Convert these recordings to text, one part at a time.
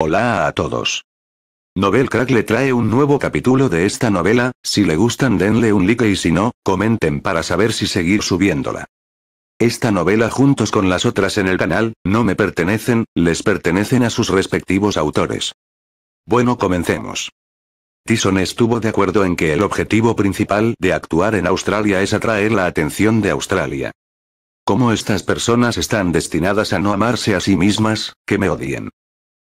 Hola a todos. Novel Crack le trae un nuevo capítulo de esta novela, si le gustan denle un like y si no, comenten para saber si seguir subiéndola. Esta novela juntos con las otras en el canal, no me pertenecen, les pertenecen a sus respectivos autores. Bueno comencemos. Tyson estuvo de acuerdo en que el objetivo principal de actuar en Australia es atraer la atención de Australia. Como estas personas están destinadas a no amarse a sí mismas, que me odien.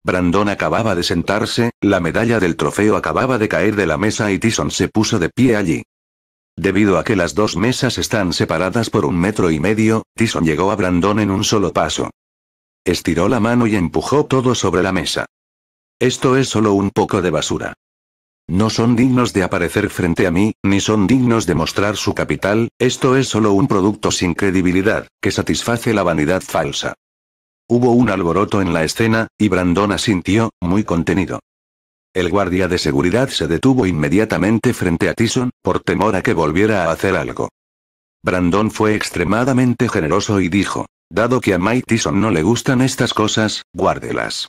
Brandon acababa de sentarse, la medalla del trofeo acababa de caer de la mesa y Tyson se puso de pie allí. Debido a que las dos mesas están separadas por un metro y medio, Tyson llegó a Brandon en un solo paso. Estiró la mano y empujó todo sobre la mesa. Esto es solo un poco de basura. No son dignos de aparecer frente a mí, ni son dignos de mostrar su capital, esto es solo un producto sin credibilidad, que satisface la vanidad falsa. Hubo un alboroto en la escena, y Brandon asintió, muy contenido. El guardia de seguridad se detuvo inmediatamente frente a Tyson, por temor a que volviera a hacer algo. Brandon fue extremadamente generoso y dijo, dado que a Mike Tyson no le gustan estas cosas, guárdelas.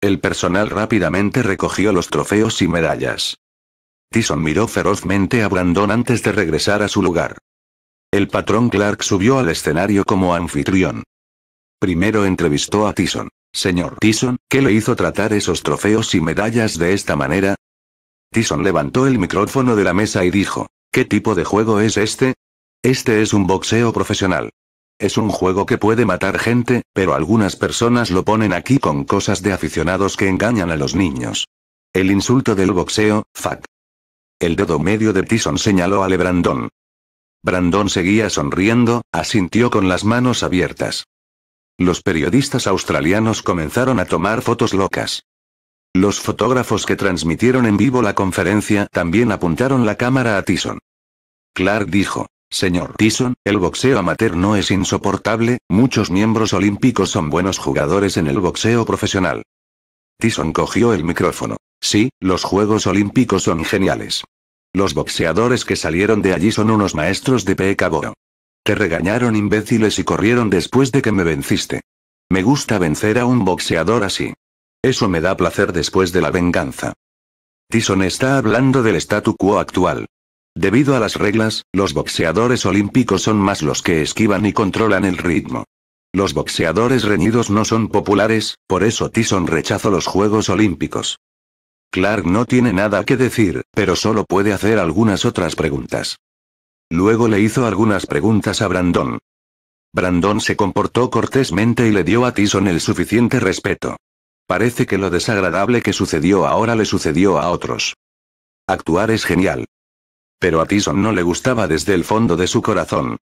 El personal rápidamente recogió los trofeos y medallas. Tyson miró ferozmente a Brandon antes de regresar a su lugar. El patrón Clark subió al escenario como anfitrión. Primero entrevistó a Tison. Señor Tison, ¿qué le hizo tratar esos trofeos y medallas de esta manera? Tison levantó el micrófono de la mesa y dijo, ¿qué tipo de juego es este? Este es un boxeo profesional. Es un juego que puede matar gente, pero algunas personas lo ponen aquí con cosas de aficionados que engañan a los niños. El insulto del boxeo, fuck. El dedo medio de Tison señaló a Lebrandón. Brandon seguía sonriendo, asintió con las manos abiertas. Los periodistas australianos comenzaron a tomar fotos locas. Los fotógrafos que transmitieron en vivo la conferencia también apuntaron la cámara a Tyson. Clark dijo, Señor Tyson, el boxeo amateur no es insoportable, muchos miembros olímpicos son buenos jugadores en el boxeo profesional. Tyson cogió el micrófono. Sí, los Juegos Olímpicos son geniales. Los boxeadores que salieron de allí son unos maestros de pecaboro. Te regañaron imbéciles y corrieron después de que me venciste. Me gusta vencer a un boxeador así. Eso me da placer después de la venganza. Tyson está hablando del statu quo actual. Debido a las reglas, los boxeadores olímpicos son más los que esquivan y controlan el ritmo. Los boxeadores reñidos no son populares, por eso Tyson rechazó los Juegos Olímpicos. Clark no tiene nada que decir, pero solo puede hacer algunas otras preguntas. Luego le hizo algunas preguntas a Brandon. Brandon se comportó cortésmente y le dio a Tyson el suficiente respeto. Parece que lo desagradable que sucedió ahora le sucedió a otros. Actuar es genial. Pero a Tison no le gustaba desde el fondo de su corazón.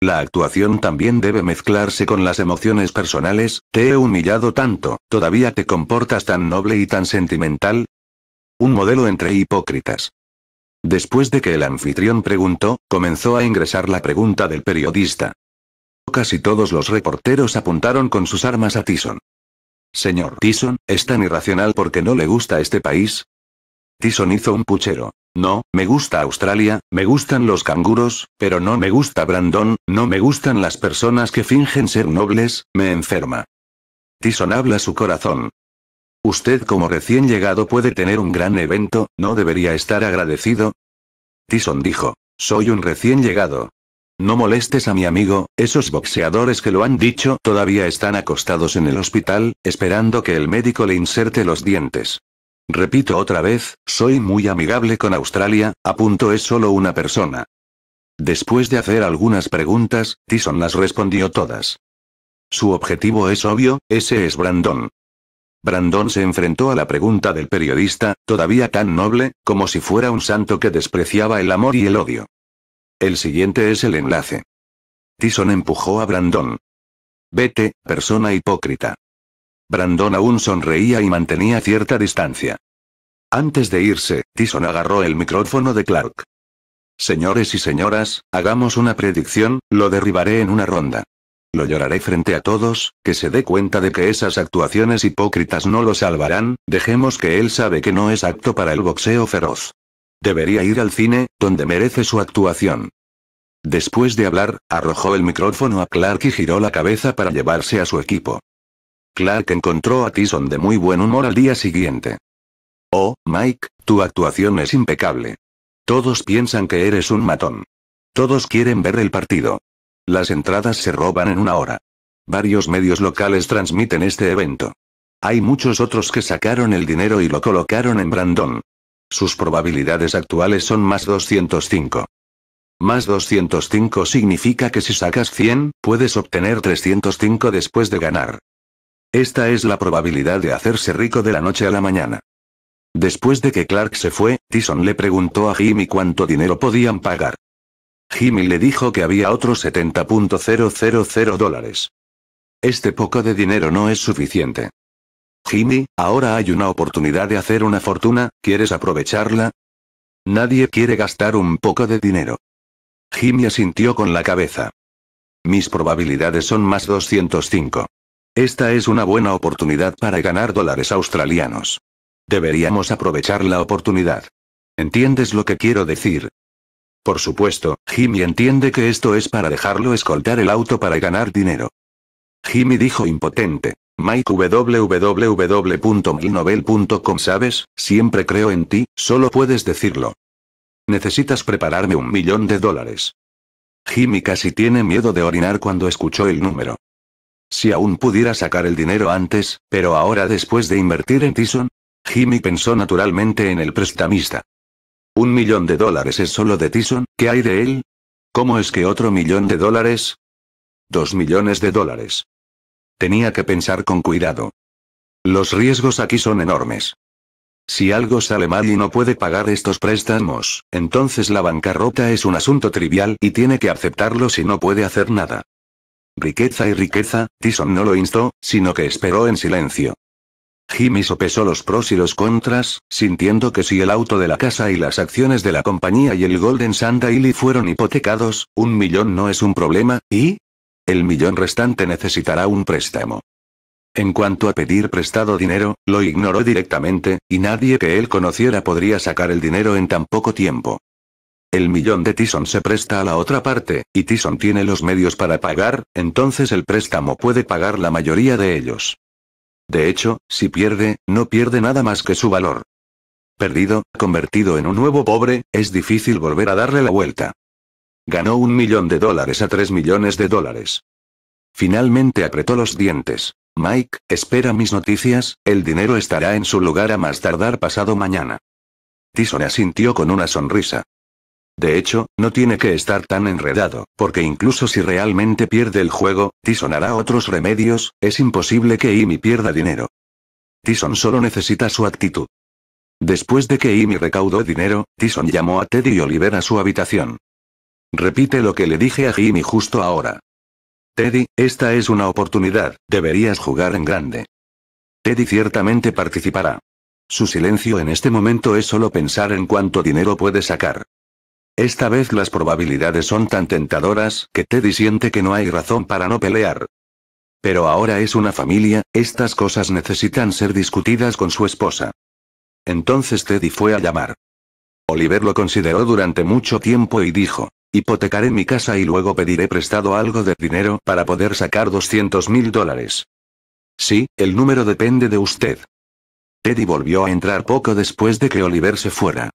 La actuación también debe mezclarse con las emociones personales, te he humillado tanto, todavía te comportas tan noble y tan sentimental. Un modelo entre hipócritas. Después de que el anfitrión preguntó, comenzó a ingresar la pregunta del periodista. Casi todos los reporteros apuntaron con sus armas a Tison. Señor Tison, ¿es tan irracional porque no le gusta este país? Tison hizo un puchero. No, me gusta Australia, me gustan los canguros, pero no me gusta Brandon, no me gustan las personas que fingen ser nobles, me enferma. Tison habla su corazón. Usted como recién llegado puede tener un gran evento, ¿no debería estar agradecido? Tyson dijo. Soy un recién llegado. No molestes a mi amigo, esos boxeadores que lo han dicho todavía están acostados en el hospital, esperando que el médico le inserte los dientes. Repito otra vez, soy muy amigable con Australia, a punto es solo una persona. Después de hacer algunas preguntas, Tyson las respondió todas. Su objetivo es obvio, ese es Brandon. Brandon se enfrentó a la pregunta del periodista, todavía tan noble, como si fuera un santo que despreciaba el amor y el odio. El siguiente es el enlace. Tison empujó a Brandon. Vete, persona hipócrita. Brandon aún sonreía y mantenía cierta distancia. Antes de irse, Tison agarró el micrófono de Clark. Señores y señoras, hagamos una predicción, lo derribaré en una ronda. Lo lloraré frente a todos, que se dé cuenta de que esas actuaciones hipócritas no lo salvarán, dejemos que él sabe que no es apto para el boxeo feroz. Debería ir al cine, donde merece su actuación. Después de hablar, arrojó el micrófono a Clark y giró la cabeza para llevarse a su equipo. Clark encontró a Tison de muy buen humor al día siguiente. Oh, Mike, tu actuación es impecable. Todos piensan que eres un matón. Todos quieren ver el partido. Las entradas se roban en una hora. Varios medios locales transmiten este evento. Hay muchos otros que sacaron el dinero y lo colocaron en Brandon. Sus probabilidades actuales son más 205. Más 205 significa que si sacas 100, puedes obtener 305 después de ganar. Esta es la probabilidad de hacerse rico de la noche a la mañana. Después de que Clark se fue, Tyson le preguntó a Jimmy cuánto dinero podían pagar. Jimmy le dijo que había otros 70.000 dólares. Este poco de dinero no es suficiente. Jimmy, ahora hay una oportunidad de hacer una fortuna, ¿quieres aprovecharla? Nadie quiere gastar un poco de dinero. Jimmy asintió con la cabeza. Mis probabilidades son más 205. Esta es una buena oportunidad para ganar dólares australianos. Deberíamos aprovechar la oportunidad. ¿Entiendes lo que quiero decir? Por supuesto, Jimmy entiende que esto es para dejarlo escoltar el auto para ganar dinero. Jimmy dijo impotente. Mike www.milnovel.com Sabes, siempre creo en ti, solo puedes decirlo. Necesitas prepararme un millón de dólares. Jimmy casi tiene miedo de orinar cuando escuchó el número. Si aún pudiera sacar el dinero antes, pero ahora después de invertir en Tison, Jimmy pensó naturalmente en el prestamista. Un millón de dólares es solo de Tison, ¿qué hay de él? ¿Cómo es que otro millón de dólares? Dos millones de dólares. Tenía que pensar con cuidado. Los riesgos aquí son enormes. Si algo sale mal y no puede pagar estos préstamos, entonces la bancarrota es un asunto trivial y tiene que aceptarlo si no puede hacer nada. Riqueza y riqueza, Tison no lo instó, sino que esperó en silencio. Jimmy sopesó los pros y los contras, sintiendo que si el auto de la casa y las acciones de la compañía y el Golden Daily fueron hipotecados, un millón no es un problema, y... El millón restante necesitará un préstamo. En cuanto a pedir prestado dinero, lo ignoró directamente, y nadie que él conociera podría sacar el dinero en tan poco tiempo. El millón de Tison se presta a la otra parte, y Tison tiene los medios para pagar, entonces el préstamo puede pagar la mayoría de ellos. De hecho, si pierde, no pierde nada más que su valor. Perdido, convertido en un nuevo pobre, es difícil volver a darle la vuelta. Ganó un millón de dólares a tres millones de dólares. Finalmente apretó los dientes. Mike, espera mis noticias, el dinero estará en su lugar a más tardar pasado mañana. Tyson asintió con una sonrisa. De hecho, no tiene que estar tan enredado, porque incluso si realmente pierde el juego, Tison hará otros remedios, es imposible que Imi pierda dinero. Tison solo necesita su actitud. Después de que Imi recaudó dinero, Tison llamó a Teddy y Oliver a su habitación. Repite lo que le dije a Jimmy justo ahora. Teddy, esta es una oportunidad, deberías jugar en grande. Teddy ciertamente participará. Su silencio en este momento es solo pensar en cuánto dinero puede sacar. Esta vez las probabilidades son tan tentadoras que Teddy siente que no hay razón para no pelear. Pero ahora es una familia, estas cosas necesitan ser discutidas con su esposa. Entonces Teddy fue a llamar. Oliver lo consideró durante mucho tiempo y dijo, hipotecaré mi casa y luego pediré prestado algo de dinero para poder sacar 200 mil dólares. Sí, el número depende de usted. Teddy volvió a entrar poco después de que Oliver se fuera.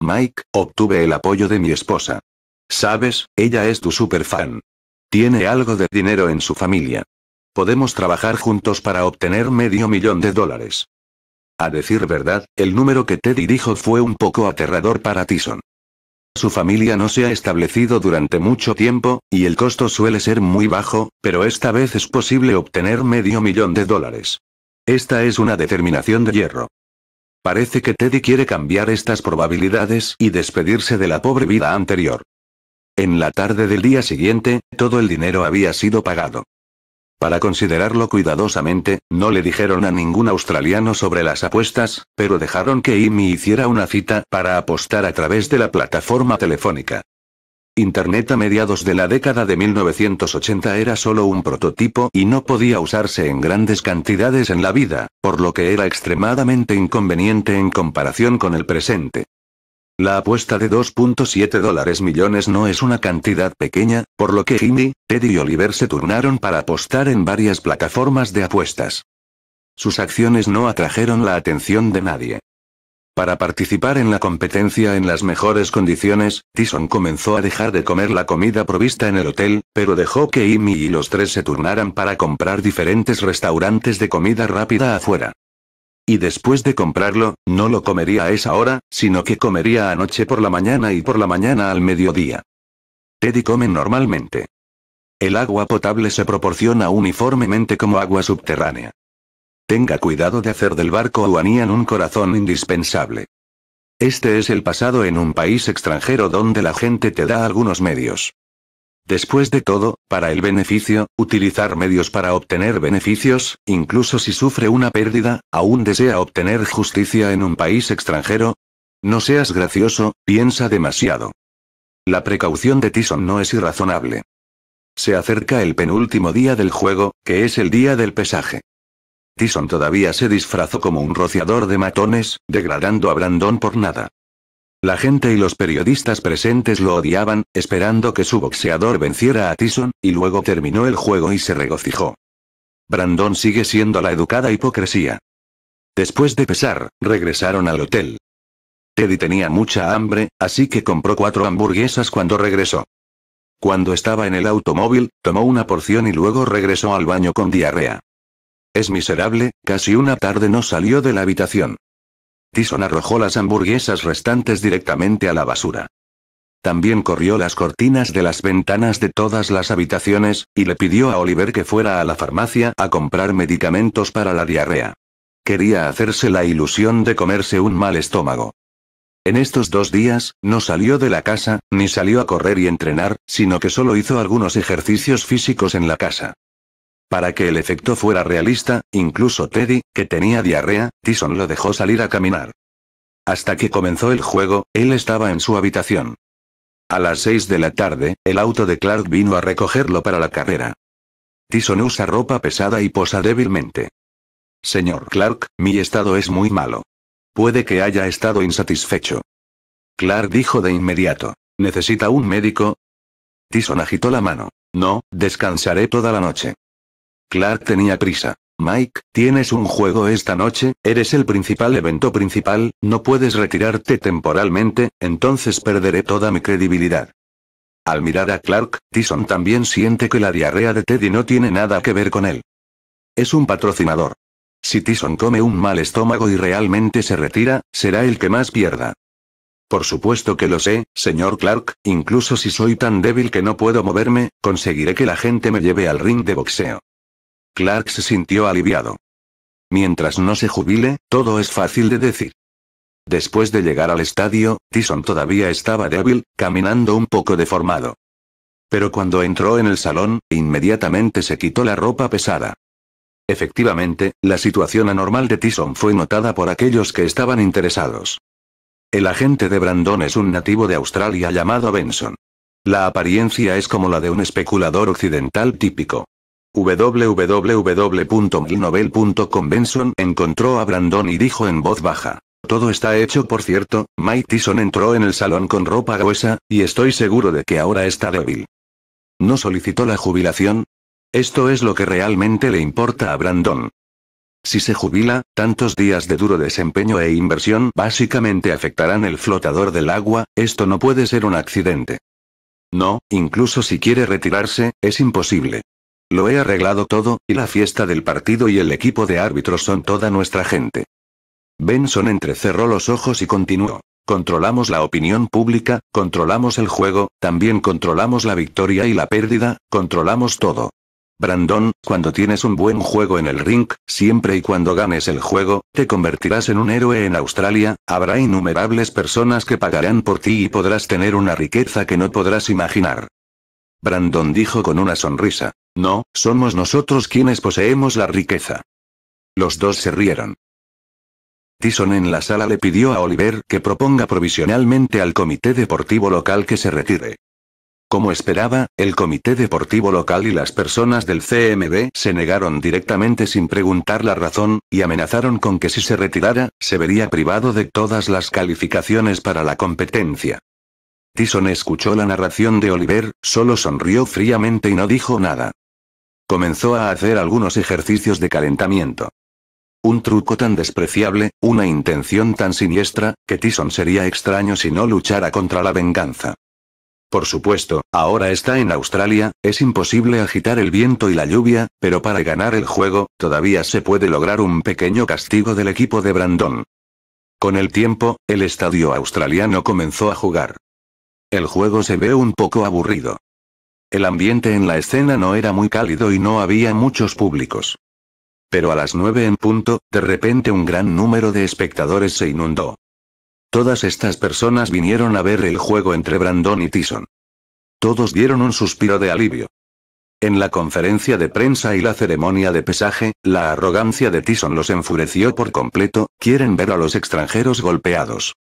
Mike, obtuve el apoyo de mi esposa. Sabes, ella es tu super fan. Tiene algo de dinero en su familia. Podemos trabajar juntos para obtener medio millón de dólares. A decir verdad, el número que Teddy dijo fue un poco aterrador para Tyson. Su familia no se ha establecido durante mucho tiempo, y el costo suele ser muy bajo, pero esta vez es posible obtener medio millón de dólares. Esta es una determinación de hierro. Parece que Teddy quiere cambiar estas probabilidades y despedirse de la pobre vida anterior. En la tarde del día siguiente, todo el dinero había sido pagado. Para considerarlo cuidadosamente, no le dijeron a ningún australiano sobre las apuestas, pero dejaron que Amy hiciera una cita para apostar a través de la plataforma telefónica. Internet a mediados de la década de 1980 era solo un prototipo y no podía usarse en grandes cantidades en la vida, por lo que era extremadamente inconveniente en comparación con el presente. La apuesta de 2.7 dólares millones no es una cantidad pequeña, por lo que Jimmy, Teddy y Oliver se turnaron para apostar en varias plataformas de apuestas. Sus acciones no atrajeron la atención de nadie. Para participar en la competencia en las mejores condiciones, Tyson comenzó a dejar de comer la comida provista en el hotel, pero dejó que Amy y los tres se turnaran para comprar diferentes restaurantes de comida rápida afuera. Y después de comprarlo, no lo comería a esa hora, sino que comería anoche por la mañana y por la mañana al mediodía. Teddy come normalmente. El agua potable se proporciona uniformemente como agua subterránea tenga cuidado de hacer del barco Uanian un corazón indispensable. Este es el pasado en un país extranjero donde la gente te da algunos medios. Después de todo, para el beneficio, utilizar medios para obtener beneficios, incluso si sufre una pérdida, aún desea obtener justicia en un país extranjero. No seas gracioso, piensa demasiado. La precaución de Tison no es irrazonable. Se acerca el penúltimo día del juego, que es el día del pesaje. Tyson todavía se disfrazó como un rociador de matones, degradando a Brandon por nada. La gente y los periodistas presentes lo odiaban, esperando que su boxeador venciera a Tison, y luego terminó el juego y se regocijó. Brandon sigue siendo la educada hipocresía. Después de pesar, regresaron al hotel. Teddy tenía mucha hambre, así que compró cuatro hamburguesas cuando regresó. Cuando estaba en el automóvil, tomó una porción y luego regresó al baño con diarrea. Es miserable, casi una tarde no salió de la habitación. Tyson arrojó las hamburguesas restantes directamente a la basura. También corrió las cortinas de las ventanas de todas las habitaciones, y le pidió a Oliver que fuera a la farmacia a comprar medicamentos para la diarrea. Quería hacerse la ilusión de comerse un mal estómago. En estos dos días, no salió de la casa, ni salió a correr y entrenar, sino que solo hizo algunos ejercicios físicos en la casa. Para que el efecto fuera realista, incluso Teddy, que tenía diarrea, Tison lo dejó salir a caminar. Hasta que comenzó el juego, él estaba en su habitación. A las 6 de la tarde, el auto de Clark vino a recogerlo para la carrera. Tison usa ropa pesada y posa débilmente. Señor Clark, mi estado es muy malo. Puede que haya estado insatisfecho. Clark dijo de inmediato. ¿Necesita un médico? Tison agitó la mano. No, descansaré toda la noche. Clark tenía prisa. Mike, tienes un juego esta noche, eres el principal evento principal, no puedes retirarte temporalmente, entonces perderé toda mi credibilidad. Al mirar a Clark, Tyson también siente que la diarrea de Teddy no tiene nada que ver con él. Es un patrocinador. Si Tyson come un mal estómago y realmente se retira, será el que más pierda. Por supuesto que lo sé, señor Clark, incluso si soy tan débil que no puedo moverme, conseguiré que la gente me lleve al ring de boxeo. Clark se sintió aliviado. Mientras no se jubile, todo es fácil de decir. Después de llegar al estadio, Tyson todavía estaba débil, caminando un poco deformado. Pero cuando entró en el salón, inmediatamente se quitó la ropa pesada. Efectivamente, la situación anormal de Tyson fue notada por aquellos que estaban interesados. El agente de Brandon es un nativo de Australia llamado Benson. La apariencia es como la de un especulador occidental típico www.glinovel.com Benson encontró a Brandon y dijo en voz baja. Todo está hecho por cierto, Mike Tyson entró en el salón con ropa gruesa, y estoy seguro de que ahora está débil. ¿No solicitó la jubilación? Esto es lo que realmente le importa a Brandon. Si se jubila, tantos días de duro desempeño e inversión básicamente afectarán el flotador del agua, esto no puede ser un accidente. No, incluso si quiere retirarse, es imposible. Lo he arreglado todo, y la fiesta del partido y el equipo de árbitros son toda nuestra gente. Benson entrecerró los ojos y continuó. Controlamos la opinión pública, controlamos el juego, también controlamos la victoria y la pérdida, controlamos todo. Brandon, cuando tienes un buen juego en el ring, siempre y cuando ganes el juego, te convertirás en un héroe en Australia, habrá innumerables personas que pagarán por ti y podrás tener una riqueza que no podrás imaginar. Brandon dijo con una sonrisa. No, somos nosotros quienes poseemos la riqueza. Los dos se rieron. Tyson en la sala le pidió a Oliver que proponga provisionalmente al comité deportivo local que se retire. Como esperaba, el comité deportivo local y las personas del CMB se negaron directamente sin preguntar la razón, y amenazaron con que si se retirara, se vería privado de todas las calificaciones para la competencia. Tyson escuchó la narración de Oliver, solo sonrió fríamente y no dijo nada. Comenzó a hacer algunos ejercicios de calentamiento. Un truco tan despreciable, una intención tan siniestra, que Tyson sería extraño si no luchara contra la venganza. Por supuesto, ahora está en Australia, es imposible agitar el viento y la lluvia, pero para ganar el juego, todavía se puede lograr un pequeño castigo del equipo de Brandon. Con el tiempo, el estadio australiano comenzó a jugar. El juego se ve un poco aburrido. El ambiente en la escena no era muy cálido y no había muchos públicos. Pero a las nueve en punto, de repente un gran número de espectadores se inundó. Todas estas personas vinieron a ver el juego entre Brandon y Tyson. Todos dieron un suspiro de alivio. En la conferencia de prensa y la ceremonia de pesaje, la arrogancia de Tyson los enfureció por completo, quieren ver a los extranjeros golpeados.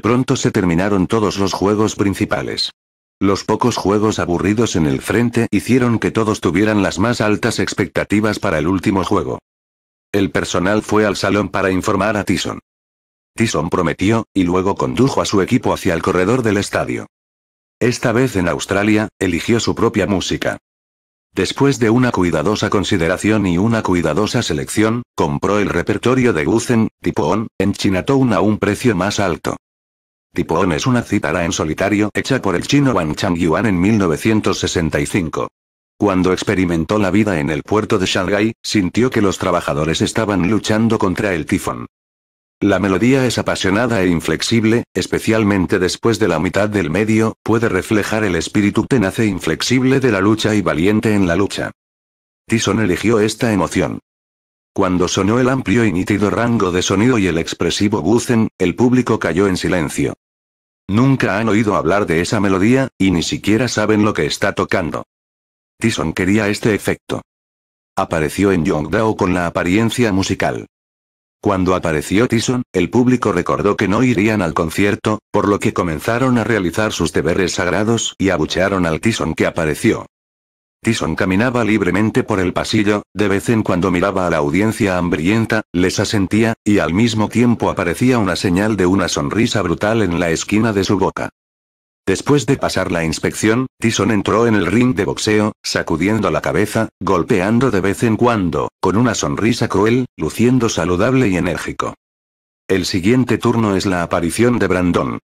Pronto se terminaron todos los juegos principales. Los pocos juegos aburridos en el frente hicieron que todos tuvieran las más altas expectativas para el último juego. El personal fue al salón para informar a Tyson. Tyson prometió, y luego condujo a su equipo hacia el corredor del estadio. Esta vez en Australia, eligió su propia música. Después de una cuidadosa consideración y una cuidadosa selección, compró el repertorio de Guzen, tipo en Chinatown a un precio más alto. Tipo On es una cítara en solitario hecha por el chino Wang Changyuan en 1965. Cuando experimentó la vida en el puerto de Shanghai, sintió que los trabajadores estaban luchando contra el tifón. La melodía es apasionada e inflexible, especialmente después de la mitad del medio, puede reflejar el espíritu tenaz e inflexible de la lucha y valiente en la lucha. Tison eligió esta emoción. Cuando sonó el amplio y nítido rango de sonido y el expresivo bucen, el público cayó en silencio. Nunca han oído hablar de esa melodía, y ni siquiera saben lo que está tocando. Tison quería este efecto. Apareció en Yongdao con la apariencia musical. Cuando apareció Tison, el público recordó que no irían al concierto, por lo que comenzaron a realizar sus deberes sagrados y abuchearon al Tison que apareció. Tyson caminaba libremente por el pasillo, de vez en cuando miraba a la audiencia hambrienta, les asentía, y al mismo tiempo aparecía una señal de una sonrisa brutal en la esquina de su boca. Después de pasar la inspección, Tison entró en el ring de boxeo, sacudiendo la cabeza, golpeando de vez en cuando, con una sonrisa cruel, luciendo saludable y enérgico. El siguiente turno es la aparición de Brandon.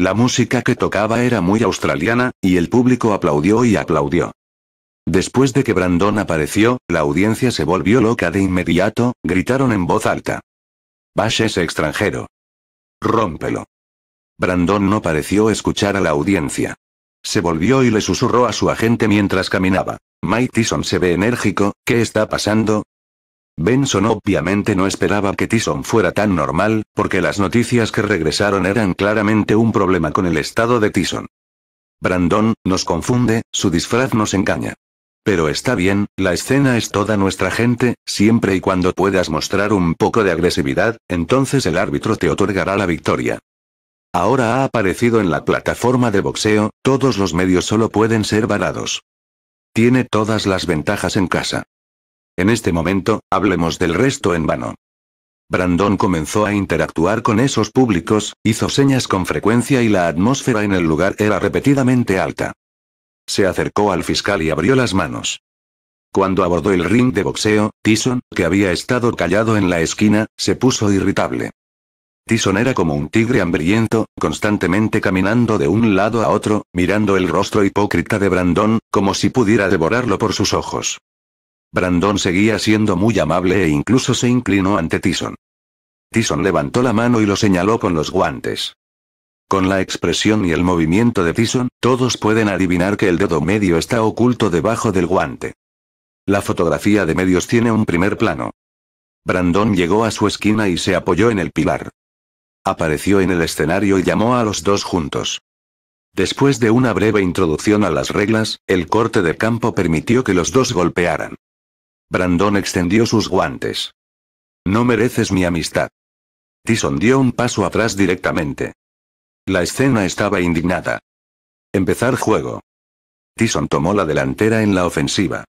La música que tocaba era muy australiana, y el público aplaudió y aplaudió. Después de que Brandon apareció, la audiencia se volvió loca de inmediato, gritaron en voz alta. Bash ese extranjero. Rómpelo. Brandon no pareció escuchar a la audiencia. Se volvió y le susurró a su agente mientras caminaba. Mike Tyson se ve enérgico, ¿qué está pasando? Benson obviamente no esperaba que Tison fuera tan normal, porque las noticias que regresaron eran claramente un problema con el estado de Tison. Brandon, nos confunde, su disfraz nos engaña. Pero está bien, la escena es toda nuestra gente, siempre y cuando puedas mostrar un poco de agresividad, entonces el árbitro te otorgará la victoria. Ahora ha aparecido en la plataforma de boxeo, todos los medios solo pueden ser varados. Tiene todas las ventajas en casa. En este momento, hablemos del resto en vano. Brandon comenzó a interactuar con esos públicos, hizo señas con frecuencia y la atmósfera en el lugar era repetidamente alta. Se acercó al fiscal y abrió las manos. Cuando abordó el ring de boxeo, Tyson, que había estado callado en la esquina, se puso irritable. Tyson era como un tigre hambriento, constantemente caminando de un lado a otro, mirando el rostro hipócrita de Brandon, como si pudiera devorarlo por sus ojos. Brandon seguía siendo muy amable e incluso se inclinó ante Tyson. Tyson levantó la mano y lo señaló con los guantes. Con la expresión y el movimiento de Tyson, todos pueden adivinar que el dedo medio está oculto debajo del guante. La fotografía de medios tiene un primer plano. Brandon llegó a su esquina y se apoyó en el pilar. Apareció en el escenario y llamó a los dos juntos. Después de una breve introducción a las reglas, el corte de campo permitió que los dos golpearan. Brandon extendió sus guantes. No mereces mi amistad. Tyson dio un paso atrás directamente. La escena estaba indignada. Empezar juego. Tyson tomó la delantera en la ofensiva.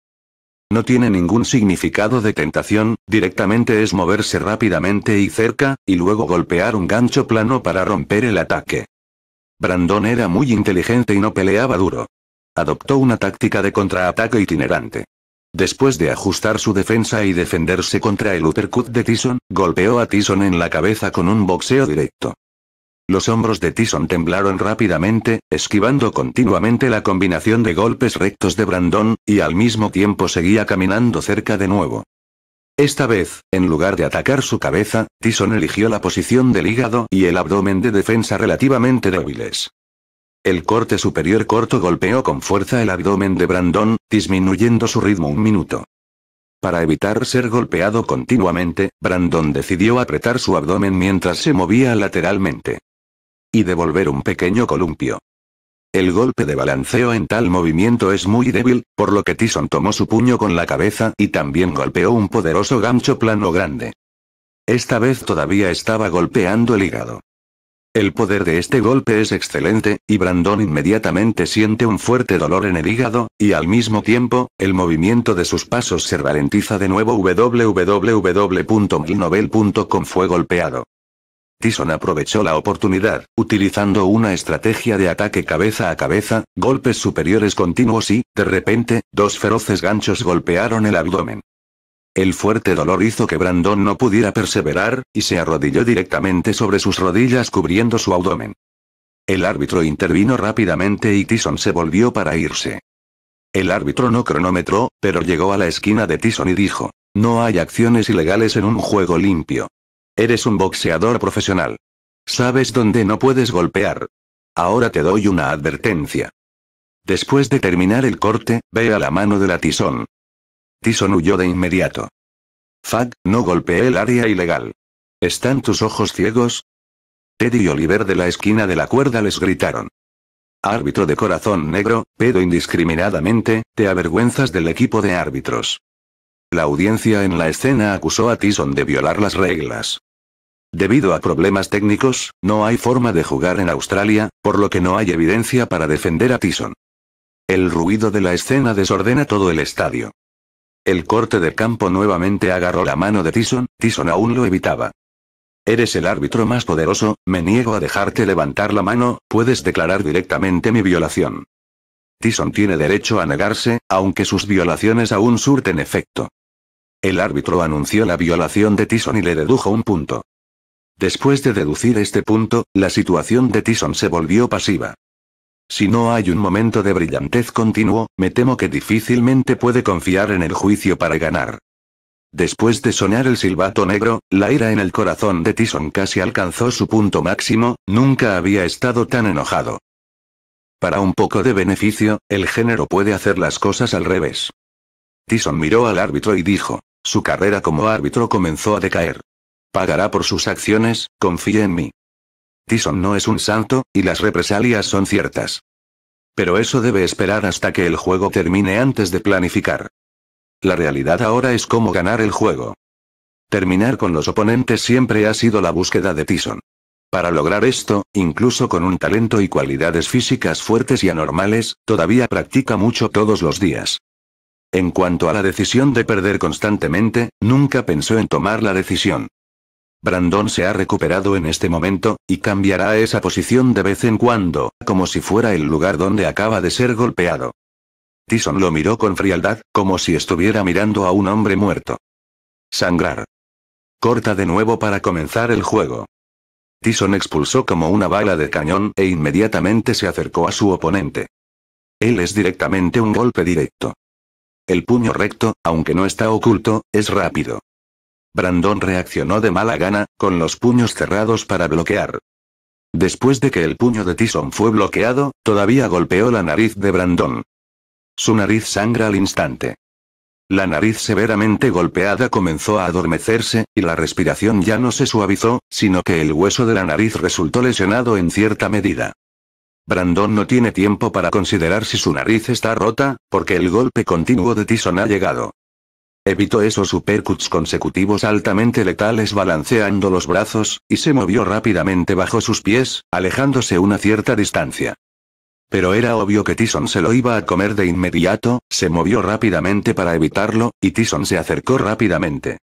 No tiene ningún significado de tentación, directamente es moverse rápidamente y cerca, y luego golpear un gancho plano para romper el ataque. Brandon era muy inteligente y no peleaba duro. Adoptó una táctica de contraataque itinerante. Después de ajustar su defensa y defenderse contra el uppercut de Tyson, golpeó a Tyson en la cabeza con un boxeo directo. Los hombros de Tyson temblaron rápidamente, esquivando continuamente la combinación de golpes rectos de Brandon, y al mismo tiempo seguía caminando cerca de nuevo. Esta vez, en lugar de atacar su cabeza, Tyson eligió la posición del hígado y el abdomen de defensa relativamente débiles. El corte superior corto golpeó con fuerza el abdomen de Brandon, disminuyendo su ritmo un minuto. Para evitar ser golpeado continuamente, Brandon decidió apretar su abdomen mientras se movía lateralmente y devolver un pequeño columpio. El golpe de balanceo en tal movimiento es muy débil, por lo que Tyson tomó su puño con la cabeza y también golpeó un poderoso gancho plano grande. Esta vez todavía estaba golpeando el hígado. El poder de este golpe es excelente, y Brandon inmediatamente siente un fuerte dolor en el hígado, y al mismo tiempo, el movimiento de sus pasos se ralentiza de nuevo www.milnovel.com fue golpeado. Tison aprovechó la oportunidad, utilizando una estrategia de ataque cabeza a cabeza, golpes superiores continuos y, de repente, dos feroces ganchos golpearon el abdomen. El fuerte dolor hizo que Brandon no pudiera perseverar, y se arrodilló directamente sobre sus rodillas cubriendo su abdomen. El árbitro intervino rápidamente y Tison se volvió para irse. El árbitro no cronometró, pero llegó a la esquina de Tison y dijo, no hay acciones ilegales en un juego limpio. Eres un boxeador profesional. Sabes dónde no puedes golpear. Ahora te doy una advertencia. Después de terminar el corte, ve a la mano de la Tison. Tison huyó de inmediato. Fag, no golpeé el área ilegal. ¿Están tus ojos ciegos? Teddy y Oliver de la esquina de la cuerda les gritaron. Árbitro de corazón negro, pedo indiscriminadamente, te avergüenzas del equipo de árbitros. La audiencia en la escena acusó a Tyson de violar las reglas. Debido a problemas técnicos, no hay forma de jugar en Australia, por lo que no hay evidencia para defender a Tyson. El ruido de la escena desordena todo el estadio. El corte de campo nuevamente agarró la mano de Tyson, Tyson aún lo evitaba. Eres el árbitro más poderoso, me niego a dejarte levantar la mano, puedes declarar directamente mi violación. Tyson tiene derecho a negarse, aunque sus violaciones aún surten efecto. El árbitro anunció la violación de Tison y le dedujo un punto. Después de deducir este punto, la situación de Tison se volvió pasiva. Si no hay un momento de brillantez continuo, me temo que difícilmente puede confiar en el juicio para ganar. Después de sonar el silbato negro, la ira en el corazón de Tison casi alcanzó su punto máximo, nunca había estado tan enojado. Para un poco de beneficio, el género puede hacer las cosas al revés. Tison miró al árbitro y dijo. Su carrera como árbitro comenzó a decaer. Pagará por sus acciones, confíe en mí. Tyson no es un santo, y las represalias son ciertas. Pero eso debe esperar hasta que el juego termine antes de planificar. La realidad ahora es cómo ganar el juego. Terminar con los oponentes siempre ha sido la búsqueda de Tyson. Para lograr esto, incluso con un talento y cualidades físicas fuertes y anormales, todavía practica mucho todos los días. En cuanto a la decisión de perder constantemente, nunca pensó en tomar la decisión. Brandon se ha recuperado en este momento, y cambiará esa posición de vez en cuando, como si fuera el lugar donde acaba de ser golpeado. Tyson lo miró con frialdad, como si estuviera mirando a un hombre muerto. Sangrar. Corta de nuevo para comenzar el juego. Tyson expulsó como una bala de cañón e inmediatamente se acercó a su oponente. Él es directamente un golpe directo. El puño recto, aunque no está oculto, es rápido. Brandon reaccionó de mala gana, con los puños cerrados para bloquear. Después de que el puño de Tison fue bloqueado, todavía golpeó la nariz de Brandon. Su nariz sangra al instante. La nariz severamente golpeada comenzó a adormecerse, y la respiración ya no se suavizó, sino que el hueso de la nariz resultó lesionado en cierta medida. Brandon no tiene tiempo para considerar si su nariz está rota, porque el golpe continuo de Tison ha llegado. Evitó esos supercuts consecutivos altamente letales balanceando los brazos, y se movió rápidamente bajo sus pies, alejándose una cierta distancia. Pero era obvio que Tison se lo iba a comer de inmediato, se movió rápidamente para evitarlo, y Tison se acercó rápidamente.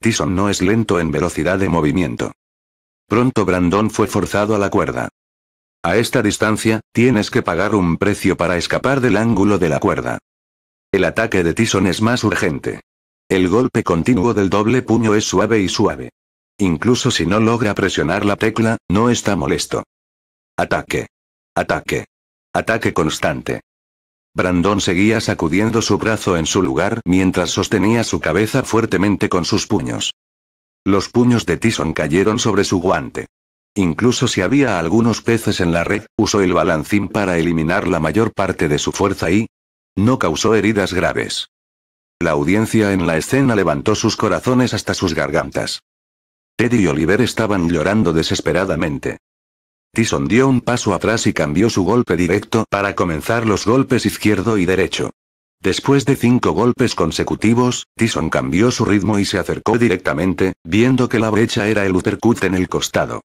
Tison no es lento en velocidad de movimiento. Pronto Brandon fue forzado a la cuerda. A esta distancia, tienes que pagar un precio para escapar del ángulo de la cuerda. El ataque de Tison es más urgente. El golpe continuo del doble puño es suave y suave. Incluso si no logra presionar la tecla, no está molesto. Ataque. Ataque. Ataque constante. Brandon seguía sacudiendo su brazo en su lugar mientras sostenía su cabeza fuertemente con sus puños. Los puños de Tison cayeron sobre su guante. Incluso si había algunos peces en la red, usó el balancín para eliminar la mayor parte de su fuerza y... no causó heridas graves. La audiencia en la escena levantó sus corazones hasta sus gargantas. Teddy y Oliver estaban llorando desesperadamente. Tison dio un paso atrás y cambió su golpe directo para comenzar los golpes izquierdo y derecho. Después de cinco golpes consecutivos, Tison cambió su ritmo y se acercó directamente, viendo que la brecha era el uppercut en el costado.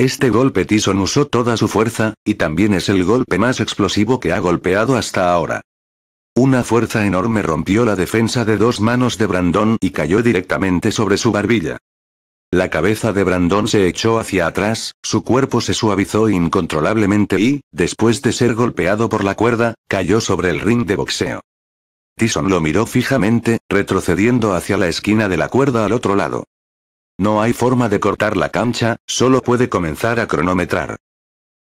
Este golpe Tyson usó toda su fuerza, y también es el golpe más explosivo que ha golpeado hasta ahora. Una fuerza enorme rompió la defensa de dos manos de Brandon y cayó directamente sobre su barbilla. La cabeza de Brandon se echó hacia atrás, su cuerpo se suavizó incontrolablemente y, después de ser golpeado por la cuerda, cayó sobre el ring de boxeo. Tyson lo miró fijamente, retrocediendo hacia la esquina de la cuerda al otro lado. No hay forma de cortar la cancha, solo puede comenzar a cronometrar.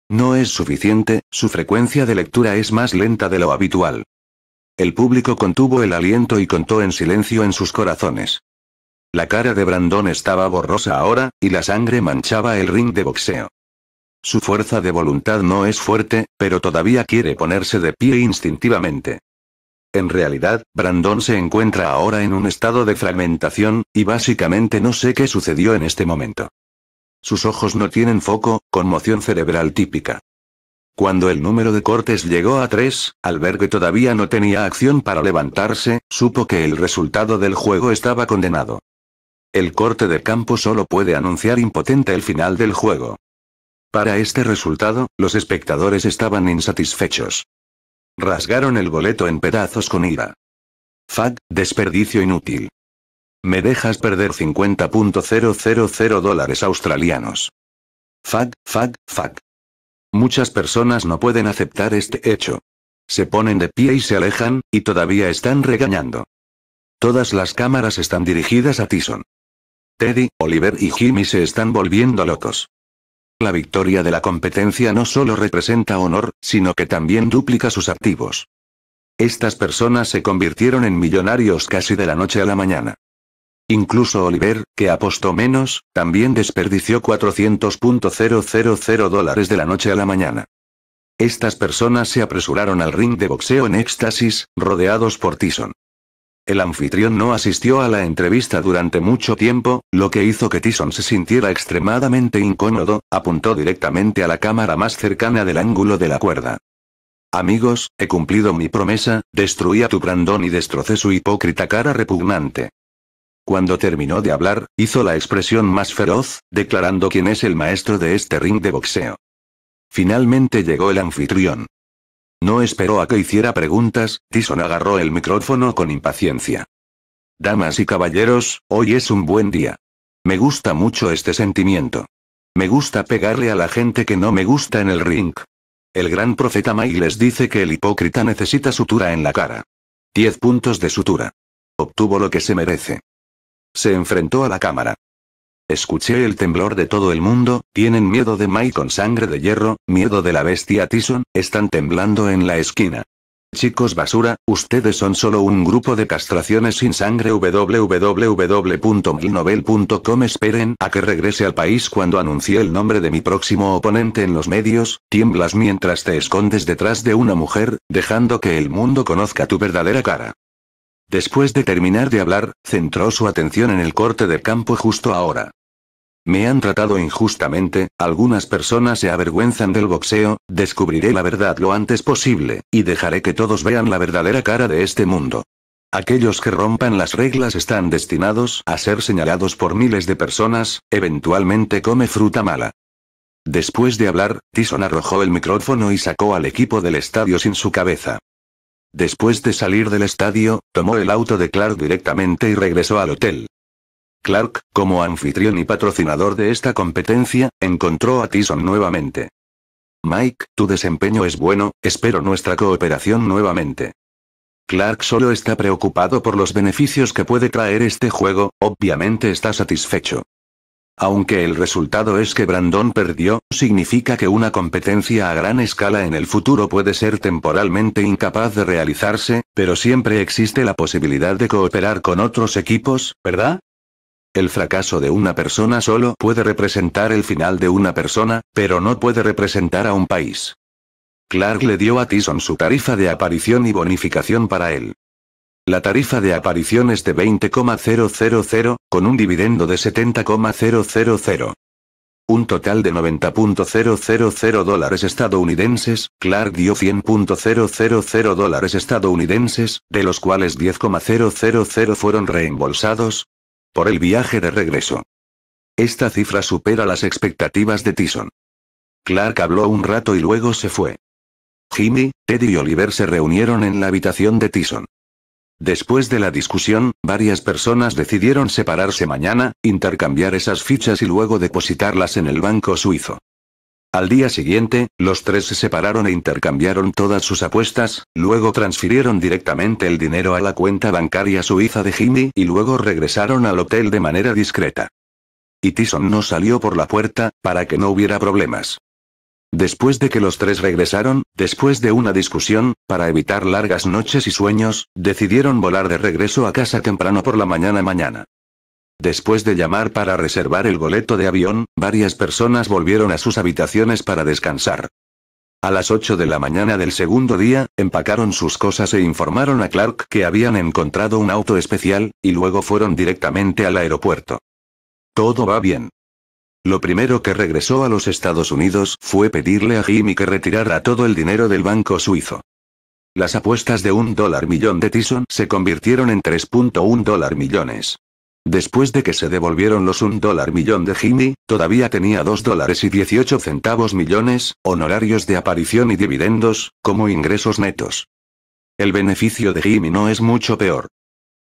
No es suficiente, su frecuencia de lectura es más lenta de lo habitual. El público contuvo el aliento y contó en silencio en sus corazones. La cara de Brandon estaba borrosa ahora, y la sangre manchaba el ring de boxeo. Su fuerza de voluntad no es fuerte, pero todavía quiere ponerse de pie instintivamente. En realidad, Brandon se encuentra ahora en un estado de fragmentación, y básicamente no sé qué sucedió en este momento. Sus ojos no tienen foco, conmoción cerebral típica. Cuando el número de cortes llegó a tres, al ver que todavía no tenía acción para levantarse, supo que el resultado del juego estaba condenado. El corte de campo solo puede anunciar impotente el final del juego. Para este resultado, los espectadores estaban insatisfechos. Rasgaron el boleto en pedazos con ira. Fuck, desperdicio inútil. Me dejas perder 50.000 dólares australianos. Fuck, fuck, fuck. Muchas personas no pueden aceptar este hecho. Se ponen de pie y se alejan, y todavía están regañando. Todas las cámaras están dirigidas a Tison. Teddy, Oliver y Jimmy se están volviendo locos. La victoria de la competencia no solo representa honor, sino que también duplica sus activos. Estas personas se convirtieron en millonarios casi de la noche a la mañana. Incluso Oliver, que apostó menos, también desperdició 400.000 dólares de la noche a la mañana. Estas personas se apresuraron al ring de boxeo en éxtasis, rodeados por Tyson. El anfitrión no asistió a la entrevista durante mucho tiempo, lo que hizo que Tyson se sintiera extremadamente incómodo, apuntó directamente a la cámara más cercana del ángulo de la cuerda. Amigos, he cumplido mi promesa, destruí a tu Brandon y destrocé su hipócrita cara repugnante. Cuando terminó de hablar, hizo la expresión más feroz, declarando quién es el maestro de este ring de boxeo. Finalmente llegó el anfitrión. No esperó a que hiciera preguntas, Tyson agarró el micrófono con impaciencia. Damas y caballeros, hoy es un buen día. Me gusta mucho este sentimiento. Me gusta pegarle a la gente que no me gusta en el ring. El gran profeta les dice que el hipócrita necesita sutura en la cara. Diez puntos de sutura. Obtuvo lo que se merece. Se enfrentó a la cámara. Escuché el temblor de todo el mundo, tienen miedo de Mai con sangre de hierro, miedo de la bestia Tison, están temblando en la esquina. Chicos basura, ustedes son solo un grupo de castraciones sin sangre www.milnovel.com Esperen a que regrese al país cuando anuncie el nombre de mi próximo oponente en los medios, tiemblas mientras te escondes detrás de una mujer, dejando que el mundo conozca tu verdadera cara. Después de terminar de hablar, centró su atención en el corte de campo justo ahora. Me han tratado injustamente, algunas personas se avergüenzan del boxeo, descubriré la verdad lo antes posible, y dejaré que todos vean la verdadera cara de este mundo. Aquellos que rompan las reglas están destinados a ser señalados por miles de personas, eventualmente come fruta mala. Después de hablar, Tyson arrojó el micrófono y sacó al equipo del estadio sin su cabeza. Después de salir del estadio, tomó el auto de Clark directamente y regresó al hotel. Clark, como anfitrión y patrocinador de esta competencia, encontró a Tyson nuevamente. Mike, tu desempeño es bueno, espero nuestra cooperación nuevamente. Clark solo está preocupado por los beneficios que puede traer este juego, obviamente está satisfecho. Aunque el resultado es que Brandon perdió, significa que una competencia a gran escala en el futuro puede ser temporalmente incapaz de realizarse, pero siempre existe la posibilidad de cooperar con otros equipos, ¿verdad? El fracaso de una persona solo puede representar el final de una persona, pero no puede representar a un país. Clark le dio a Tyson su tarifa de aparición y bonificación para él. La tarifa de aparición es de 20,000, con un dividendo de 70,000. Un total de 90.000 dólares estadounidenses, Clark dio 100.000 dólares estadounidenses, de los cuales 10,000 fueron reembolsados, el viaje de regreso. Esta cifra supera las expectativas de Tyson. Clark habló un rato y luego se fue. Jimmy, Teddy y Oliver se reunieron en la habitación de Tyson. Después de la discusión, varias personas decidieron separarse mañana, intercambiar esas fichas y luego depositarlas en el banco suizo. Al día siguiente, los tres se separaron e intercambiaron todas sus apuestas, luego transfirieron directamente el dinero a la cuenta bancaria suiza de Jimmy y luego regresaron al hotel de manera discreta. Y Tyson no salió por la puerta, para que no hubiera problemas. Después de que los tres regresaron, después de una discusión, para evitar largas noches y sueños, decidieron volar de regreso a casa temprano por la mañana mañana. Después de llamar para reservar el boleto de avión, varias personas volvieron a sus habitaciones para descansar. A las 8 de la mañana del segundo día, empacaron sus cosas e informaron a Clark que habían encontrado un auto especial, y luego fueron directamente al aeropuerto. Todo va bien. Lo primero que regresó a los Estados Unidos fue pedirle a Jimmy que retirara todo el dinero del banco suizo. Las apuestas de un dólar millón de Tyson se convirtieron en 3.1 dólar millones. Después de que se devolvieron los un dólar millón de Jimmy, todavía tenía 2 dólares y 18 centavos millones, honorarios de aparición y dividendos, como ingresos netos. El beneficio de Jimmy no es mucho peor.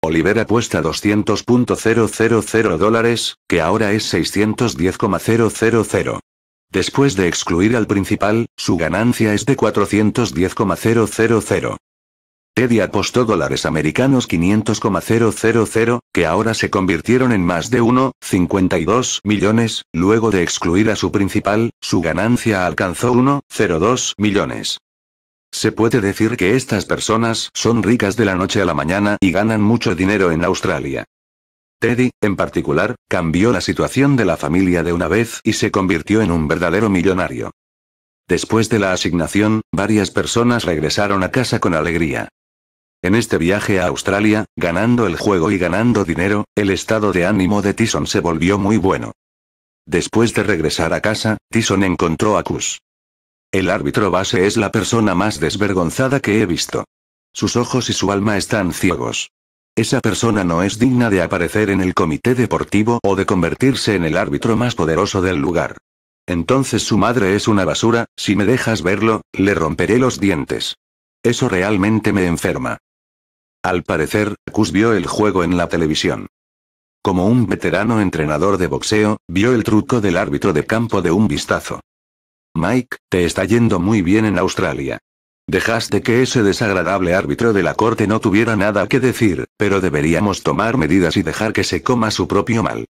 Oliver apuesta 200.000 dólares, que ahora es 610.000. Después de excluir al principal, su ganancia es de 410.000. Teddy apostó dólares americanos 500,000, que ahora se convirtieron en más de 1,52 millones, luego de excluir a su principal, su ganancia alcanzó 1,02 millones. Se puede decir que estas personas son ricas de la noche a la mañana y ganan mucho dinero en Australia. Teddy, en particular, cambió la situación de la familia de una vez y se convirtió en un verdadero millonario. Después de la asignación, varias personas regresaron a casa con alegría. En este viaje a Australia, ganando el juego y ganando dinero, el estado de ánimo de Tyson se volvió muy bueno. Después de regresar a casa, Tyson encontró a Cus. El árbitro base es la persona más desvergonzada que he visto. Sus ojos y su alma están ciegos. Esa persona no es digna de aparecer en el comité deportivo o de convertirse en el árbitro más poderoso del lugar. Entonces su madre es una basura, si me dejas verlo, le romperé los dientes. Eso realmente me enferma. Al parecer, Cus vio el juego en la televisión. Como un veterano entrenador de boxeo, vio el truco del árbitro de campo de un vistazo. Mike, te está yendo muy bien en Australia. Dejaste que ese desagradable árbitro de la corte no tuviera nada que decir, pero deberíamos tomar medidas y dejar que se coma su propio mal.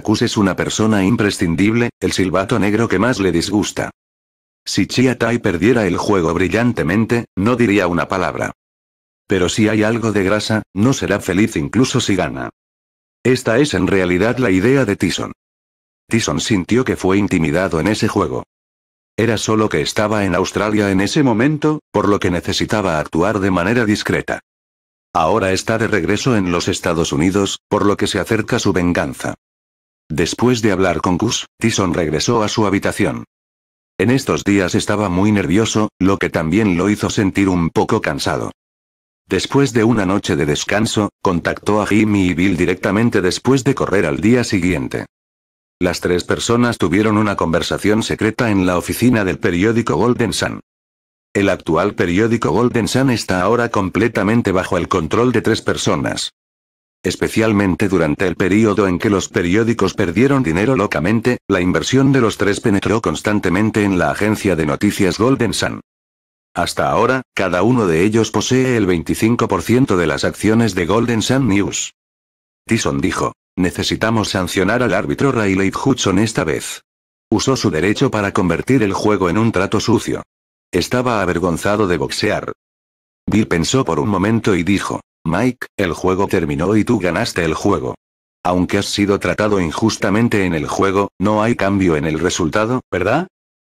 Cus es una persona imprescindible, el silbato negro que más le disgusta. Si Chia Tai perdiera el juego brillantemente, no diría una palabra. Pero si hay algo de grasa, no será feliz incluso si gana. Esta es en realidad la idea de Tyson. Tyson sintió que fue intimidado en ese juego. Era solo que estaba en Australia en ese momento, por lo que necesitaba actuar de manera discreta. Ahora está de regreso en los Estados Unidos, por lo que se acerca su venganza. Después de hablar con Gus, Tyson regresó a su habitación. En estos días estaba muy nervioso, lo que también lo hizo sentir un poco cansado. Después de una noche de descanso, contactó a Jimmy y Bill directamente después de correr al día siguiente. Las tres personas tuvieron una conversación secreta en la oficina del periódico Golden Sun. El actual periódico Golden Sun está ahora completamente bajo el control de tres personas. Especialmente durante el período en que los periódicos perdieron dinero locamente, la inversión de los tres penetró constantemente en la agencia de noticias Golden Sun. Hasta ahora, cada uno de ellos posee el 25% de las acciones de Golden Sun News. Tyson dijo, necesitamos sancionar al árbitro Rayleigh Hudson esta vez. Usó su derecho para convertir el juego en un trato sucio. Estaba avergonzado de boxear. Bill pensó por un momento y dijo, Mike, el juego terminó y tú ganaste el juego. Aunque has sido tratado injustamente en el juego, no hay cambio en el resultado, ¿verdad?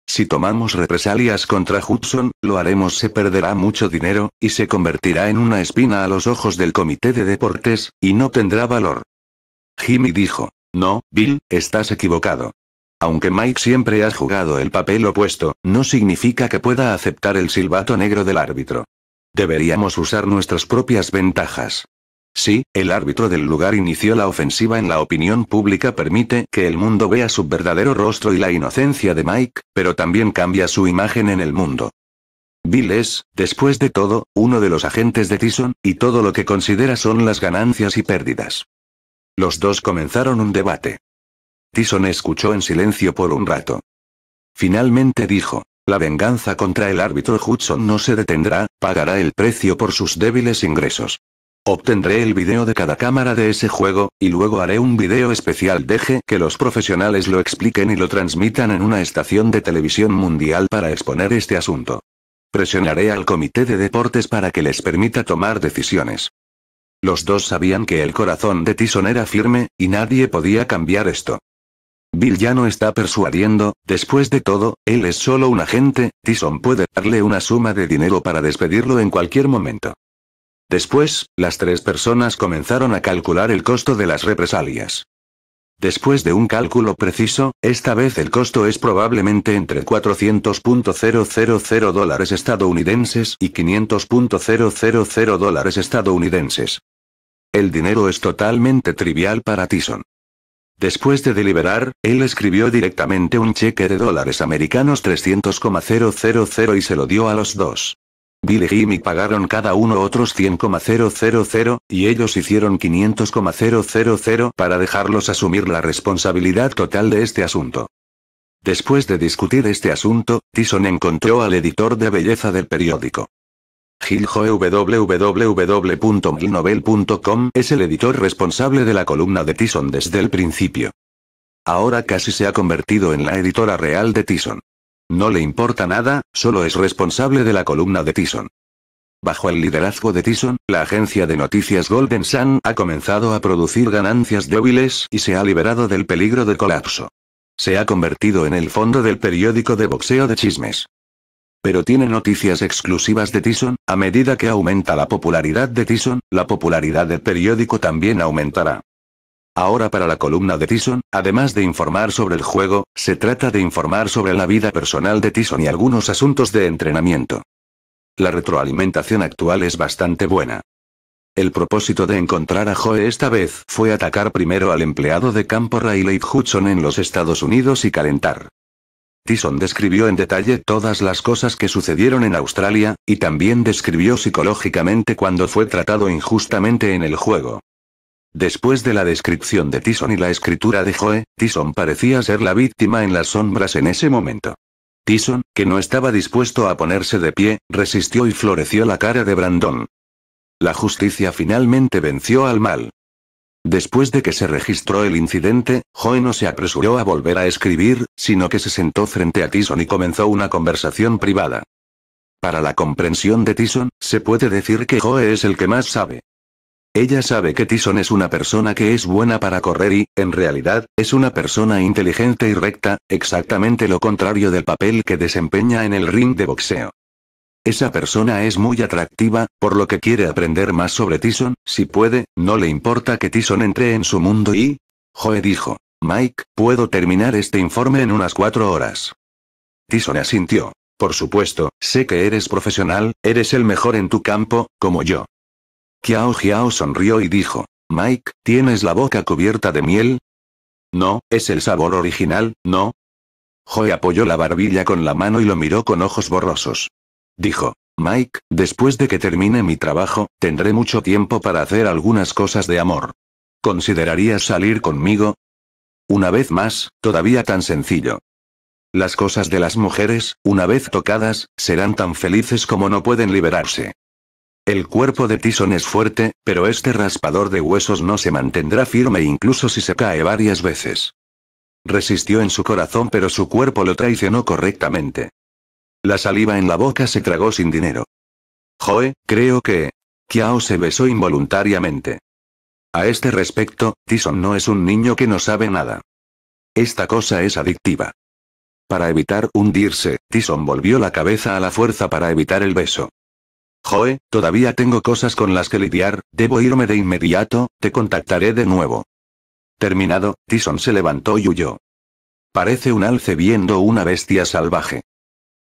Si tomamos represalias contra Hudson, lo haremos se perderá mucho dinero, y se convertirá en una espina a los ojos del comité de deportes, y no tendrá valor. Jimmy dijo, no, Bill, estás equivocado. Aunque Mike siempre ha jugado el papel opuesto, no significa que pueda aceptar el silbato negro del árbitro. Deberíamos usar nuestras propias ventajas. Sí, el árbitro del lugar inició la ofensiva en la opinión pública permite que el mundo vea su verdadero rostro y la inocencia de Mike, pero también cambia su imagen en el mundo. Bill es, después de todo, uno de los agentes de Tyson, y todo lo que considera son las ganancias y pérdidas. Los dos comenzaron un debate. Tyson escuchó en silencio por un rato. Finalmente dijo, la venganza contra el árbitro Hudson no se detendrá, pagará el precio por sus débiles ingresos. Obtendré el video de cada cámara de ese juego, y luego haré un video especial. Deje que los profesionales lo expliquen y lo transmitan en una estación de televisión mundial para exponer este asunto. Presionaré al comité de deportes para que les permita tomar decisiones. Los dos sabían que el corazón de Tyson era firme, y nadie podía cambiar esto. Bill ya no está persuadiendo, después de todo, él es solo un agente, Tyson puede darle una suma de dinero para despedirlo en cualquier momento. Después, las tres personas comenzaron a calcular el costo de las represalias. Después de un cálculo preciso, esta vez el costo es probablemente entre 400.000 dólares estadounidenses y 500.000 dólares estadounidenses. El dinero es totalmente trivial para Tyson. Después de deliberar, él escribió directamente un cheque de dólares americanos 300,000 y se lo dio a los dos. Bill y Jimmy pagaron cada uno otros 100,000, y ellos hicieron 500,000 para dejarlos asumir la responsabilidad total de este asunto. Después de discutir este asunto, Tison encontró al editor de belleza del periódico. www.milnovel.com es el editor responsable de la columna de Tison desde el principio. Ahora casi se ha convertido en la editora real de Tison. No le importa nada, solo es responsable de la columna de Tison. Bajo el liderazgo de Tison, la agencia de noticias Golden Sun ha comenzado a producir ganancias débiles y se ha liberado del peligro de colapso. Se ha convertido en el fondo del periódico de boxeo de chismes. Pero tiene noticias exclusivas de Tison, a medida que aumenta la popularidad de Tison, la popularidad del periódico también aumentará. Ahora para la columna de Tison, además de informar sobre el juego, se trata de informar sobre la vida personal de Tison y algunos asuntos de entrenamiento. La retroalimentación actual es bastante buena. El propósito de encontrar a Joe esta vez fue atacar primero al empleado de campo Riley Hudson en los Estados Unidos y calentar. Tison describió en detalle todas las cosas que sucedieron en Australia, y también describió psicológicamente cuando fue tratado injustamente en el juego. Después de la descripción de Tison y la escritura de Joe, Tison parecía ser la víctima en las sombras en ese momento. Tison, que no estaba dispuesto a ponerse de pie, resistió y floreció la cara de Brandon. La justicia finalmente venció al mal. Después de que se registró el incidente, Joe no se apresuró a volver a escribir, sino que se sentó frente a Tison y comenzó una conversación privada. Para la comprensión de Tison, se puede decir que Joe es el que más sabe. Ella sabe que Tyson es una persona que es buena para correr y, en realidad, es una persona inteligente y recta, exactamente lo contrario del papel que desempeña en el ring de boxeo. Esa persona es muy atractiva, por lo que quiere aprender más sobre Tison, si puede, no le importa que Tison entre en su mundo y... Joe dijo. Mike, puedo terminar este informe en unas cuatro horas. Tyson asintió. Por supuesto, sé que eres profesional, eres el mejor en tu campo, como yo. Kiao Jiao sonrió y dijo, Mike, ¿tienes la boca cubierta de miel? No, es el sabor original, ¿no? Joe apoyó la barbilla con la mano y lo miró con ojos borrosos. Dijo, Mike, después de que termine mi trabajo, tendré mucho tiempo para hacer algunas cosas de amor. ¿Considerarías salir conmigo? Una vez más, todavía tan sencillo. Las cosas de las mujeres, una vez tocadas, serán tan felices como no pueden liberarse. El cuerpo de Tison es fuerte, pero este raspador de huesos no se mantendrá firme incluso si se cae varias veces. Resistió en su corazón pero su cuerpo lo traicionó correctamente. La saliva en la boca se tragó sin dinero. Joe, creo que... Kiao se besó involuntariamente. A este respecto, Tison no es un niño que no sabe nada. Esta cosa es adictiva. Para evitar hundirse, Tison volvió la cabeza a la fuerza para evitar el beso. Joe, todavía tengo cosas con las que lidiar, debo irme de inmediato, te contactaré de nuevo. Terminado, Tison se levantó y huyó. Parece un alce viendo una bestia salvaje.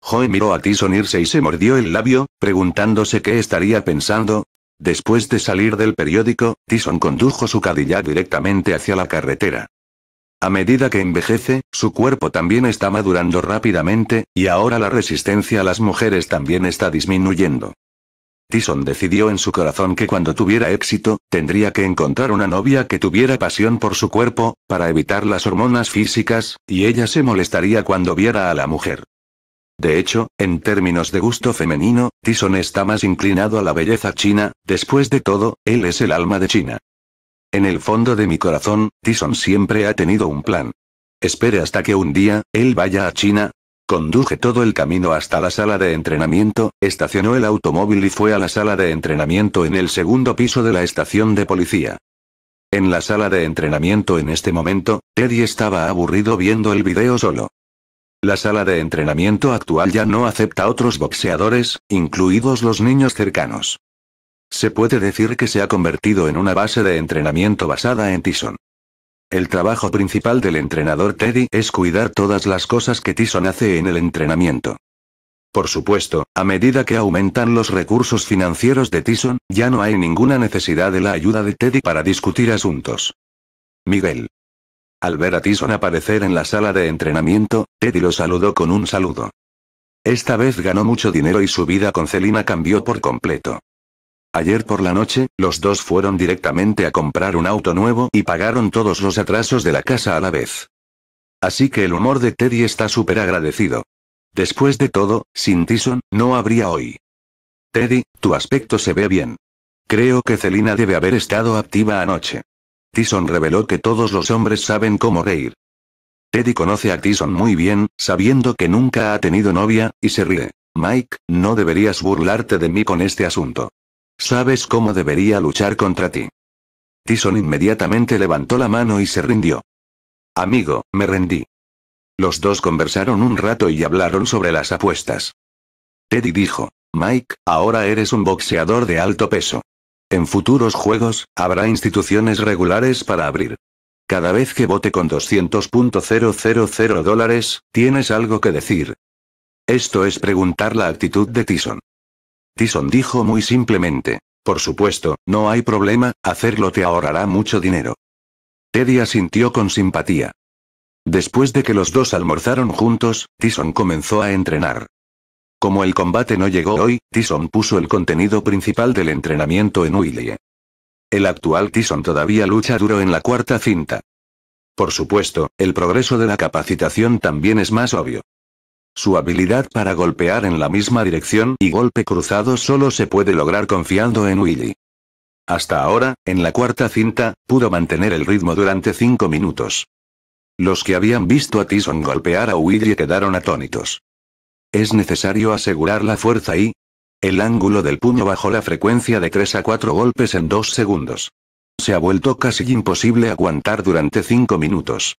Joe miró a Tison irse y se mordió el labio, preguntándose qué estaría pensando. Después de salir del periódico, Tison condujo su Cadillac directamente hacia la carretera. A medida que envejece, su cuerpo también está madurando rápidamente, y ahora la resistencia a las mujeres también está disminuyendo. Tyson decidió en su corazón que cuando tuviera éxito, tendría que encontrar una novia que tuviera pasión por su cuerpo, para evitar las hormonas físicas, y ella se molestaría cuando viera a la mujer. De hecho, en términos de gusto femenino, Tison está más inclinado a la belleza china, después de todo, él es el alma de China. En el fondo de mi corazón, Tison siempre ha tenido un plan. Espere hasta que un día, él vaya a China, Conduje todo el camino hasta la sala de entrenamiento, estacionó el automóvil y fue a la sala de entrenamiento en el segundo piso de la estación de policía. En la sala de entrenamiento en este momento, Teddy estaba aburrido viendo el video solo. La sala de entrenamiento actual ya no acepta otros boxeadores, incluidos los niños cercanos. Se puede decir que se ha convertido en una base de entrenamiento basada en Tison. El trabajo principal del entrenador Teddy es cuidar todas las cosas que Tison hace en el entrenamiento. Por supuesto, a medida que aumentan los recursos financieros de Tison, ya no hay ninguna necesidad de la ayuda de Teddy para discutir asuntos. Miguel. Al ver a Tison aparecer en la sala de entrenamiento, Teddy lo saludó con un saludo. Esta vez ganó mucho dinero y su vida con Celina cambió por completo. Ayer por la noche, los dos fueron directamente a comprar un auto nuevo y pagaron todos los atrasos de la casa a la vez. Así que el humor de Teddy está súper agradecido. Después de todo, sin Tison, no habría hoy. Teddy, tu aspecto se ve bien. Creo que Celina debe haber estado activa anoche. Tison reveló que todos los hombres saben cómo reír. Teddy conoce a Tison muy bien, sabiendo que nunca ha tenido novia, y se ríe. Mike, no deberías burlarte de mí con este asunto. Sabes cómo debería luchar contra ti. Tison inmediatamente levantó la mano y se rindió. Amigo, me rendí. Los dos conversaron un rato y hablaron sobre las apuestas. Teddy dijo, Mike, ahora eres un boxeador de alto peso. En futuros juegos, habrá instituciones regulares para abrir. Cada vez que vote con 200.000 dólares, tienes algo que decir. Esto es preguntar la actitud de Tison. Tison dijo muy simplemente. Por supuesto, no hay problema, hacerlo te ahorrará mucho dinero. Teddy asintió con simpatía. Después de que los dos almorzaron juntos, Tison comenzó a entrenar. Como el combate no llegó hoy, Tison puso el contenido principal del entrenamiento en Willy. El actual Tison todavía lucha duro en la cuarta cinta. Por supuesto, el progreso de la capacitación también es más obvio. Su habilidad para golpear en la misma dirección y golpe cruzado solo se puede lograr confiando en Willy. Hasta ahora, en la cuarta cinta, pudo mantener el ritmo durante 5 minutos. Los que habían visto a Tison golpear a Willy quedaron atónitos. Es necesario asegurar la fuerza y el ángulo del puño bajo la frecuencia de 3 a 4 golpes en 2 segundos. Se ha vuelto casi imposible aguantar durante 5 minutos.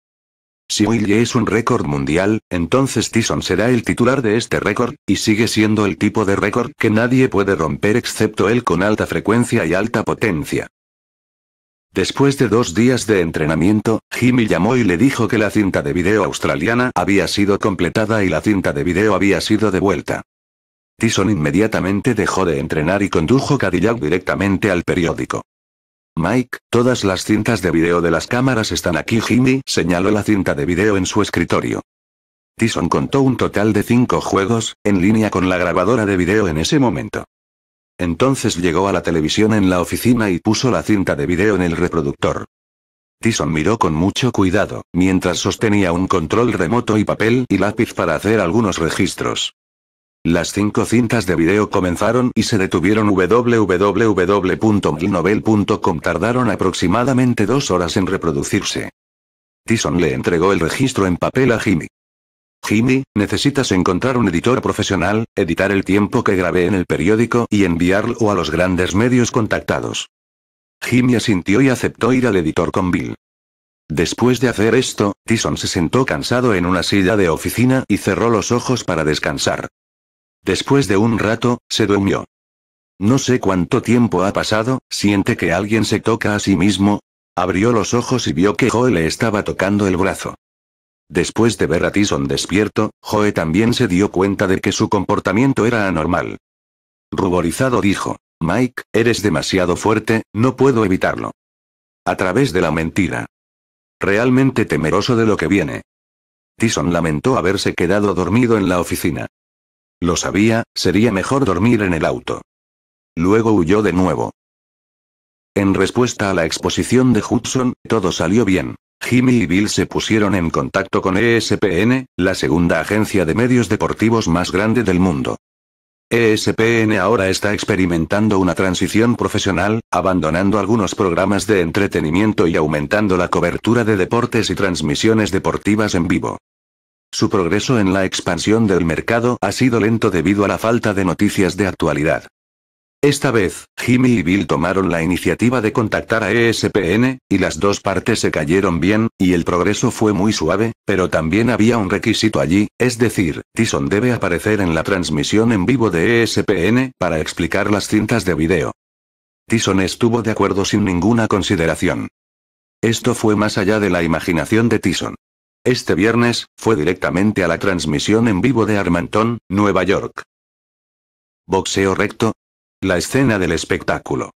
Si Willie es un récord mundial, entonces Tyson será el titular de este récord, y sigue siendo el tipo de récord que nadie puede romper excepto él con alta frecuencia y alta potencia. Después de dos días de entrenamiento, Jimmy llamó y le dijo que la cinta de video australiana había sido completada y la cinta de video había sido devuelta. Tyson inmediatamente dejó de entrenar y condujo Cadillac directamente al periódico. Mike, todas las cintas de video de las cámaras están aquí. Jimmy señaló la cinta de video en su escritorio. Tyson contó un total de cinco juegos, en línea con la grabadora de video en ese momento. Entonces llegó a la televisión en la oficina y puso la cinta de video en el reproductor. Tyson miró con mucho cuidado, mientras sostenía un control remoto y papel y lápiz para hacer algunos registros. Las cinco cintas de video comenzaron y se detuvieron www.milnovel.com tardaron aproximadamente dos horas en reproducirse. Tyson le entregó el registro en papel a Jimmy. Jimmy, necesitas encontrar un editor profesional, editar el tiempo que grabé en el periódico y enviarlo a los grandes medios contactados. Jimmy asintió y aceptó ir al editor con Bill. Después de hacer esto, Tyson se sentó cansado en una silla de oficina y cerró los ojos para descansar. Después de un rato, se durmió. No sé cuánto tiempo ha pasado, siente que alguien se toca a sí mismo. Abrió los ojos y vio que Joe le estaba tocando el brazo. Después de ver a Tison despierto, Joe también se dio cuenta de que su comportamiento era anormal. Ruborizado dijo, Mike, eres demasiado fuerte, no puedo evitarlo. A través de la mentira. Realmente temeroso de lo que viene. Tison lamentó haberse quedado dormido en la oficina. Lo sabía, sería mejor dormir en el auto. Luego huyó de nuevo. En respuesta a la exposición de Hudson, todo salió bien. Jimmy y Bill se pusieron en contacto con ESPN, la segunda agencia de medios deportivos más grande del mundo. ESPN ahora está experimentando una transición profesional, abandonando algunos programas de entretenimiento y aumentando la cobertura de deportes y transmisiones deportivas en vivo. Su progreso en la expansión del mercado ha sido lento debido a la falta de noticias de actualidad. Esta vez, Jimmy y Bill tomaron la iniciativa de contactar a ESPN, y las dos partes se cayeron bien, y el progreso fue muy suave, pero también había un requisito allí, es decir, Tyson debe aparecer en la transmisión en vivo de ESPN, para explicar las cintas de video. Tyson estuvo de acuerdo sin ninguna consideración. Esto fue más allá de la imaginación de Tison. Este viernes, fue directamente a la transmisión en vivo de Armantón, Nueva York. Boxeo recto. La escena del espectáculo.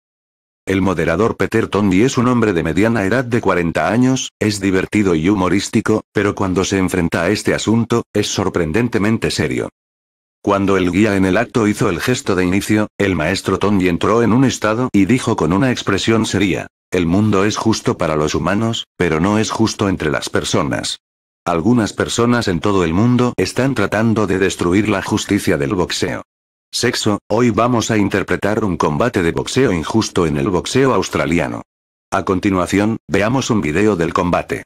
El moderador Peter Tondi es un hombre de mediana edad de 40 años, es divertido y humorístico, pero cuando se enfrenta a este asunto, es sorprendentemente serio. Cuando el guía en el acto hizo el gesto de inicio, el maestro Tondi entró en un estado y dijo con una expresión seria, el mundo es justo para los humanos, pero no es justo entre las personas. Algunas personas en todo el mundo están tratando de destruir la justicia del boxeo. Sexo, hoy vamos a interpretar un combate de boxeo injusto en el boxeo australiano. A continuación, veamos un video del combate.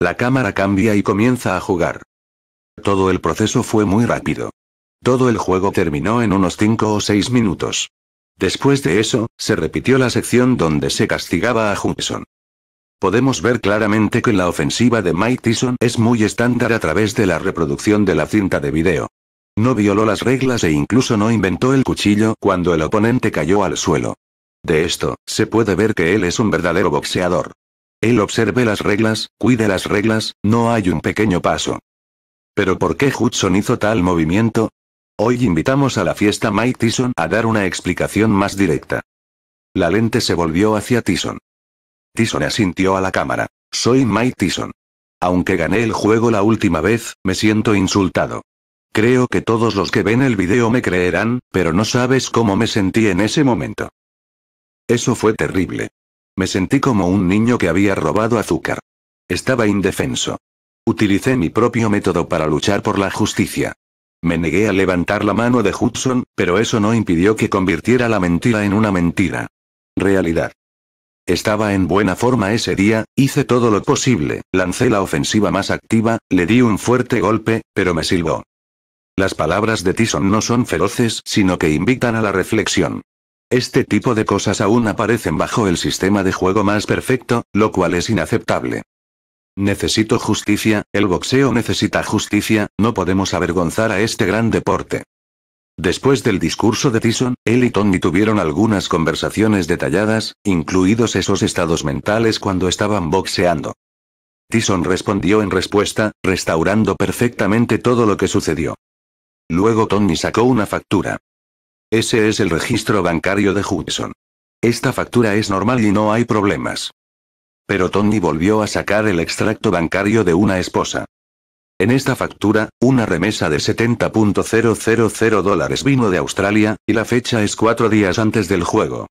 La cámara cambia y comienza a jugar. Todo el proceso fue muy rápido. Todo el juego terminó en unos 5 o 6 minutos. Después de eso, se repitió la sección donde se castigaba a Hudson. Podemos ver claramente que la ofensiva de Mike Tyson es muy estándar a través de la reproducción de la cinta de video. No violó las reglas e incluso no inventó el cuchillo cuando el oponente cayó al suelo. De esto, se puede ver que él es un verdadero boxeador. Él observe las reglas, cuide las reglas, no hay un pequeño paso. Pero ¿por qué Hudson hizo tal movimiento? Hoy invitamos a la fiesta Mike Tyson a dar una explicación más directa. La lente se volvió hacia Tyson asintió a la cámara. Soy Mike Tyson. Aunque gané el juego la última vez, me siento insultado. Creo que todos los que ven el video me creerán, pero no sabes cómo me sentí en ese momento. Eso fue terrible. Me sentí como un niño que había robado azúcar. Estaba indefenso. Utilicé mi propio método para luchar por la justicia. Me negué a levantar la mano de Hudson, pero eso no impidió que convirtiera la mentira en una mentira. Realidad. Estaba en buena forma ese día, hice todo lo posible, lancé la ofensiva más activa, le di un fuerte golpe, pero me silbó. Las palabras de Tyson no son feroces, sino que invitan a la reflexión. Este tipo de cosas aún aparecen bajo el sistema de juego más perfecto, lo cual es inaceptable. Necesito justicia, el boxeo necesita justicia, no podemos avergonzar a este gran deporte. Después del discurso de Tyson, él y Tony tuvieron algunas conversaciones detalladas, incluidos esos estados mentales cuando estaban boxeando. Tyson respondió en respuesta, restaurando perfectamente todo lo que sucedió. Luego Tony sacó una factura. Ese es el registro bancario de Hudson. Esta factura es normal y no hay problemas. Pero Tony volvió a sacar el extracto bancario de una esposa. En esta factura, una remesa de 70.000 dólares vino de Australia, y la fecha es cuatro días antes del juego.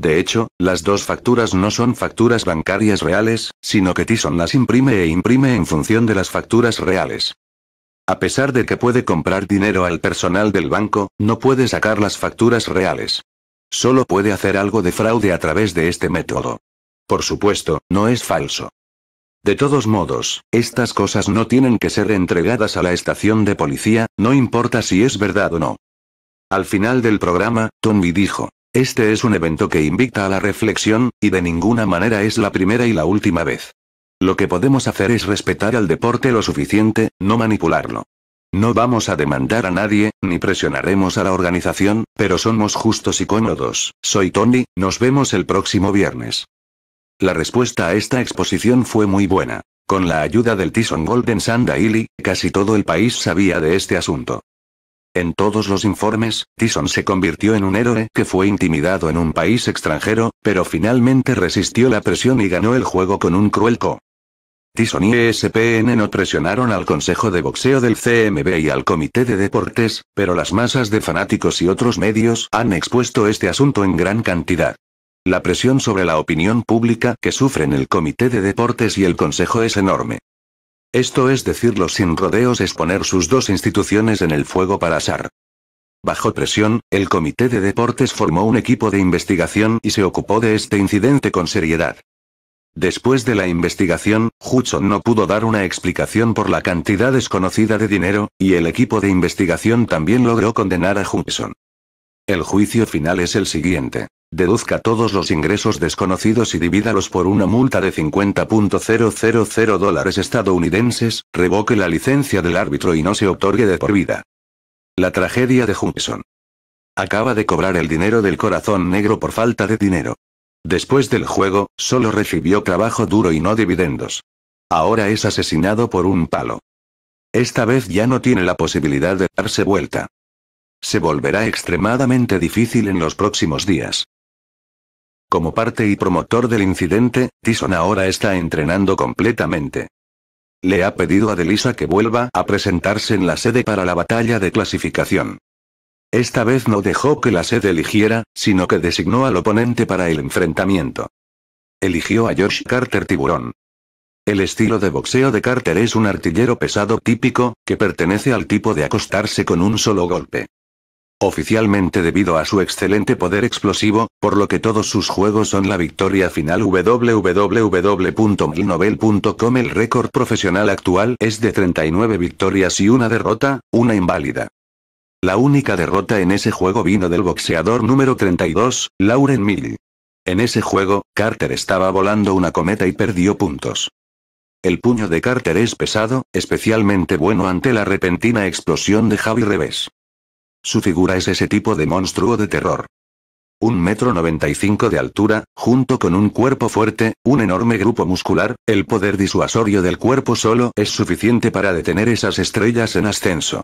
De hecho, las dos facturas no son facturas bancarias reales, sino que Tison las imprime e imprime en función de las facturas reales. A pesar de que puede comprar dinero al personal del banco, no puede sacar las facturas reales. Solo puede hacer algo de fraude a través de este método. Por supuesto, no es falso. De todos modos, estas cosas no tienen que ser entregadas a la estación de policía, no importa si es verdad o no. Al final del programa, Tommy dijo, este es un evento que invita a la reflexión, y de ninguna manera es la primera y la última vez. Lo que podemos hacer es respetar al deporte lo suficiente, no manipularlo. No vamos a demandar a nadie, ni presionaremos a la organización, pero somos justos y cómodos. Soy Tony, nos vemos el próximo viernes. La respuesta a esta exposición fue muy buena. Con la ayuda del Tyson Golden Sand casi todo el país sabía de este asunto. En todos los informes, Tyson se convirtió en un héroe que fue intimidado en un país extranjero, pero finalmente resistió la presión y ganó el juego con un cruel co. Tyson y ESPN no presionaron al Consejo de Boxeo del CMB y al Comité de Deportes, pero las masas de fanáticos y otros medios han expuesto este asunto en gran cantidad. La presión sobre la opinión pública que sufren el Comité de Deportes y el Consejo es enorme. Esto es decirlo sin rodeos es poner sus dos instituciones en el fuego para asar. Bajo presión, el Comité de Deportes formó un equipo de investigación y se ocupó de este incidente con seriedad. Después de la investigación, Hudson no pudo dar una explicación por la cantidad desconocida de dinero, y el equipo de investigación también logró condenar a Hudson. El juicio final es el siguiente. Deduzca todos los ingresos desconocidos y divídalos por una multa de 50.000 dólares estadounidenses, revoque la licencia del árbitro y no se otorgue de por vida. La tragedia de Hudson. Acaba de cobrar el dinero del corazón negro por falta de dinero. Después del juego, solo recibió trabajo duro y no dividendos. Ahora es asesinado por un palo. Esta vez ya no tiene la posibilidad de darse vuelta. Se volverá extremadamente difícil en los próximos días. Como parte y promotor del incidente, Tyson ahora está entrenando completamente. Le ha pedido a Delisa que vuelva a presentarse en la sede para la batalla de clasificación. Esta vez no dejó que la sede eligiera, sino que designó al oponente para el enfrentamiento. Eligió a George Carter Tiburón. El estilo de boxeo de Carter es un artillero pesado típico, que pertenece al tipo de acostarse con un solo golpe oficialmente debido a su excelente poder explosivo, por lo que todos sus juegos son la victoria final www.milnovel.com El récord profesional actual es de 39 victorias y una derrota, una inválida. La única derrota en ese juego vino del boxeador número 32, Lauren Mill. En ese juego, Carter estaba volando una cometa y perdió puntos. El puño de Carter es pesado, especialmente bueno ante la repentina explosión de Javi Revés. Su figura es ese tipo de monstruo de terror. Un metro noventa y cinco de altura, junto con un cuerpo fuerte, un enorme grupo muscular, el poder disuasorio del cuerpo solo es suficiente para detener esas estrellas en ascenso.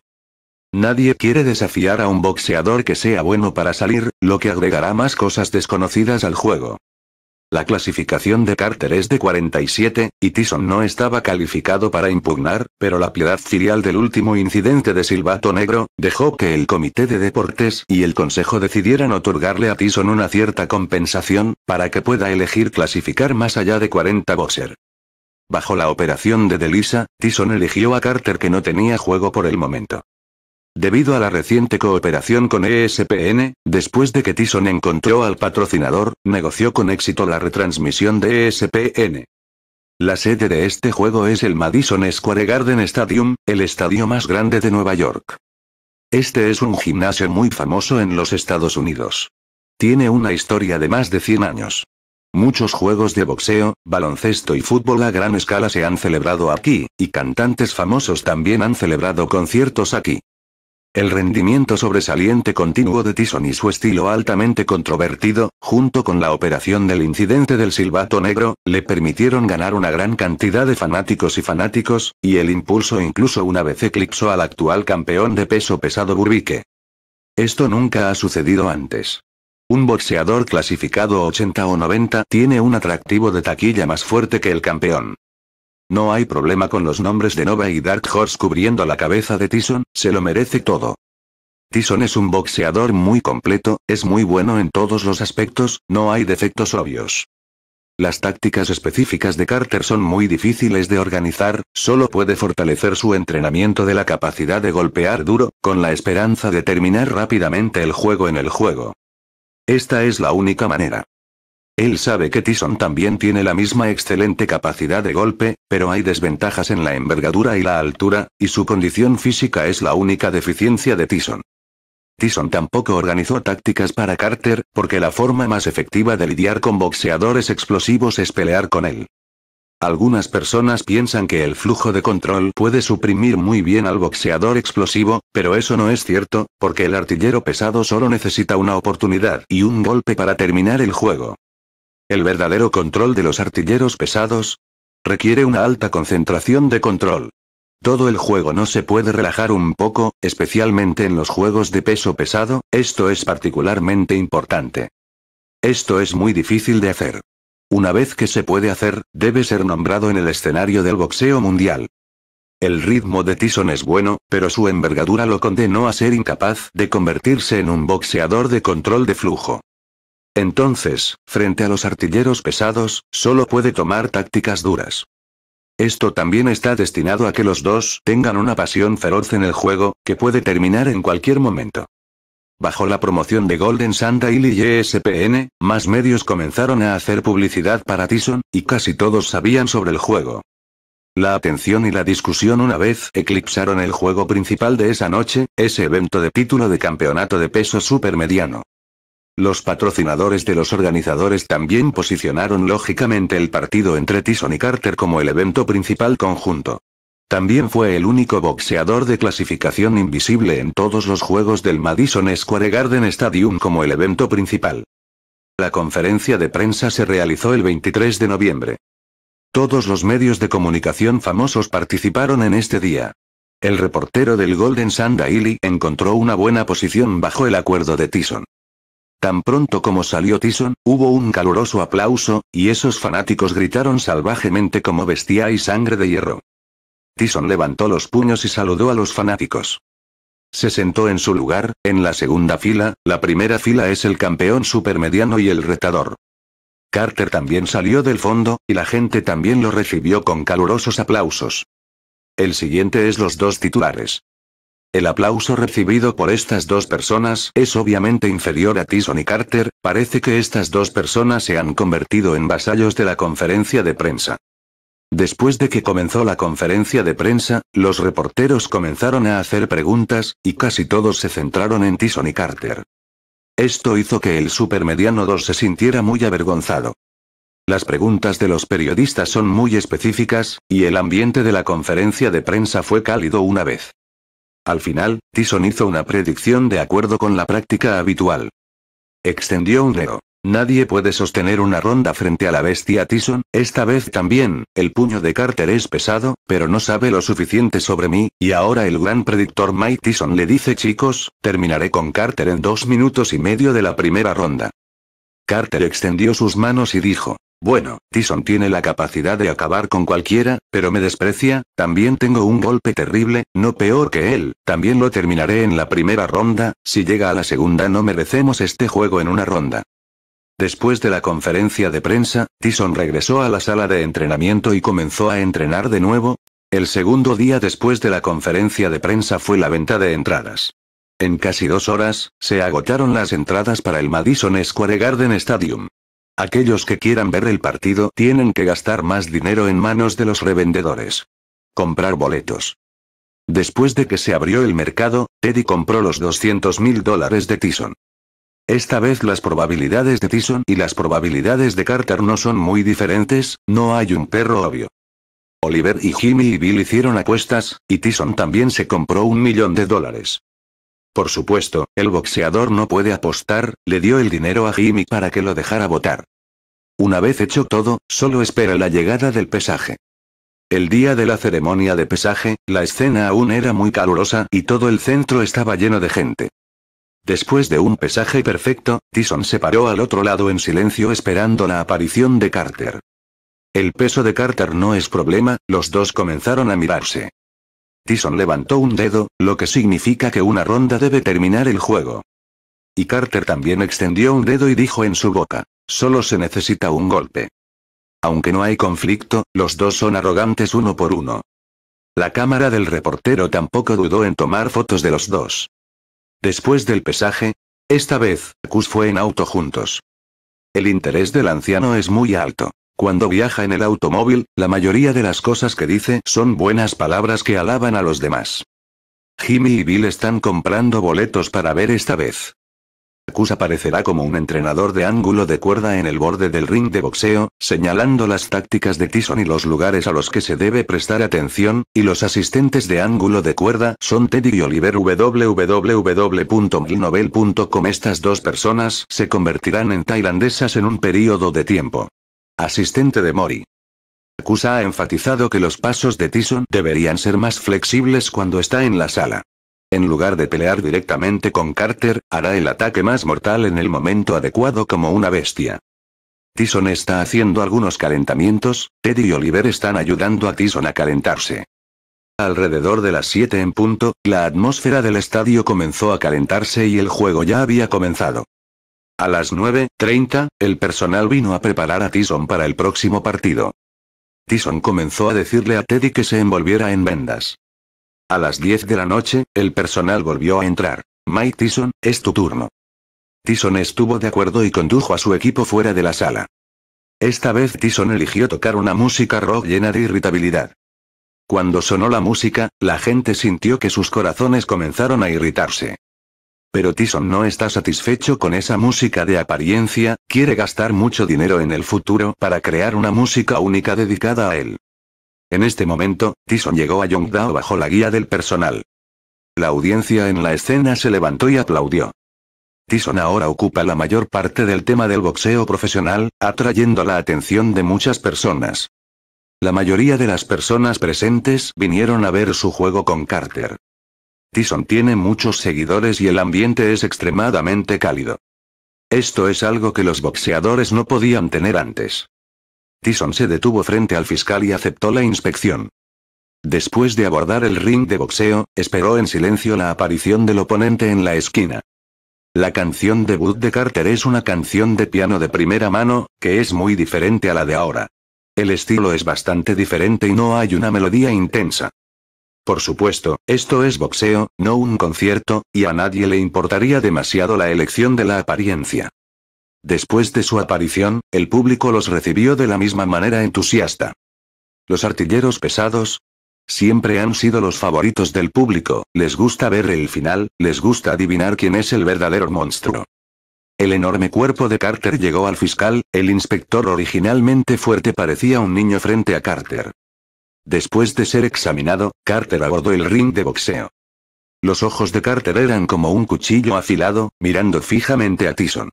Nadie quiere desafiar a un boxeador que sea bueno para salir, lo que agregará más cosas desconocidas al juego. La clasificación de Carter es de 47, y Tison no estaba calificado para impugnar, pero la piedad filial del último incidente de Silbato Negro, dejó que el Comité de Deportes y el Consejo decidieran otorgarle a Tison una cierta compensación, para que pueda elegir clasificar más allá de 40 boxer. Bajo la operación de Delisa, Tyson eligió a Carter que no tenía juego por el momento. Debido a la reciente cooperación con ESPN, después de que Tyson encontró al patrocinador, negoció con éxito la retransmisión de ESPN. La sede de este juego es el Madison Square Garden Stadium, el estadio más grande de Nueva York. Este es un gimnasio muy famoso en los Estados Unidos. Tiene una historia de más de 100 años. Muchos juegos de boxeo, baloncesto y fútbol a gran escala se han celebrado aquí, y cantantes famosos también han celebrado conciertos aquí. El rendimiento sobresaliente continuo de Tison y su estilo altamente controvertido, junto con la operación del incidente del silbato negro, le permitieron ganar una gran cantidad de fanáticos y fanáticos, y el impulso incluso una vez eclipsó al actual campeón de peso pesado Burbique. Esto nunca ha sucedido antes. Un boxeador clasificado 80 o 90 tiene un atractivo de taquilla más fuerte que el campeón. No hay problema con los nombres de Nova y Dark Horse cubriendo la cabeza de Tyson, se lo merece todo. Tyson es un boxeador muy completo, es muy bueno en todos los aspectos, no hay defectos obvios. Las tácticas específicas de Carter son muy difíciles de organizar, solo puede fortalecer su entrenamiento de la capacidad de golpear duro, con la esperanza de terminar rápidamente el juego en el juego. Esta es la única manera. Él sabe que Tison también tiene la misma excelente capacidad de golpe, pero hay desventajas en la envergadura y la altura, y su condición física es la única deficiencia de Tison. Tison tampoco organizó tácticas para Carter, porque la forma más efectiva de lidiar con boxeadores explosivos es pelear con él. Algunas personas piensan que el flujo de control puede suprimir muy bien al boxeador explosivo, pero eso no es cierto, porque el artillero pesado solo necesita una oportunidad y un golpe para terminar el juego. El verdadero control de los artilleros pesados requiere una alta concentración de control. Todo el juego no se puede relajar un poco, especialmente en los juegos de peso pesado, esto es particularmente importante. Esto es muy difícil de hacer. Una vez que se puede hacer, debe ser nombrado en el escenario del boxeo mundial. El ritmo de Tyson es bueno, pero su envergadura lo condenó a ser incapaz de convertirse en un boxeador de control de flujo. Entonces, frente a los artilleros pesados, solo puede tomar tácticas duras. Esto también está destinado a que los dos tengan una pasión feroz en el juego, que puede terminar en cualquier momento. Bajo la promoción de Golden Santa y ESPN, más medios comenzaron a hacer publicidad para Tyson, y casi todos sabían sobre el juego. La atención y la discusión una vez eclipsaron el juego principal de esa noche, ese evento de título de campeonato de peso supermediano. Los patrocinadores de los organizadores también posicionaron lógicamente el partido entre Tyson y Carter como el evento principal conjunto. También fue el único boxeador de clasificación invisible en todos los juegos del Madison Square Garden Stadium como el evento principal. La conferencia de prensa se realizó el 23 de noviembre. Todos los medios de comunicación famosos participaron en este día. El reportero del Golden Sun Daily encontró una buena posición bajo el acuerdo de Tyson. Tan pronto como salió Tyson, hubo un caluroso aplauso, y esos fanáticos gritaron salvajemente como bestia y sangre de hierro. Tyson levantó los puños y saludó a los fanáticos. Se sentó en su lugar, en la segunda fila, la primera fila es el campeón supermediano y el retador. Carter también salió del fondo, y la gente también lo recibió con calurosos aplausos. El siguiente es los dos titulares. El aplauso recibido por estas dos personas es obviamente inferior a Tison y Carter, parece que estas dos personas se han convertido en vasallos de la conferencia de prensa. Después de que comenzó la conferencia de prensa, los reporteros comenzaron a hacer preguntas, y casi todos se centraron en Tison y Carter. Esto hizo que el supermediano 2 se sintiera muy avergonzado. Las preguntas de los periodistas son muy específicas, y el ambiente de la conferencia de prensa fue cálido una vez. Al final, Tyson hizo una predicción de acuerdo con la práctica habitual. Extendió un dedo. Nadie puede sostener una ronda frente a la bestia Tyson, esta vez también, el puño de Carter es pesado, pero no sabe lo suficiente sobre mí, y ahora el gran predictor Mike Tyson le dice chicos, terminaré con Carter en dos minutos y medio de la primera ronda. Carter extendió sus manos y dijo, bueno, Tison tiene la capacidad de acabar con cualquiera, pero me desprecia, también tengo un golpe terrible, no peor que él, también lo terminaré en la primera ronda, si llega a la segunda no merecemos este juego en una ronda. Después de la conferencia de prensa, Tison regresó a la sala de entrenamiento y comenzó a entrenar de nuevo. El segundo día después de la conferencia de prensa fue la venta de entradas. En casi dos horas, se agotaron las entradas para el Madison Square Garden Stadium. Aquellos que quieran ver el partido tienen que gastar más dinero en manos de los revendedores. Comprar boletos. Después de que se abrió el mercado, Teddy compró los 200 mil dólares de Tyson. Esta vez las probabilidades de Tyson y las probabilidades de Carter no son muy diferentes, no hay un perro obvio. Oliver y Jimmy y Bill hicieron apuestas, y Tyson también se compró un millón de dólares. Por supuesto, el boxeador no puede apostar, le dio el dinero a Jimmy para que lo dejara votar. Una vez hecho todo, solo espera la llegada del pesaje. El día de la ceremonia de pesaje, la escena aún era muy calurosa y todo el centro estaba lleno de gente. Después de un pesaje perfecto, Tyson se paró al otro lado en silencio esperando la aparición de Carter. El peso de Carter no es problema, los dos comenzaron a mirarse. Tyson levantó un dedo, lo que significa que una ronda debe terminar el juego. Y Carter también extendió un dedo y dijo en su boca, solo se necesita un golpe. Aunque no hay conflicto, los dos son arrogantes uno por uno. La cámara del reportero tampoco dudó en tomar fotos de los dos. Después del pesaje, esta vez, Cus fue en auto juntos. El interés del anciano es muy alto. Cuando viaja en el automóvil, la mayoría de las cosas que dice son buenas palabras que alaban a los demás. Jimmy y Bill están comprando boletos para ver esta vez. Kus aparecerá como un entrenador de ángulo de cuerda en el borde del ring de boxeo, señalando las tácticas de Tyson y los lugares a los que se debe prestar atención, y los asistentes de ángulo de cuerda son Teddy y Oliver www.milnovel.com Estas dos personas se convertirán en tailandesas en un período de tiempo asistente de Mori. Akusa ha enfatizado que los pasos de Tison deberían ser más flexibles cuando está en la sala. En lugar de pelear directamente con Carter, hará el ataque más mortal en el momento adecuado como una bestia. Tison está haciendo algunos calentamientos, Teddy y Oliver están ayudando a Tison a calentarse. Alrededor de las 7 en punto, la atmósfera del estadio comenzó a calentarse y el juego ya había comenzado. A las 9.30, el personal vino a preparar a Tyson para el próximo partido. Tyson comenzó a decirle a Teddy que se envolviera en vendas. A las 10 de la noche, el personal volvió a entrar. Mike Tyson, es tu turno. Tyson estuvo de acuerdo y condujo a su equipo fuera de la sala. Esta vez Tison eligió tocar una música rock llena de irritabilidad. Cuando sonó la música, la gente sintió que sus corazones comenzaron a irritarse. Pero Tison no está satisfecho con esa música de apariencia, quiere gastar mucho dinero en el futuro para crear una música única dedicada a él. En este momento, Tison llegó a Yongdao bajo la guía del personal. La audiencia en la escena se levantó y aplaudió. Tison ahora ocupa la mayor parte del tema del boxeo profesional, atrayendo la atención de muchas personas. La mayoría de las personas presentes vinieron a ver su juego con Carter. Tyson tiene muchos seguidores y el ambiente es extremadamente cálido. Esto es algo que los boxeadores no podían tener antes. Tyson se detuvo frente al fiscal y aceptó la inspección. Después de abordar el ring de boxeo, esperó en silencio la aparición del oponente en la esquina. La canción debut de Carter es una canción de piano de primera mano, que es muy diferente a la de ahora. El estilo es bastante diferente y no hay una melodía intensa. Por supuesto, esto es boxeo, no un concierto, y a nadie le importaría demasiado la elección de la apariencia. Después de su aparición, el público los recibió de la misma manera entusiasta. Los artilleros pesados, Siempre han sido los favoritos del público, les gusta ver el final, les gusta adivinar quién es el verdadero monstruo. El enorme cuerpo de Carter llegó al fiscal, el inspector originalmente fuerte parecía un niño frente a Carter. Después de ser examinado, Carter abordó el ring de boxeo. Los ojos de Carter eran como un cuchillo afilado, mirando fijamente a Tyson.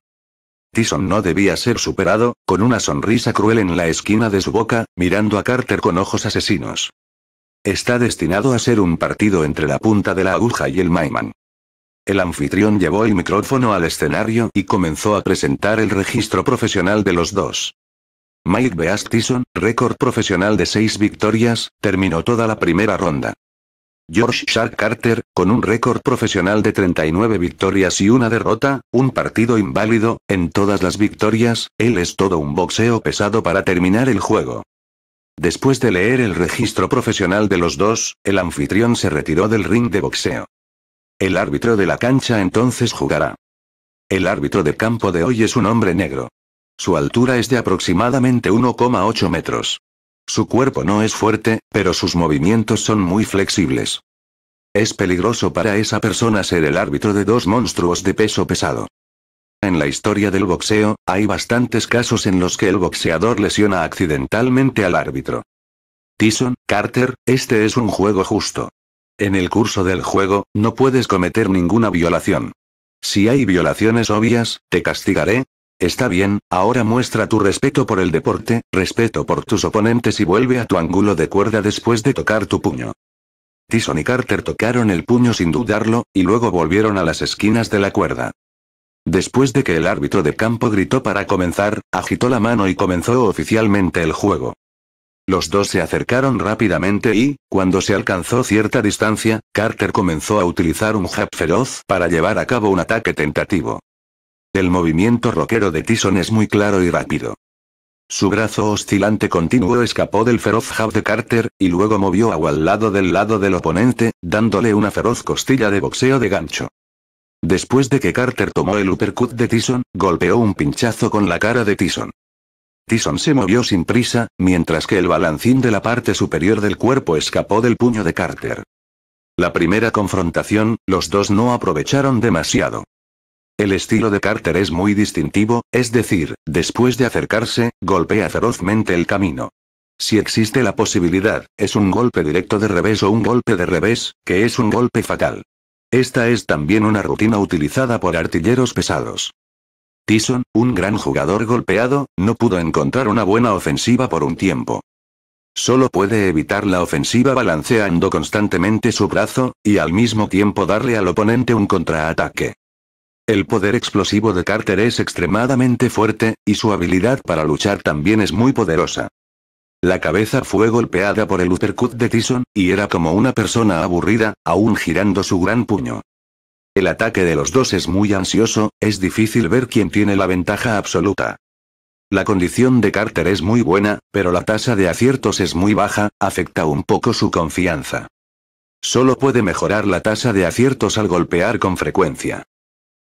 Tyson no debía ser superado, con una sonrisa cruel en la esquina de su boca, mirando a Carter con ojos asesinos. Está destinado a ser un partido entre la punta de la aguja y el Maiman. El anfitrión llevó el micrófono al escenario y comenzó a presentar el registro profesional de los dos. Mike Beastison, récord profesional de 6 victorias, terminó toda la primera ronda. George Shark Carter, con un récord profesional de 39 victorias y una derrota, un partido inválido, en todas las victorias, él es todo un boxeo pesado para terminar el juego. Después de leer el registro profesional de los dos, el anfitrión se retiró del ring de boxeo. El árbitro de la cancha entonces jugará. El árbitro de campo de hoy es un hombre negro. Su altura es de aproximadamente 1,8 metros. Su cuerpo no es fuerte, pero sus movimientos son muy flexibles. Es peligroso para esa persona ser el árbitro de dos monstruos de peso pesado. En la historia del boxeo, hay bastantes casos en los que el boxeador lesiona accidentalmente al árbitro. Tyson, Carter, este es un juego justo. En el curso del juego, no puedes cometer ninguna violación. Si hay violaciones obvias, te castigaré, Está bien, ahora muestra tu respeto por el deporte, respeto por tus oponentes y vuelve a tu ángulo de cuerda después de tocar tu puño. Tyson y Carter tocaron el puño sin dudarlo, y luego volvieron a las esquinas de la cuerda. Después de que el árbitro de campo gritó para comenzar, agitó la mano y comenzó oficialmente el juego. Los dos se acercaron rápidamente y, cuando se alcanzó cierta distancia, Carter comenzó a utilizar un jab feroz para llevar a cabo un ataque tentativo. El movimiento roquero de Tison es muy claro y rápido. Su brazo oscilante continuo escapó del feroz jab de Carter, y luego movió agua al lado del lado del oponente, dándole una feroz costilla de boxeo de gancho. Después de que Carter tomó el uppercut de Tison, golpeó un pinchazo con la cara de Tison. Tison se movió sin prisa, mientras que el balancín de la parte superior del cuerpo escapó del puño de Carter. La primera confrontación, los dos no aprovecharon demasiado. El estilo de Carter es muy distintivo, es decir, después de acercarse, golpea ferozmente el camino. Si existe la posibilidad, es un golpe directo de revés o un golpe de revés, que es un golpe fatal. Esta es también una rutina utilizada por artilleros pesados. Tyson, un gran jugador golpeado, no pudo encontrar una buena ofensiva por un tiempo. Solo puede evitar la ofensiva balanceando constantemente su brazo, y al mismo tiempo darle al oponente un contraataque. El poder explosivo de Carter es extremadamente fuerte, y su habilidad para luchar también es muy poderosa. La cabeza fue golpeada por el uppercut de Tyson, y era como una persona aburrida, aún girando su gran puño. El ataque de los dos es muy ansioso, es difícil ver quién tiene la ventaja absoluta. La condición de Carter es muy buena, pero la tasa de aciertos es muy baja, afecta un poco su confianza. Solo puede mejorar la tasa de aciertos al golpear con frecuencia.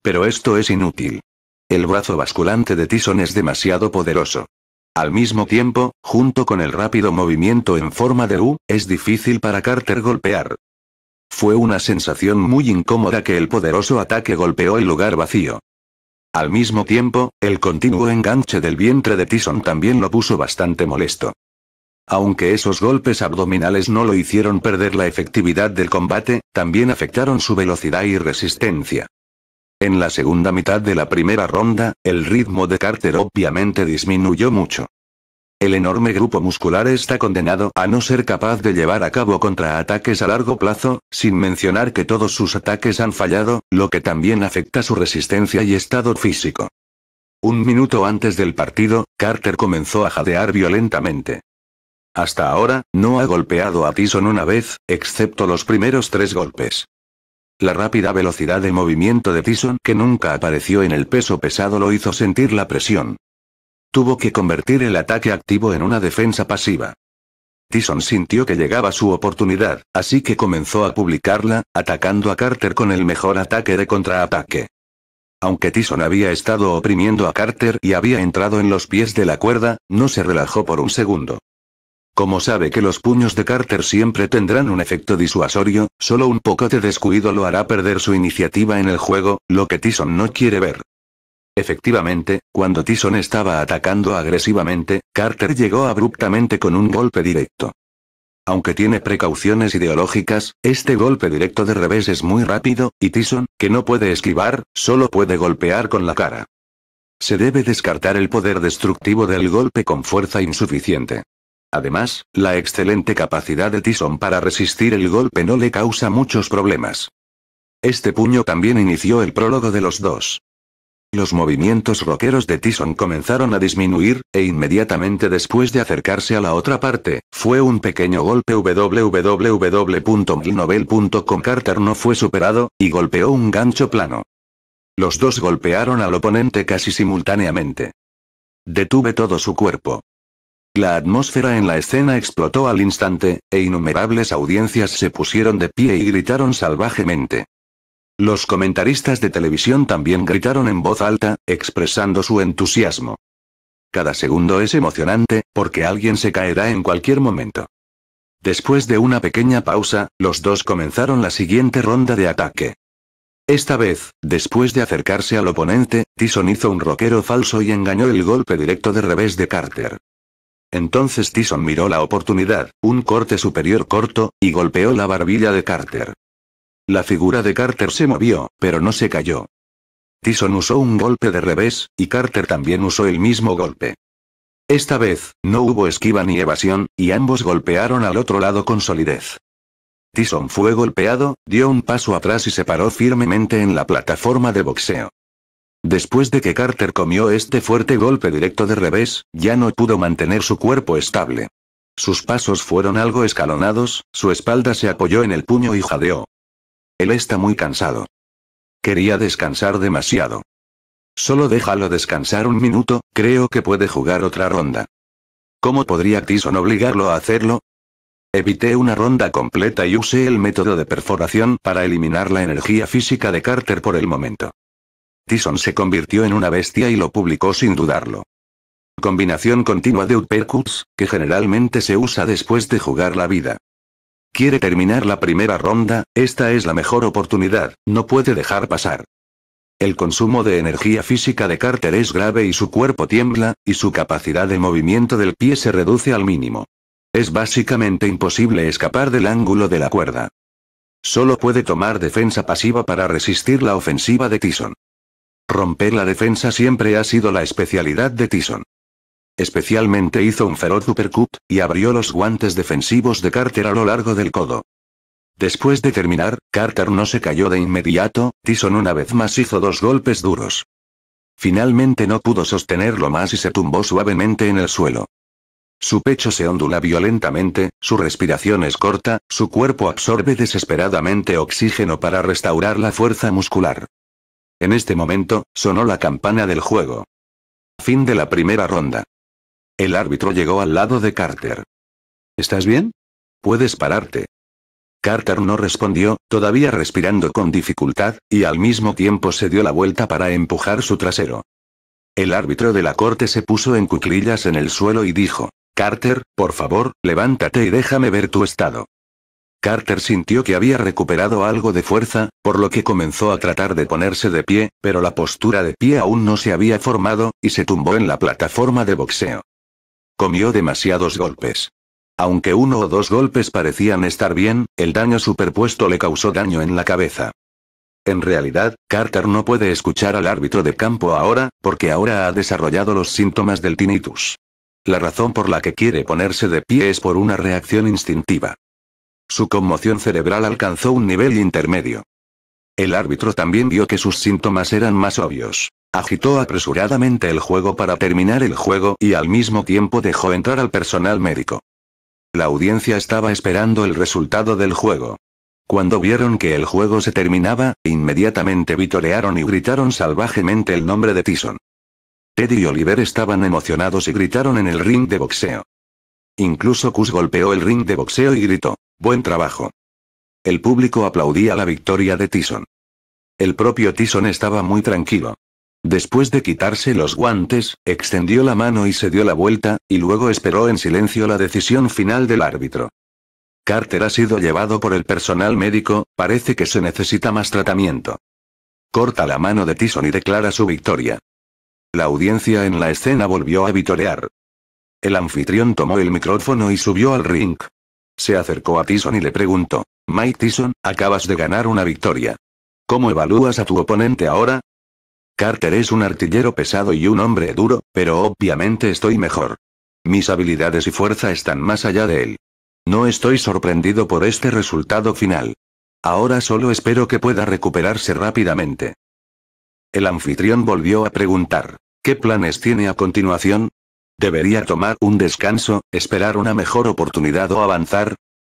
Pero esto es inútil. El brazo basculante de Tison es demasiado poderoso. Al mismo tiempo, junto con el rápido movimiento en forma de U, es difícil para Carter golpear. Fue una sensación muy incómoda que el poderoso ataque golpeó el lugar vacío. Al mismo tiempo, el continuo enganche del vientre de Tison también lo puso bastante molesto. Aunque esos golpes abdominales no lo hicieron perder la efectividad del combate, también afectaron su velocidad y resistencia. En la segunda mitad de la primera ronda, el ritmo de Carter obviamente disminuyó mucho. El enorme grupo muscular está condenado a no ser capaz de llevar a cabo contraataques a largo plazo, sin mencionar que todos sus ataques han fallado, lo que también afecta su resistencia y estado físico. Un minuto antes del partido, Carter comenzó a jadear violentamente. Hasta ahora, no ha golpeado a Tyson una vez, excepto los primeros tres golpes. La rápida velocidad de movimiento de Tyson que nunca apareció en el peso pesado lo hizo sentir la presión. Tuvo que convertir el ataque activo en una defensa pasiva. Tyson sintió que llegaba su oportunidad, así que comenzó a publicarla, atacando a Carter con el mejor ataque de contraataque. Aunque Tyson había estado oprimiendo a Carter y había entrado en los pies de la cuerda, no se relajó por un segundo. Como sabe que los puños de Carter siempre tendrán un efecto disuasorio, solo un poco de descuido lo hará perder su iniciativa en el juego, lo que Tyson no quiere ver. Efectivamente, cuando Tyson estaba atacando agresivamente, Carter llegó abruptamente con un golpe directo. Aunque tiene precauciones ideológicas, este golpe directo de revés es muy rápido, y Tyson, que no puede esquivar, solo puede golpear con la cara. Se debe descartar el poder destructivo del golpe con fuerza insuficiente. Además, la excelente capacidad de Tison para resistir el golpe no le causa muchos problemas. Este puño también inició el prólogo de los dos. Los movimientos roqueros de Tison comenzaron a disminuir, e inmediatamente después de acercarse a la otra parte, fue un pequeño golpe www.milnovel.com Carter no fue superado, y golpeó un gancho plano. Los dos golpearon al oponente casi simultáneamente. Detuve todo su cuerpo. La atmósfera en la escena explotó al instante, e innumerables audiencias se pusieron de pie y gritaron salvajemente. Los comentaristas de televisión también gritaron en voz alta, expresando su entusiasmo. Cada segundo es emocionante, porque alguien se caerá en cualquier momento. Después de una pequeña pausa, los dos comenzaron la siguiente ronda de ataque. Esta vez, después de acercarse al oponente, Tyson hizo un roquero falso y engañó el golpe directo de revés de Carter. Entonces Tyson miró la oportunidad, un corte superior corto, y golpeó la barbilla de Carter. La figura de Carter se movió, pero no se cayó. Tyson usó un golpe de revés, y Carter también usó el mismo golpe. Esta vez, no hubo esquiva ni evasión, y ambos golpearon al otro lado con solidez. Tyson fue golpeado, dio un paso atrás y se paró firmemente en la plataforma de boxeo. Después de que Carter comió este fuerte golpe directo de revés, ya no pudo mantener su cuerpo estable. Sus pasos fueron algo escalonados, su espalda se apoyó en el puño y jadeó. Él está muy cansado. Quería descansar demasiado. Solo déjalo descansar un minuto, creo que puede jugar otra ronda. ¿Cómo podría Tyson obligarlo a hacerlo? Evité una ronda completa y usé el método de perforación para eliminar la energía física de Carter por el momento. Tyson se convirtió en una bestia y lo publicó sin dudarlo. Combinación continua de uppercuts, que generalmente se usa después de jugar la vida. Quiere terminar la primera ronda, esta es la mejor oportunidad, no puede dejar pasar. El consumo de energía física de Carter es grave y su cuerpo tiembla, y su capacidad de movimiento del pie se reduce al mínimo. Es básicamente imposible escapar del ángulo de la cuerda. Solo puede tomar defensa pasiva para resistir la ofensiva de Tison. Romper la defensa siempre ha sido la especialidad de Tyson. Especialmente hizo un feroz uppercut, y abrió los guantes defensivos de Carter a lo largo del codo. Después de terminar, Carter no se cayó de inmediato, Tyson una vez más hizo dos golpes duros. Finalmente no pudo sostenerlo más y se tumbó suavemente en el suelo. Su pecho se ondula violentamente, su respiración es corta, su cuerpo absorbe desesperadamente oxígeno para restaurar la fuerza muscular. En este momento, sonó la campana del juego. Fin de la primera ronda. El árbitro llegó al lado de Carter. ¿Estás bien? Puedes pararte. Carter no respondió, todavía respirando con dificultad, y al mismo tiempo se dio la vuelta para empujar su trasero. El árbitro de la corte se puso en cuclillas en el suelo y dijo, Carter, por favor, levántate y déjame ver tu estado. Carter sintió que había recuperado algo de fuerza, por lo que comenzó a tratar de ponerse de pie, pero la postura de pie aún no se había formado, y se tumbó en la plataforma de boxeo. Comió demasiados golpes. Aunque uno o dos golpes parecían estar bien, el daño superpuesto le causó daño en la cabeza. En realidad, Carter no puede escuchar al árbitro de campo ahora, porque ahora ha desarrollado los síntomas del tinnitus. La razón por la que quiere ponerse de pie es por una reacción instintiva. Su conmoción cerebral alcanzó un nivel intermedio. El árbitro también vio que sus síntomas eran más obvios. Agitó apresuradamente el juego para terminar el juego y al mismo tiempo dejó entrar al personal médico. La audiencia estaba esperando el resultado del juego. Cuando vieron que el juego se terminaba, inmediatamente vitorearon y gritaron salvajemente el nombre de Tyson. Teddy y Oliver estaban emocionados y gritaron en el ring de boxeo. Incluso Cus golpeó el ring de boxeo y gritó. Buen trabajo. El público aplaudía la victoria de Tison. El propio Tison estaba muy tranquilo. Después de quitarse los guantes, extendió la mano y se dio la vuelta, y luego esperó en silencio la decisión final del árbitro. Carter ha sido llevado por el personal médico, parece que se necesita más tratamiento. Corta la mano de Tison y declara su victoria. La audiencia en la escena volvió a vitorear. El anfitrión tomó el micrófono y subió al ring. Se acercó a Tison y le preguntó. Mike Tison, acabas de ganar una victoria. ¿Cómo evalúas a tu oponente ahora? Carter es un artillero pesado y un hombre duro, pero obviamente estoy mejor. Mis habilidades y fuerza están más allá de él. No estoy sorprendido por este resultado final. Ahora solo espero que pueda recuperarse rápidamente. El anfitrión volvió a preguntar, ¿qué planes tiene a continuación? ¿Debería tomar un descanso, esperar una mejor oportunidad o avanzar?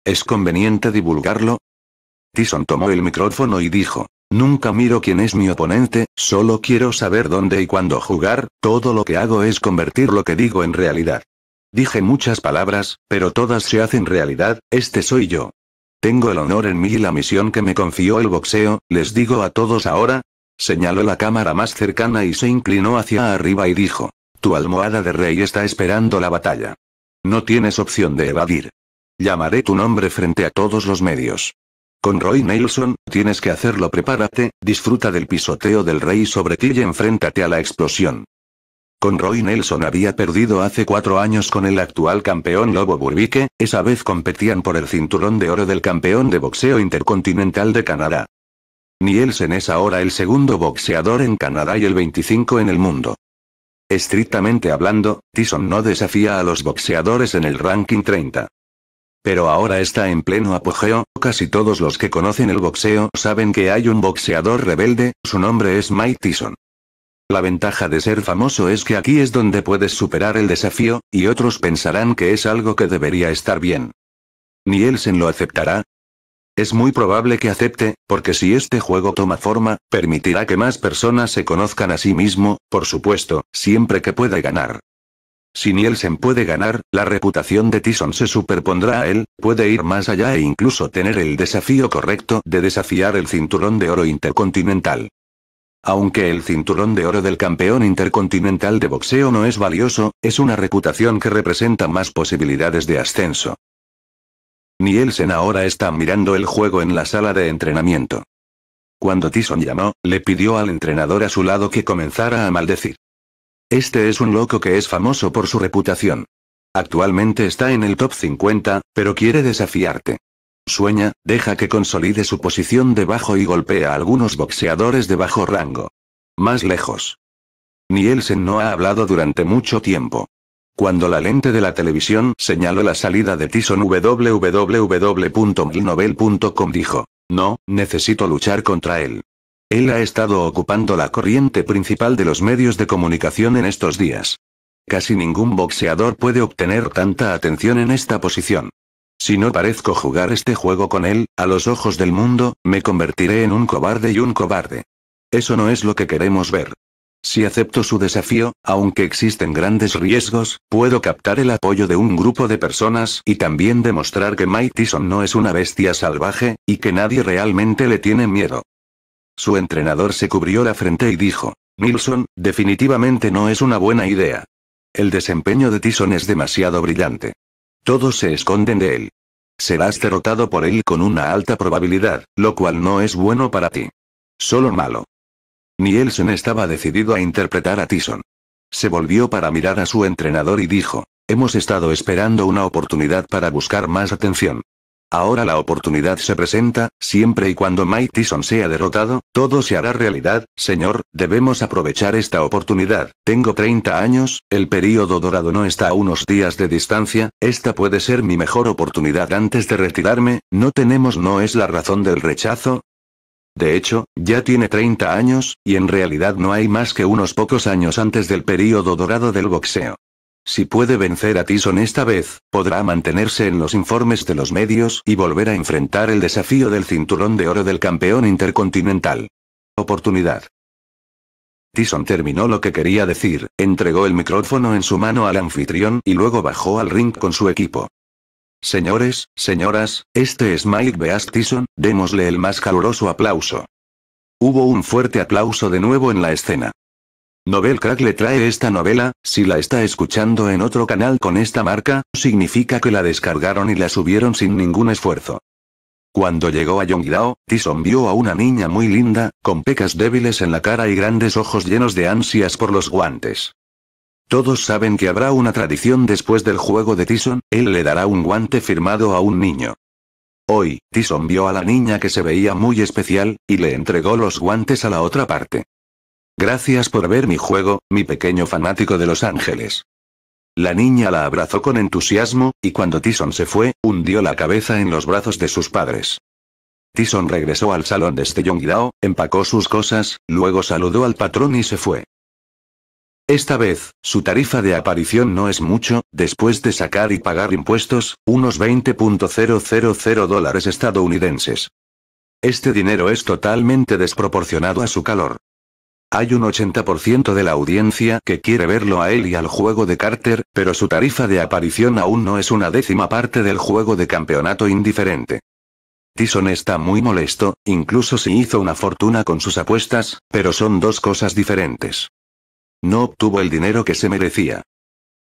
¿Es conveniente divulgarlo? Tyson tomó el micrófono y dijo, Nunca miro quién es mi oponente, solo quiero saber dónde y cuándo jugar, todo lo que hago es convertir lo que digo en realidad. Dije muchas palabras, pero todas se hacen realidad, este soy yo. Tengo el honor en mí y la misión que me confió el boxeo, les digo a todos ahora. Señaló la cámara más cercana y se inclinó hacia arriba y dijo, tu almohada de rey está esperando la batalla. No tienes opción de evadir. Llamaré tu nombre frente a todos los medios. Con Roy Nelson, tienes que hacerlo. Prepárate, disfruta del pisoteo del rey sobre ti y enfréntate a la explosión. Con Roy Nelson había perdido hace cuatro años con el actual campeón Lobo Burbique, esa vez competían por el cinturón de oro del campeón de boxeo intercontinental de Canadá. Nielsen es ahora el segundo boxeador en Canadá y el 25 en el mundo. Estrictamente hablando, Tyson no desafía a los boxeadores en el ranking 30. Pero ahora está en pleno apogeo, casi todos los que conocen el boxeo saben que hay un boxeador rebelde, su nombre es Mike Tyson. La ventaja de ser famoso es que aquí es donde puedes superar el desafío, y otros pensarán que es algo que debería estar bien. Ni Nielsen lo aceptará, es muy probable que acepte, porque si este juego toma forma, permitirá que más personas se conozcan a sí mismo, por supuesto, siempre que pueda ganar. Si Nielsen puede ganar, la reputación de Tyson se superpondrá a él, puede ir más allá e incluso tener el desafío correcto de desafiar el cinturón de oro intercontinental. Aunque el cinturón de oro del campeón intercontinental de boxeo no es valioso, es una reputación que representa más posibilidades de ascenso. Nielsen ahora está mirando el juego en la sala de entrenamiento. Cuando Tyson llamó, le pidió al entrenador a su lado que comenzara a maldecir. Este es un loco que es famoso por su reputación. Actualmente está en el top 50, pero quiere desafiarte. Sueña, deja que consolide su posición debajo y golpea a algunos boxeadores de bajo rango. Más lejos. Nielsen no ha hablado durante mucho tiempo. Cuando la lente de la televisión señaló la salida de Tyson www.milnovel.com dijo, no, necesito luchar contra él. Él ha estado ocupando la corriente principal de los medios de comunicación en estos días. Casi ningún boxeador puede obtener tanta atención en esta posición. Si no parezco jugar este juego con él, a los ojos del mundo, me convertiré en un cobarde y un cobarde. Eso no es lo que queremos ver. Si acepto su desafío, aunque existen grandes riesgos, puedo captar el apoyo de un grupo de personas y también demostrar que Mike Tyson no es una bestia salvaje, y que nadie realmente le tiene miedo. Su entrenador se cubrió la frente y dijo, Nilsson, definitivamente no es una buena idea. El desempeño de Tyson es demasiado brillante. Todos se esconden de él. Serás derrotado por él con una alta probabilidad, lo cual no es bueno para ti. Solo malo. Nielsen estaba decidido a interpretar a Tyson. Se volvió para mirar a su entrenador y dijo, hemos estado esperando una oportunidad para buscar más atención. Ahora la oportunidad se presenta, siempre y cuando Mike Tyson sea derrotado, todo se hará realidad, señor, debemos aprovechar esta oportunidad. Tengo 30 años, el período dorado no está a unos días de distancia, esta puede ser mi mejor oportunidad antes de retirarme, no tenemos no es la razón del rechazo, de hecho, ya tiene 30 años, y en realidad no hay más que unos pocos años antes del período dorado del boxeo. Si puede vencer a Tyson esta vez, podrá mantenerse en los informes de los medios y volver a enfrentar el desafío del cinturón de oro del campeón intercontinental. Oportunidad. Tyson terminó lo que quería decir, entregó el micrófono en su mano al anfitrión y luego bajó al ring con su equipo. Señores, señoras, este es Mike Tyson, démosle el más caluroso aplauso. Hubo un fuerte aplauso de nuevo en la escena. Novel Crack le trae esta novela, si la está escuchando en otro canal con esta marca, significa que la descargaron y la subieron sin ningún esfuerzo. Cuando llegó a Yongdao, Tison vio a una niña muy linda, con pecas débiles en la cara y grandes ojos llenos de ansias por los guantes. Todos saben que habrá una tradición después del juego de Tison, él le dará un guante firmado a un niño. Hoy, Tyson vio a la niña que se veía muy especial, y le entregó los guantes a la otra parte. Gracias por ver mi juego, mi pequeño fanático de Los Ángeles. La niña la abrazó con entusiasmo, y cuando Tison se fue, hundió la cabeza en los brazos de sus padres. Tison regresó al salón de este Dao, empacó sus cosas, luego saludó al patrón y se fue. Esta vez, su tarifa de aparición no es mucho, después de sacar y pagar impuestos, unos 20.000 dólares estadounidenses. Este dinero es totalmente desproporcionado a su calor. Hay un 80% de la audiencia que quiere verlo a él y al juego de Carter, pero su tarifa de aparición aún no es una décima parte del juego de campeonato indiferente. Tyson está muy molesto, incluso si hizo una fortuna con sus apuestas, pero son dos cosas diferentes. No obtuvo el dinero que se merecía.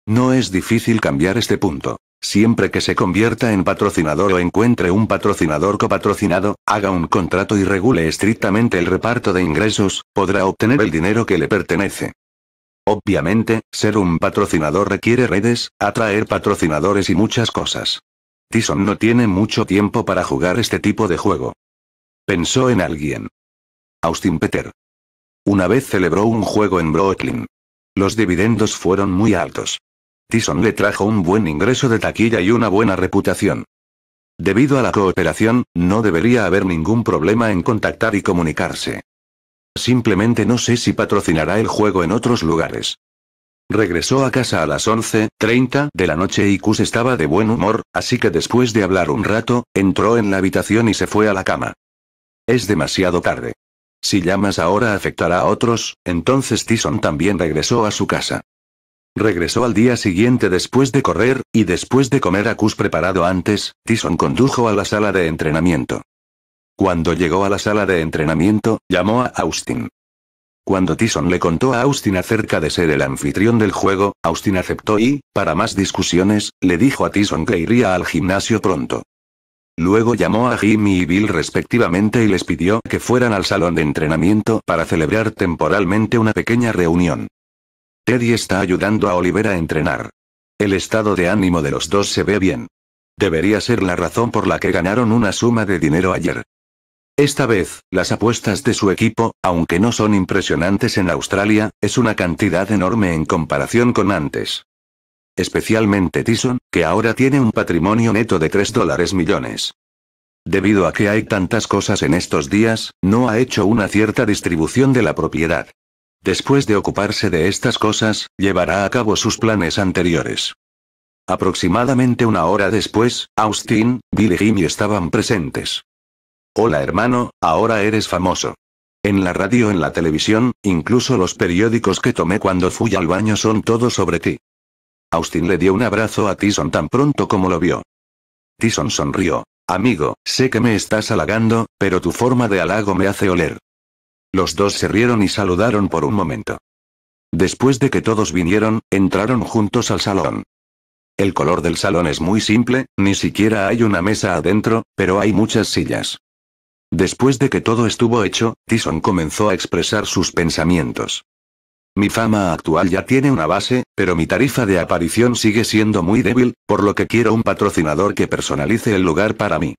No es difícil cambiar este punto. Siempre que se convierta en patrocinador o encuentre un patrocinador copatrocinado, haga un contrato y regule estrictamente el reparto de ingresos, podrá obtener el dinero que le pertenece. Obviamente, ser un patrocinador requiere redes, atraer patrocinadores y muchas cosas. Tyson no tiene mucho tiempo para jugar este tipo de juego. Pensó en alguien. Austin Peter. Una vez celebró un juego en Brooklyn. Los dividendos fueron muy altos. Tyson le trajo un buen ingreso de taquilla y una buena reputación. Debido a la cooperación, no debería haber ningún problema en contactar y comunicarse. Simplemente no sé si patrocinará el juego en otros lugares. Regresó a casa a las 11.30 de la noche y Kus estaba de buen humor, así que después de hablar un rato, entró en la habitación y se fue a la cama. Es demasiado tarde. Si llamas ahora afectará a otros, entonces Tison también regresó a su casa. Regresó al día siguiente después de correr, y después de comer acus preparado antes, Tison condujo a la sala de entrenamiento. Cuando llegó a la sala de entrenamiento, llamó a Austin. Cuando Tyson le contó a Austin acerca de ser el anfitrión del juego, Austin aceptó y, para más discusiones, le dijo a Tyson que iría al gimnasio pronto. Luego llamó a Jimmy y Bill respectivamente y les pidió que fueran al salón de entrenamiento para celebrar temporalmente una pequeña reunión. Teddy está ayudando a Oliver a entrenar. El estado de ánimo de los dos se ve bien. Debería ser la razón por la que ganaron una suma de dinero ayer. Esta vez, las apuestas de su equipo, aunque no son impresionantes en Australia, es una cantidad enorme en comparación con antes. Especialmente Tyson, que ahora tiene un patrimonio neto de 3 dólares millones. Debido a que hay tantas cosas en estos días, no ha hecho una cierta distribución de la propiedad. Después de ocuparse de estas cosas, llevará a cabo sus planes anteriores. Aproximadamente una hora después, Austin, Bill y Jimmy estaban presentes. Hola hermano, ahora eres famoso. En la radio, en la televisión, incluso los periódicos que tomé cuando fui al baño son todos sobre ti. Austin le dio un abrazo a Tyson tan pronto como lo vio. Tyson sonrió. Amigo, sé que me estás halagando, pero tu forma de halago me hace oler. Los dos se rieron y saludaron por un momento. Después de que todos vinieron, entraron juntos al salón. El color del salón es muy simple, ni siquiera hay una mesa adentro, pero hay muchas sillas. Después de que todo estuvo hecho, Tyson comenzó a expresar sus pensamientos. Mi fama actual ya tiene una base, pero mi tarifa de aparición sigue siendo muy débil, por lo que quiero un patrocinador que personalice el lugar para mí.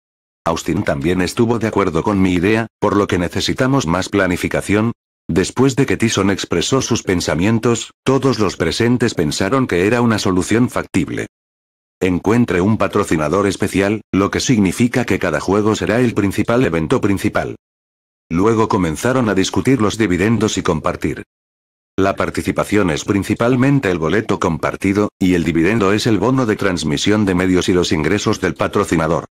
Austin también estuvo de acuerdo con mi idea, por lo que necesitamos más planificación. Después de que Tyson expresó sus pensamientos, todos los presentes pensaron que era una solución factible. Encuentre un patrocinador especial, lo que significa que cada juego será el principal evento principal. Luego comenzaron a discutir los dividendos y compartir. La participación es principalmente el boleto compartido, y el dividendo es el bono de transmisión de medios y los ingresos del patrocinador.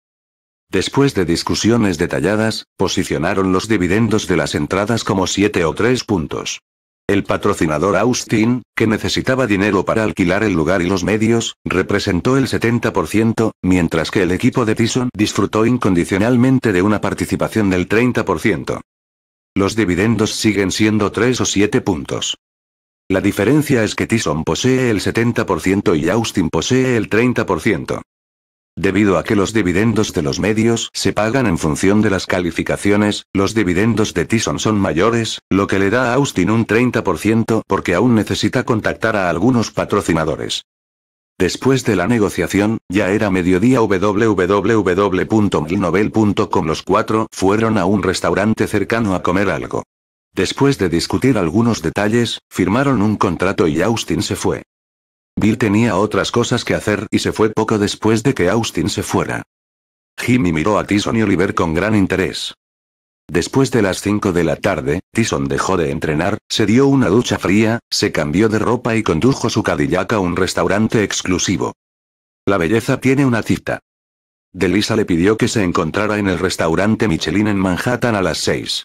Después de discusiones detalladas, posicionaron los dividendos de las entradas como 7 o 3 puntos. El patrocinador Austin, que necesitaba dinero para alquilar el lugar y los medios, representó el 70%, mientras que el equipo de Tyson disfrutó incondicionalmente de una participación del 30%. Los dividendos siguen siendo 3 o 7 puntos. La diferencia es que Tison posee el 70% y Austin posee el 30%. Debido a que los dividendos de los medios se pagan en función de las calificaciones, los dividendos de Tison son mayores, lo que le da a Austin un 30% porque aún necesita contactar a algunos patrocinadores. Después de la negociación, ya era mediodía www.milnovel.com los cuatro fueron a un restaurante cercano a comer algo. Después de discutir algunos detalles, firmaron un contrato y Austin se fue. Bill tenía otras cosas que hacer y se fue poco después de que Austin se fuera. Jimmy miró a Tyson y Oliver con gran interés. Después de las 5 de la tarde, Tyson dejó de entrenar, se dio una ducha fría, se cambió de ropa y condujo su Cadillac a un restaurante exclusivo. La belleza tiene una cita. Delisa le pidió que se encontrara en el restaurante Michelin en Manhattan a las 6.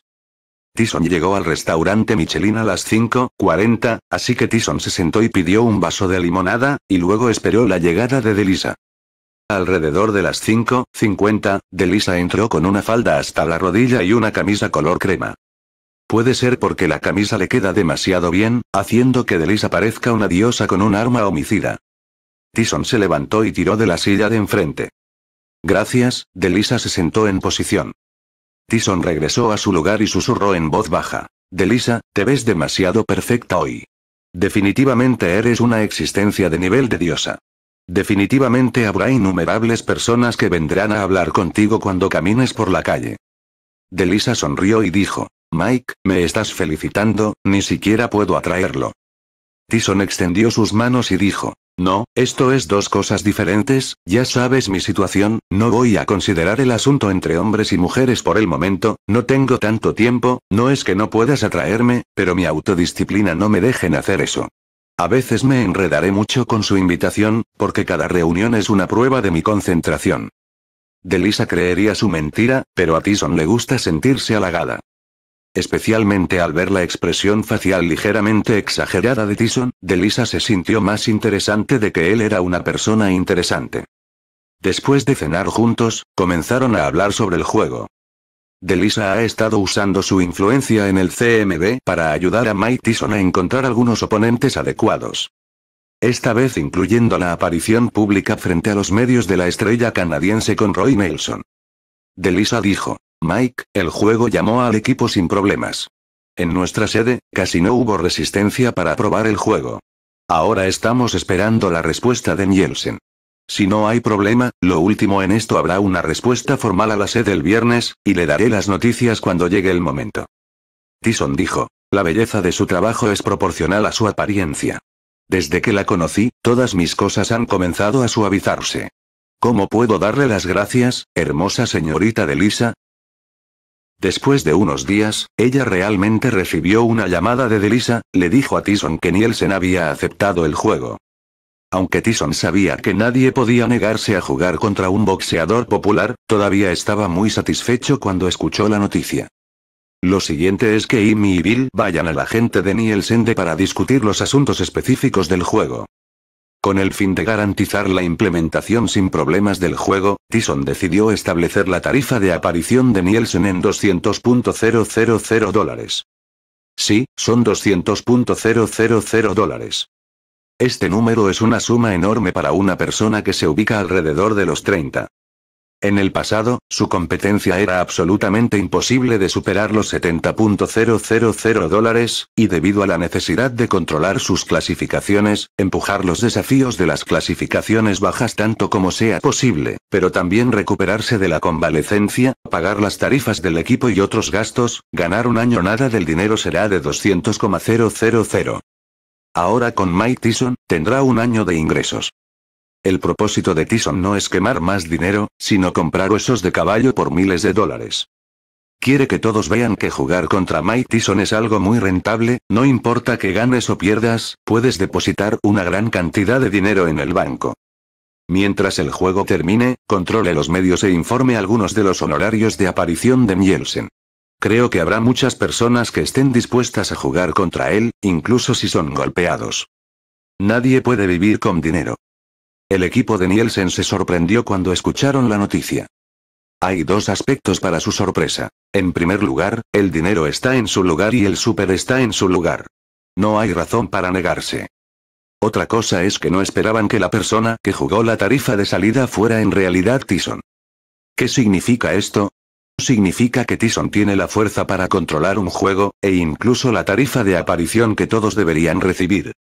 Tison llegó al restaurante Michelin a las 5.40, así que Tison se sentó y pidió un vaso de limonada, y luego esperó la llegada de Delisa. Alrededor de las 5.50, Delisa entró con una falda hasta la rodilla y una camisa color crema. Puede ser porque la camisa le queda demasiado bien, haciendo que Delisa parezca una diosa con un arma homicida. Tison se levantó y tiró de la silla de enfrente. Gracias, Delisa se sentó en posición. Tison regresó a su lugar y susurró en voz baja. Delisa, te ves demasiado perfecta hoy. Definitivamente eres una existencia de nivel de diosa. Definitivamente habrá innumerables personas que vendrán a hablar contigo cuando camines por la calle. Delisa sonrió y dijo, Mike, me estás felicitando, ni siquiera puedo atraerlo. Tison extendió sus manos y dijo, no, esto es dos cosas diferentes, ya sabes mi situación, no voy a considerar el asunto entre hombres y mujeres por el momento, no tengo tanto tiempo, no es que no puedas atraerme, pero mi autodisciplina no me dejen hacer eso. A veces me enredaré mucho con su invitación, porque cada reunión es una prueba de mi concentración. Delisa creería su mentira, pero a Tison le gusta sentirse halagada. Especialmente al ver la expresión facial ligeramente exagerada de Tyson, Delisa se sintió más interesante de que él era una persona interesante. Después de cenar juntos, comenzaron a hablar sobre el juego. Delisa ha estado usando su influencia en el CMB para ayudar a Mike Tyson a encontrar algunos oponentes adecuados. Esta vez incluyendo la aparición pública frente a los medios de la estrella canadiense con Roy Nelson. Delisa dijo, Mike, el juego llamó al equipo sin problemas. En nuestra sede, casi no hubo resistencia para probar el juego. Ahora estamos esperando la respuesta de Nielsen. Si no hay problema, lo último en esto habrá una respuesta formal a la sede el viernes, y le daré las noticias cuando llegue el momento. Tison dijo, la belleza de su trabajo es proporcional a su apariencia. Desde que la conocí, todas mis cosas han comenzado a suavizarse. ¿Cómo puedo darle las gracias, hermosa señorita de Lisa? Después de unos días, ella realmente recibió una llamada de Delisa, le dijo a Tyson que Nielsen había aceptado el juego. Aunque Tyson sabía que nadie podía negarse a jugar contra un boxeador popular, todavía estaba muy satisfecho cuando escuchó la noticia. Lo siguiente es que Amy y Bill vayan a la gente de Nielsen de para discutir los asuntos específicos del juego. Con el fin de garantizar la implementación sin problemas del juego, Tyson decidió establecer la tarifa de aparición de Nielsen en 200.000 dólares. Sí, son 200.000 dólares. Este número es una suma enorme para una persona que se ubica alrededor de los 30, en el pasado, su competencia era absolutamente imposible de superar los 70.000 dólares, y debido a la necesidad de controlar sus clasificaciones, empujar los desafíos de las clasificaciones bajas tanto como sea posible, pero también recuperarse de la convalecencia, pagar las tarifas del equipo y otros gastos, ganar un año nada del dinero será de 200,000. Ahora con Mike Tyson, tendrá un año de ingresos. El propósito de Tyson no es quemar más dinero, sino comprar huesos de caballo por miles de dólares. Quiere que todos vean que jugar contra Mike Tyson es algo muy rentable, no importa que ganes o pierdas, puedes depositar una gran cantidad de dinero en el banco. Mientras el juego termine, controle los medios e informe algunos de los honorarios de aparición de Mielsen. Creo que habrá muchas personas que estén dispuestas a jugar contra él, incluso si son golpeados. Nadie puede vivir con dinero. El equipo de Nielsen se sorprendió cuando escucharon la noticia. Hay dos aspectos para su sorpresa. En primer lugar, el dinero está en su lugar y el súper está en su lugar. No hay razón para negarse. Otra cosa es que no esperaban que la persona que jugó la tarifa de salida fuera en realidad Tyson. ¿Qué significa esto? Significa que Tyson tiene la fuerza para controlar un juego, e incluso la tarifa de aparición que todos deberían recibir.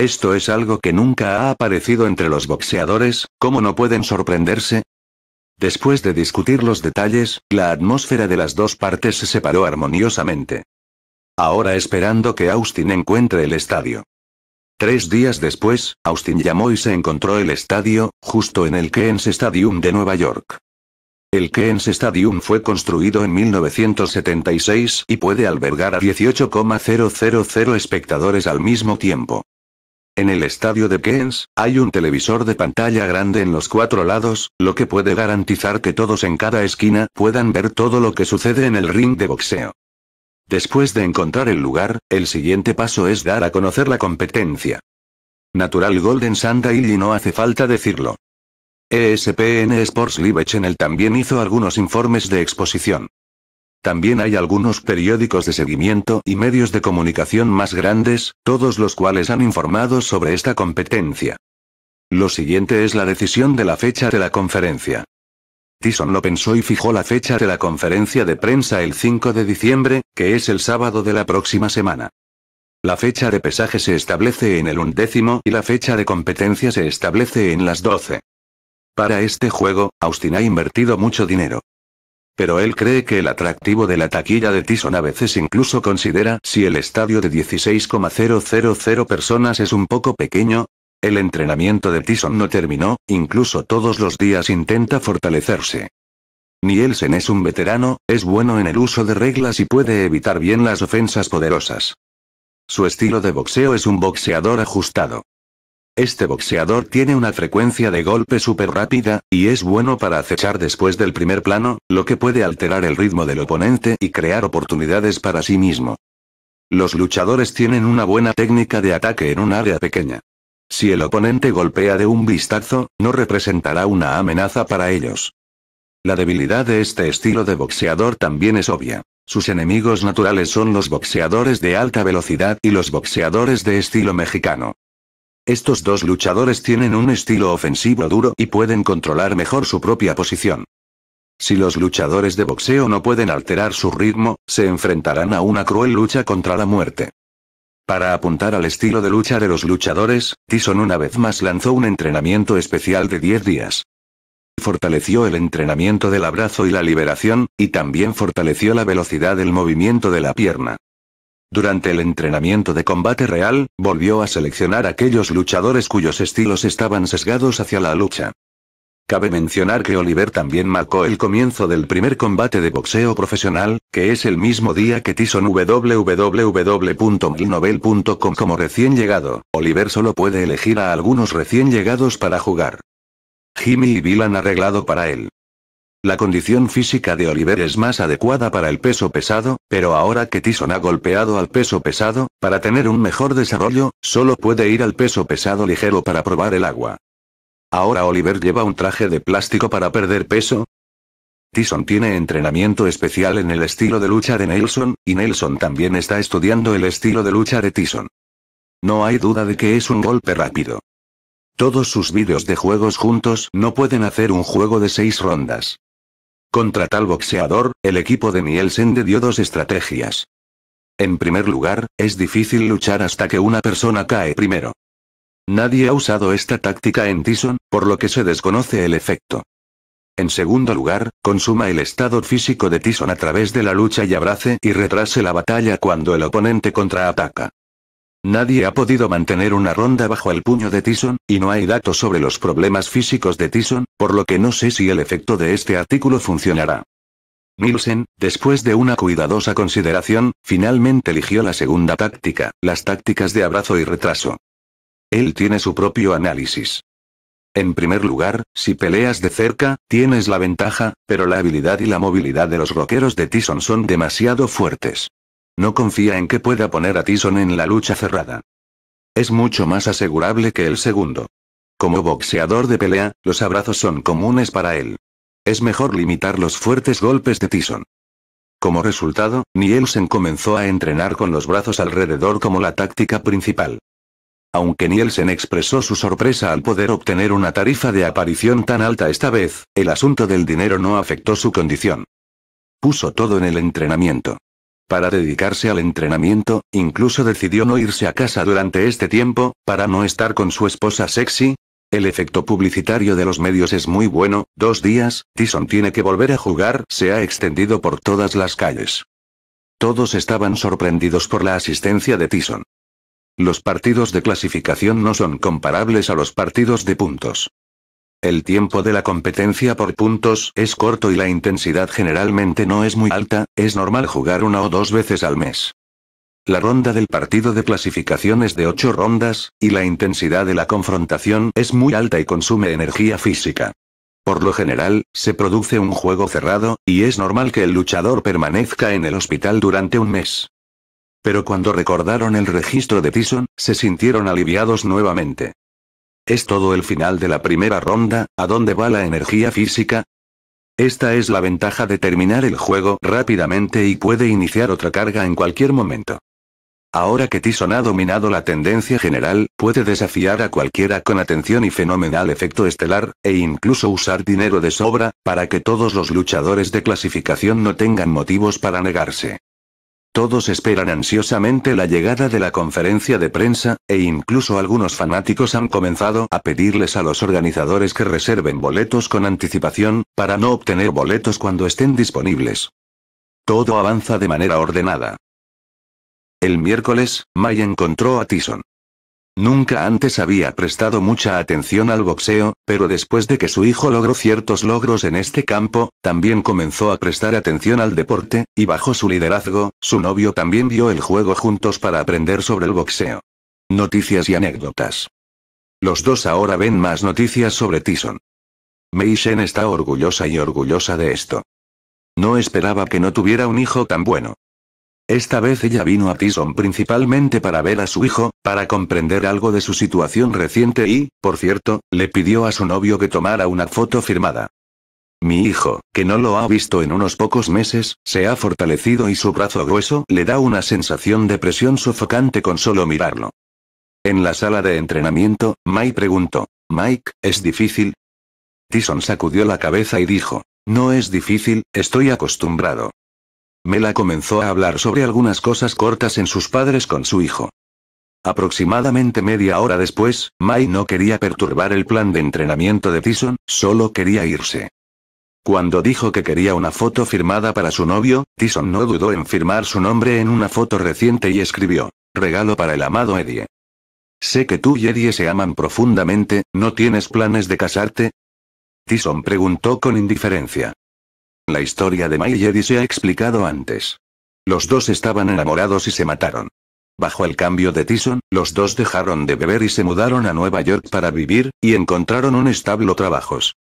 Esto es algo que nunca ha aparecido entre los boxeadores, ¿cómo no pueden sorprenderse? Después de discutir los detalles, la atmósfera de las dos partes se separó armoniosamente. Ahora esperando que Austin encuentre el estadio. Tres días después, Austin llamó y se encontró el estadio, justo en el Keynes Stadium de Nueva York. El Keynes Stadium fue construido en 1976 y puede albergar a 18,000 espectadores al mismo tiempo. En el estadio de Keynes, hay un televisor de pantalla grande en los cuatro lados, lo que puede garantizar que todos en cada esquina puedan ver todo lo que sucede en el ring de boxeo. Después de encontrar el lugar, el siguiente paso es dar a conocer la competencia. Natural Golden santa y no hace falta decirlo. ESPN Sports Live Channel también hizo algunos informes de exposición. También hay algunos periódicos de seguimiento y medios de comunicación más grandes, todos los cuales han informado sobre esta competencia. Lo siguiente es la decisión de la fecha de la conferencia. Tyson lo pensó y fijó la fecha de la conferencia de prensa el 5 de diciembre, que es el sábado de la próxima semana. La fecha de pesaje se establece en el undécimo y la fecha de competencia se establece en las 12. Para este juego, Austin ha invertido mucho dinero pero él cree que el atractivo de la taquilla de Tyson a veces incluso considera si el estadio de 16,000 personas es un poco pequeño. El entrenamiento de Tyson no terminó, incluso todos los días intenta fortalecerse. Nielsen es un veterano, es bueno en el uso de reglas y puede evitar bien las ofensas poderosas. Su estilo de boxeo es un boxeador ajustado. Este boxeador tiene una frecuencia de golpe súper rápida, y es bueno para acechar después del primer plano, lo que puede alterar el ritmo del oponente y crear oportunidades para sí mismo. Los luchadores tienen una buena técnica de ataque en un área pequeña. Si el oponente golpea de un vistazo, no representará una amenaza para ellos. La debilidad de este estilo de boxeador también es obvia. Sus enemigos naturales son los boxeadores de alta velocidad y los boxeadores de estilo mexicano. Estos dos luchadores tienen un estilo ofensivo duro y pueden controlar mejor su propia posición. Si los luchadores de boxeo no pueden alterar su ritmo, se enfrentarán a una cruel lucha contra la muerte. Para apuntar al estilo de lucha de los luchadores, Tyson una vez más lanzó un entrenamiento especial de 10 días. Fortaleció el entrenamiento del abrazo y la liberación, y también fortaleció la velocidad del movimiento de la pierna. Durante el entrenamiento de combate real, volvió a seleccionar aquellos luchadores cuyos estilos estaban sesgados hacia la lucha. Cabe mencionar que Oliver también marcó el comienzo del primer combate de boxeo profesional, que es el mismo día que Tyson www.milnovel.com como recién llegado. Oliver solo puede elegir a algunos recién llegados para jugar. Jimmy y Bill han arreglado para él. La condición física de Oliver es más adecuada para el peso pesado, pero ahora que Tyson ha golpeado al peso pesado, para tener un mejor desarrollo, solo puede ir al peso pesado ligero para probar el agua. Ahora Oliver lleva un traje de plástico para perder peso, Tyson tiene entrenamiento especial en el estilo de lucha de Nelson, y Nelson también está estudiando el estilo de lucha de Tyson. No hay duda de que es un golpe rápido. Todos sus vídeos de juegos juntos no pueden hacer un juego de seis rondas. Contra tal boxeador, el equipo de Nielsen dio dos estrategias. En primer lugar, es difícil luchar hasta que una persona cae primero. Nadie ha usado esta táctica en Tison, por lo que se desconoce el efecto. En segundo lugar, consuma el estado físico de Tison a través de la lucha y abrace y retrase la batalla cuando el oponente contraataca. Nadie ha podido mantener una ronda bajo el puño de Tyson, y no hay datos sobre los problemas físicos de Tyson, por lo que no sé si el efecto de este artículo funcionará. Nielsen, después de una cuidadosa consideración, finalmente eligió la segunda táctica, las tácticas de abrazo y retraso. Él tiene su propio análisis. En primer lugar, si peleas de cerca, tienes la ventaja, pero la habilidad y la movilidad de los rockeros de Tyson son demasiado fuertes. No confía en que pueda poner a Tyson en la lucha cerrada. Es mucho más asegurable que el segundo. Como boxeador de pelea, los abrazos son comunes para él. Es mejor limitar los fuertes golpes de Tyson. Como resultado, Nielsen comenzó a entrenar con los brazos alrededor como la táctica principal. Aunque Nielsen expresó su sorpresa al poder obtener una tarifa de aparición tan alta esta vez, el asunto del dinero no afectó su condición. Puso todo en el entrenamiento para dedicarse al entrenamiento, incluso decidió no irse a casa durante este tiempo, para no estar con su esposa sexy. El efecto publicitario de los medios es muy bueno, dos días, Tison tiene que volver a jugar, se ha extendido por todas las calles. Todos estaban sorprendidos por la asistencia de Tison. Los partidos de clasificación no son comparables a los partidos de puntos. El tiempo de la competencia por puntos es corto y la intensidad generalmente no es muy alta, es normal jugar una o dos veces al mes. La ronda del partido de clasificación es de 8 rondas, y la intensidad de la confrontación es muy alta y consume energía física. Por lo general, se produce un juego cerrado, y es normal que el luchador permanezca en el hospital durante un mes. Pero cuando recordaron el registro de Tyson, se sintieron aliviados nuevamente. Es todo el final de la primera ronda, ¿a dónde va la energía física? Esta es la ventaja de terminar el juego rápidamente y puede iniciar otra carga en cualquier momento. Ahora que Tison ha dominado la tendencia general, puede desafiar a cualquiera con atención y fenomenal efecto estelar, e incluso usar dinero de sobra, para que todos los luchadores de clasificación no tengan motivos para negarse. Todos esperan ansiosamente la llegada de la conferencia de prensa, e incluso algunos fanáticos han comenzado a pedirles a los organizadores que reserven boletos con anticipación, para no obtener boletos cuando estén disponibles. Todo avanza de manera ordenada. El miércoles, May encontró a Tyson. Nunca antes había prestado mucha atención al boxeo, pero después de que su hijo logró ciertos logros en este campo, también comenzó a prestar atención al deporte, y bajo su liderazgo, su novio también vio el juego juntos para aprender sobre el boxeo. Noticias y anécdotas. Los dos ahora ven más noticias sobre Tyson. Mei Shen está orgullosa y orgullosa de esto. No esperaba que no tuviera un hijo tan bueno. Esta vez ella vino a Tison principalmente para ver a su hijo, para comprender algo de su situación reciente y, por cierto, le pidió a su novio que tomara una foto firmada. Mi hijo, que no lo ha visto en unos pocos meses, se ha fortalecido y su brazo grueso le da una sensación de presión sofocante con solo mirarlo. En la sala de entrenamiento, Mike preguntó, Mike, ¿es difícil? Tison sacudió la cabeza y dijo, no es difícil, estoy acostumbrado. Mela comenzó a hablar sobre algunas cosas cortas en sus padres con su hijo. Aproximadamente media hora después, Mai no quería perturbar el plan de entrenamiento de Tyson, solo quería irse. Cuando dijo que quería una foto firmada para su novio, Tyson no dudó en firmar su nombre en una foto reciente y escribió, regalo para el amado Eddie. Sé que tú y Eddie se aman profundamente, ¿no tienes planes de casarte? Tyson preguntó con indiferencia. La historia de y Eddie se ha explicado antes. Los dos estaban enamorados y se mataron. Bajo el cambio de Tison, los dos dejaron de beber y se mudaron a Nueva York para vivir, y encontraron un establo trabajos.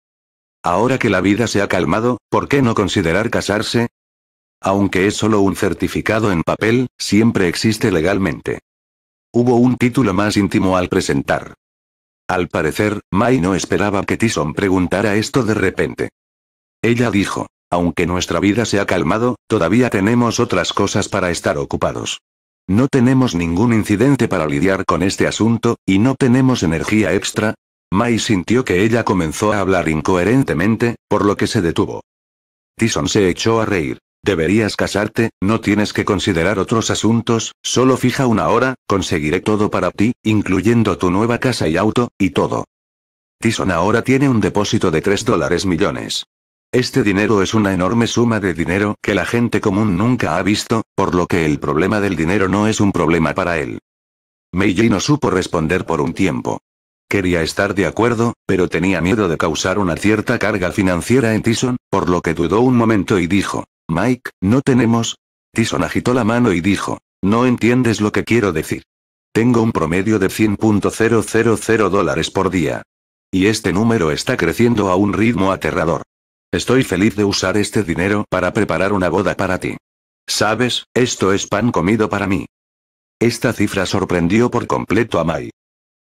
Ahora que la vida se ha calmado, ¿por qué no considerar casarse? Aunque es solo un certificado en papel, siempre existe legalmente. Hubo un título más íntimo al presentar. Al parecer, Mai no esperaba que Tison preguntara esto de repente. Ella dijo, aunque nuestra vida se ha calmado, todavía tenemos otras cosas para estar ocupados. No tenemos ningún incidente para lidiar con este asunto, y no tenemos energía extra. Mai sintió que ella comenzó a hablar incoherentemente, por lo que se detuvo. Tison se echó a reír. Deberías casarte, no tienes que considerar otros asuntos, solo fija una hora, conseguiré todo para ti, incluyendo tu nueva casa y auto, y todo. Tison ahora tiene un depósito de 3 dólares millones. Este dinero es una enorme suma de dinero que la gente común nunca ha visto, por lo que el problema del dinero no es un problema para él. Meiji no supo responder por un tiempo. Quería estar de acuerdo, pero tenía miedo de causar una cierta carga financiera en Tison, por lo que dudó un momento y dijo, Mike, no tenemos. Tison agitó la mano y dijo, no entiendes lo que quiero decir. Tengo un promedio de 100.000 dólares por día. Y este número está creciendo a un ritmo aterrador. Estoy feliz de usar este dinero para preparar una boda para ti. Sabes, esto es pan comido para mí. Esta cifra sorprendió por completo a Mai.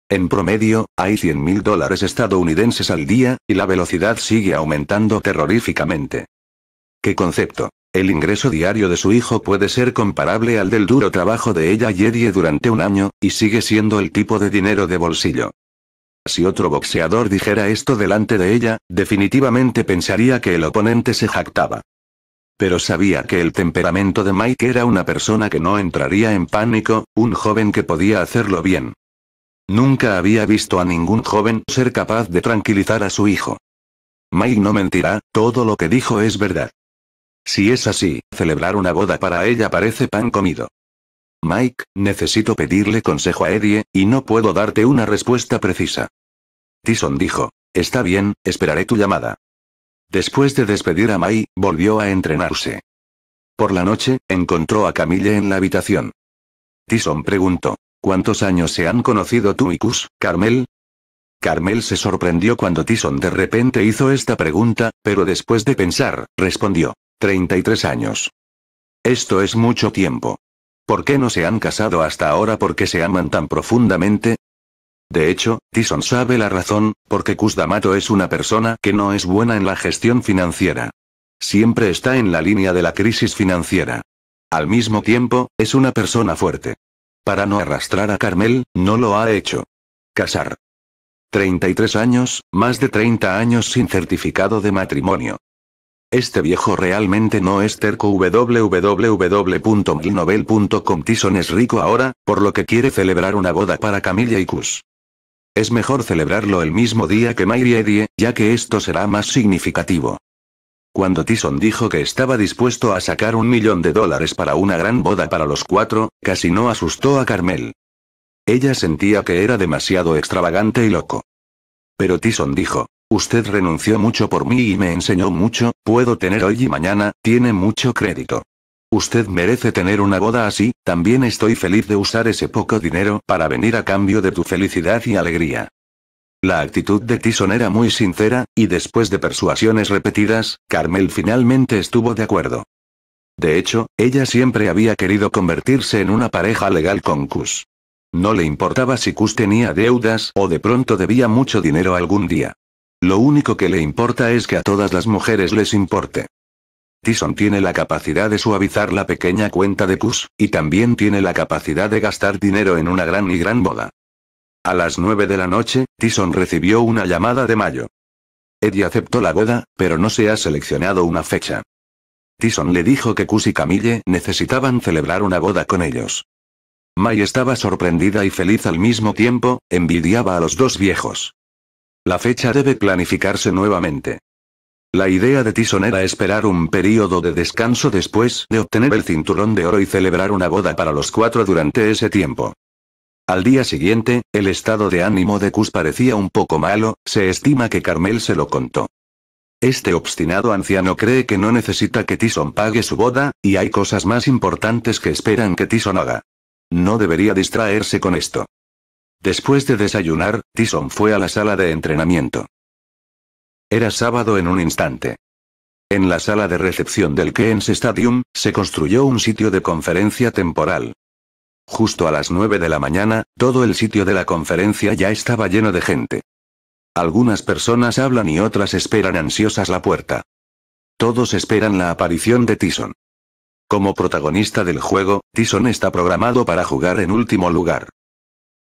En promedio, hay 100 mil dólares estadounidenses al día, y la velocidad sigue aumentando terroríficamente. ¿Qué concepto? El ingreso diario de su hijo puede ser comparable al del duro trabajo de ella y durante un año, y sigue siendo el tipo de dinero de bolsillo. Si otro boxeador dijera esto delante de ella, definitivamente pensaría que el oponente se jactaba. Pero sabía que el temperamento de Mike era una persona que no entraría en pánico, un joven que podía hacerlo bien. Nunca había visto a ningún joven ser capaz de tranquilizar a su hijo. Mike no mentirá, todo lo que dijo es verdad. Si es así, celebrar una boda para ella parece pan comido. Mike, necesito pedirle consejo a Eddie, y no puedo darte una respuesta precisa. Tison dijo. Está bien, esperaré tu llamada. Después de despedir a Mai, volvió a entrenarse. Por la noche, encontró a Camille en la habitación. Tison preguntó. ¿Cuántos años se han conocido tú y Cus, Carmel? Carmel se sorprendió cuando Tison de repente hizo esta pregunta, pero después de pensar, respondió. 33 años. Esto es mucho tiempo. ¿Por qué no se han casado hasta ahora porque se aman tan profundamente? De hecho, Tison sabe la razón, porque Kusdamato es una persona que no es buena en la gestión financiera. Siempre está en la línea de la crisis financiera. Al mismo tiempo, es una persona fuerte. Para no arrastrar a Carmel, no lo ha hecho. Casar. 33 años, más de 30 años sin certificado de matrimonio. Este viejo realmente no es terco www.milnovel.com Tison es rico ahora, por lo que quiere celebrar una boda para Camilla y Kus. Es mejor celebrarlo el mismo día que Mayri ya que esto será más significativo. Cuando Tison dijo que estaba dispuesto a sacar un millón de dólares para una gran boda para los cuatro, casi no asustó a Carmel. Ella sentía que era demasiado extravagante y loco. Pero Tison dijo, Usted renunció mucho por mí y me enseñó mucho, puedo tener hoy y mañana, tiene mucho crédito. Usted merece tener una boda así, también estoy feliz de usar ese poco dinero para venir a cambio de tu felicidad y alegría. La actitud de Tison era muy sincera, y después de persuasiones repetidas, Carmel finalmente estuvo de acuerdo. De hecho, ella siempre había querido convertirse en una pareja legal con Kus. No le importaba si Kus tenía deudas o de pronto debía mucho dinero algún día. Lo único que le importa es que a todas las mujeres les importe. Tyson tiene la capacidad de suavizar la pequeña cuenta de Kus, y también tiene la capacidad de gastar dinero en una gran y gran boda. A las 9 de la noche, Tison recibió una llamada de Mayo. Eddie aceptó la boda, pero no se ha seleccionado una fecha. Tyson le dijo que Kus y Camille necesitaban celebrar una boda con ellos. May estaba sorprendida y feliz al mismo tiempo, envidiaba a los dos viejos. La fecha debe planificarse nuevamente. La idea de Tison era esperar un período de descanso después de obtener el cinturón de oro y celebrar una boda para los cuatro durante ese tiempo. Al día siguiente, el estado de ánimo de Kus parecía un poco malo, se estima que Carmel se lo contó. Este obstinado anciano cree que no necesita que Tison pague su boda, y hay cosas más importantes que esperan que Tison haga. No debería distraerse con esto. Después de desayunar, Tison fue a la sala de entrenamiento. Era sábado en un instante. En la sala de recepción del Keynes Stadium, se construyó un sitio de conferencia temporal. Justo a las 9 de la mañana, todo el sitio de la conferencia ya estaba lleno de gente. Algunas personas hablan y otras esperan ansiosas la puerta. Todos esperan la aparición de Tison. Como protagonista del juego, Tison está programado para jugar en último lugar.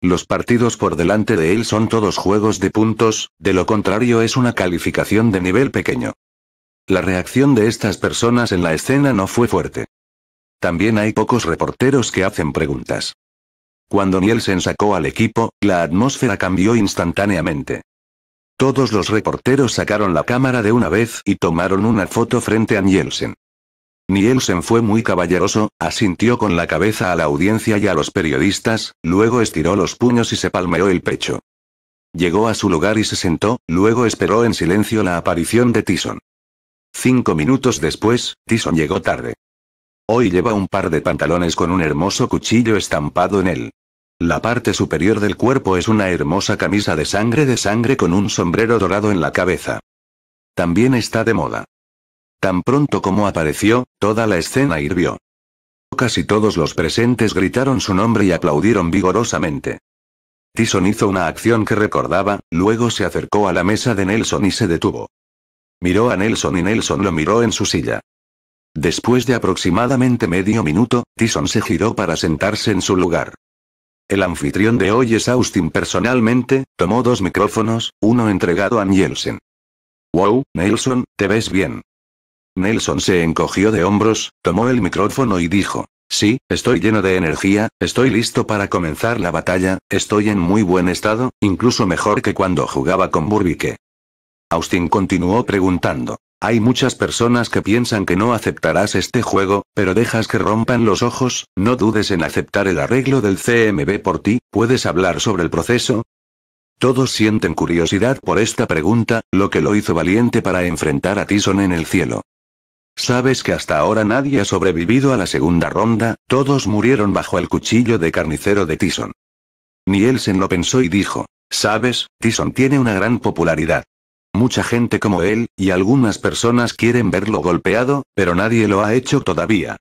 Los partidos por delante de él son todos juegos de puntos, de lo contrario es una calificación de nivel pequeño. La reacción de estas personas en la escena no fue fuerte. También hay pocos reporteros que hacen preguntas. Cuando Nielsen sacó al equipo, la atmósfera cambió instantáneamente. Todos los reporteros sacaron la cámara de una vez y tomaron una foto frente a Nielsen. Nielsen fue muy caballeroso, asintió con la cabeza a la audiencia y a los periodistas, luego estiró los puños y se palmeó el pecho. Llegó a su lugar y se sentó, luego esperó en silencio la aparición de Tison. Cinco minutos después, Tison llegó tarde. Hoy lleva un par de pantalones con un hermoso cuchillo estampado en él. La parte superior del cuerpo es una hermosa camisa de sangre de sangre con un sombrero dorado en la cabeza. También está de moda. Tan pronto como apareció, toda la escena hirvió. Casi todos los presentes gritaron su nombre y aplaudieron vigorosamente. Tison hizo una acción que recordaba, luego se acercó a la mesa de Nelson y se detuvo. Miró a Nelson y Nelson lo miró en su silla. Después de aproximadamente medio minuto, Tison se giró para sentarse en su lugar. El anfitrión de hoy es Austin personalmente, tomó dos micrófonos, uno entregado a Nielsen. Wow, Nelson, te ves bien. Nelson se encogió de hombros, tomó el micrófono y dijo, Sí, estoy lleno de energía, estoy listo para comenzar la batalla, estoy en muy buen estado, incluso mejor que cuando jugaba con Burbique. Austin continuó preguntando. Hay muchas personas que piensan que no aceptarás este juego, pero dejas que rompan los ojos, no dudes en aceptar el arreglo del CMB por ti, ¿puedes hablar sobre el proceso? Todos sienten curiosidad por esta pregunta, lo que lo hizo valiente para enfrentar a Tison en el cielo. Sabes que hasta ahora nadie ha sobrevivido a la segunda ronda, todos murieron bajo el cuchillo de carnicero de Tyson. Nielsen lo pensó y dijo, sabes, Tyson tiene una gran popularidad. Mucha gente como él, y algunas personas quieren verlo golpeado, pero nadie lo ha hecho todavía.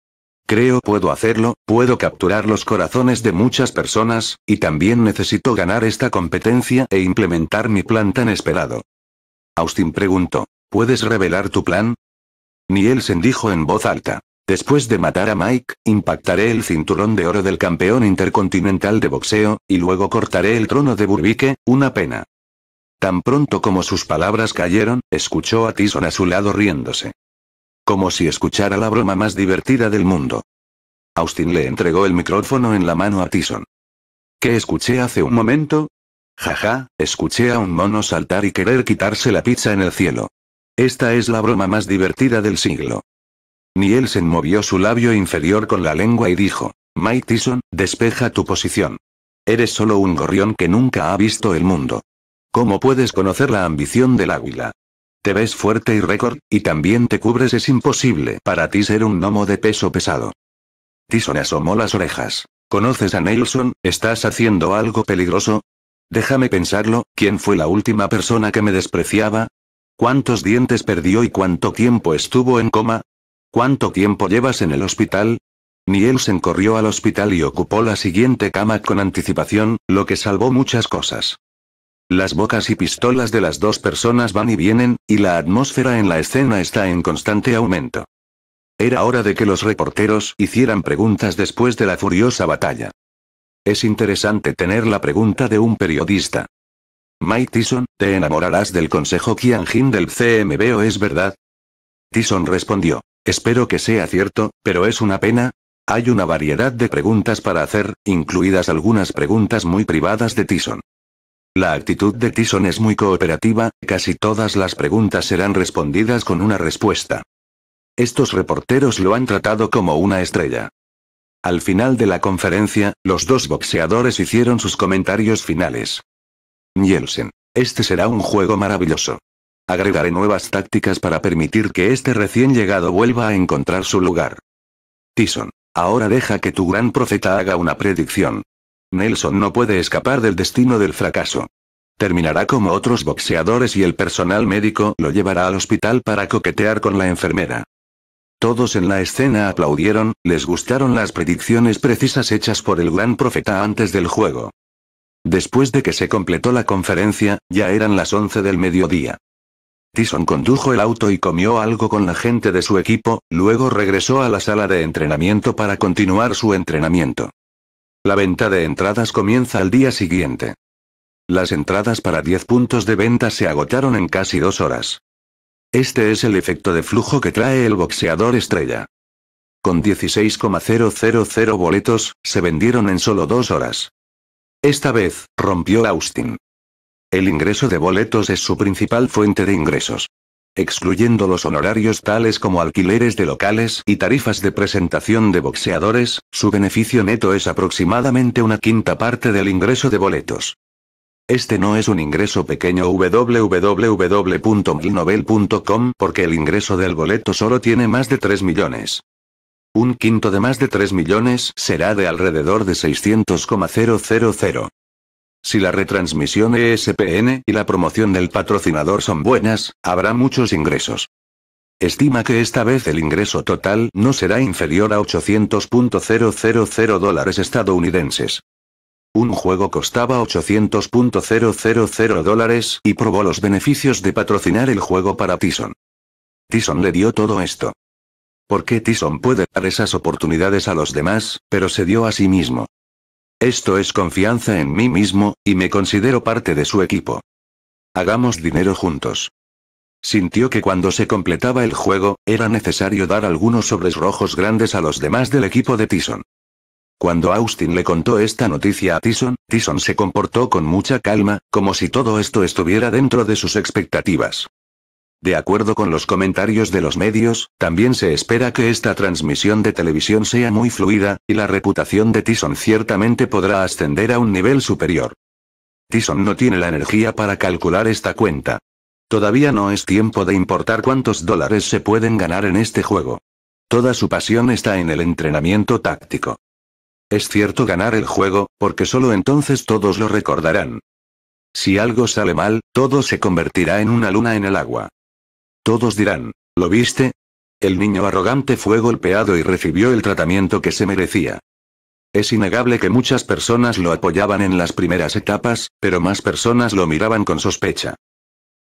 Creo puedo hacerlo, puedo capturar los corazones de muchas personas, y también necesito ganar esta competencia e implementar mi plan tan esperado. Austin preguntó, ¿puedes revelar tu plan? Nielsen dijo en voz alta. Después de matar a Mike, impactaré el cinturón de oro del campeón intercontinental de boxeo, y luego cortaré el trono de Burbique, una pena. Tan pronto como sus palabras cayeron, escuchó a Tison a su lado riéndose. Como si escuchara la broma más divertida del mundo. Austin le entregó el micrófono en la mano a Tison. ¿Qué escuché hace un momento? Jaja, escuché a un mono saltar y querer quitarse la pizza en el cielo. Esta es la broma más divertida del siglo. Nielsen movió su labio inferior con la lengua y dijo, Mike despeja tu posición. Eres solo un gorrión que nunca ha visto el mundo. ¿Cómo puedes conocer la ambición del águila? Te ves fuerte y récord, y también te cubres es imposible para ti ser un gnomo de peso pesado. Tison asomó las orejas. ¿Conoces a Nelson? ¿Estás haciendo algo peligroso? Déjame pensarlo, ¿quién fue la última persona que me despreciaba? ¿Cuántos dientes perdió y cuánto tiempo estuvo en coma? ¿Cuánto tiempo llevas en el hospital? Nielsen corrió al hospital y ocupó la siguiente cama con anticipación, lo que salvó muchas cosas. Las bocas y pistolas de las dos personas van y vienen, y la atmósfera en la escena está en constante aumento. Era hora de que los reporteros hicieran preguntas después de la furiosa batalla. Es interesante tener la pregunta de un periodista. Mike Tyson, ¿te enamorarás del consejo Qianjin del CMBO es verdad? Tyson respondió. Espero que sea cierto, pero es una pena. Hay una variedad de preguntas para hacer, incluidas algunas preguntas muy privadas de Tyson. La actitud de Tyson es muy cooperativa, casi todas las preguntas serán respondidas con una respuesta. Estos reporteros lo han tratado como una estrella. Al final de la conferencia, los dos boxeadores hicieron sus comentarios finales. Yelsen. Este será un juego maravilloso. Agregaré nuevas tácticas para permitir que este recién llegado vuelva a encontrar su lugar. Tyson. Ahora deja que tu gran profeta haga una predicción. Nelson no puede escapar del destino del fracaso. Terminará como otros boxeadores y el personal médico lo llevará al hospital para coquetear con la enfermera. Todos en la escena aplaudieron, les gustaron las predicciones precisas hechas por el gran profeta antes del juego. Después de que se completó la conferencia, ya eran las 11 del mediodía. Tyson condujo el auto y comió algo con la gente de su equipo, luego regresó a la sala de entrenamiento para continuar su entrenamiento. La venta de entradas comienza al día siguiente. Las entradas para 10 puntos de venta se agotaron en casi dos horas. Este es el efecto de flujo que trae el boxeador estrella. Con 16,000 boletos, se vendieron en solo dos horas. Esta vez, rompió Austin. El ingreso de boletos es su principal fuente de ingresos. Excluyendo los honorarios tales como alquileres de locales y tarifas de presentación de boxeadores, su beneficio neto es aproximadamente una quinta parte del ingreso de boletos. Este no es un ingreso pequeño www.milnovel.com porque el ingreso del boleto solo tiene más de 3 millones. Un quinto de más de 3 millones será de alrededor de 600,000. Si la retransmisión ESPN y la promoción del patrocinador son buenas, habrá muchos ingresos. Estima que esta vez el ingreso total no será inferior a 800.000 dólares estadounidenses. Un juego costaba 800.000 dólares y probó los beneficios de patrocinar el juego para Tyson. Tyson le dio todo esto. Porque Tison puede dar esas oportunidades a los demás, pero se dio a sí mismo. Esto es confianza en mí mismo, y me considero parte de su equipo. Hagamos dinero juntos. Sintió que cuando se completaba el juego, era necesario dar algunos sobres rojos grandes a los demás del equipo de Tison. Cuando Austin le contó esta noticia a Tison, Tison se comportó con mucha calma, como si todo esto estuviera dentro de sus expectativas. De acuerdo con los comentarios de los medios, también se espera que esta transmisión de televisión sea muy fluida, y la reputación de Tison ciertamente podrá ascender a un nivel superior. Tison no tiene la energía para calcular esta cuenta. Todavía no es tiempo de importar cuántos dólares se pueden ganar en este juego. Toda su pasión está en el entrenamiento táctico. Es cierto ganar el juego, porque solo entonces todos lo recordarán. Si algo sale mal, todo se convertirá en una luna en el agua. Todos dirán, ¿lo viste? El niño arrogante fue golpeado y recibió el tratamiento que se merecía. Es innegable que muchas personas lo apoyaban en las primeras etapas, pero más personas lo miraban con sospecha.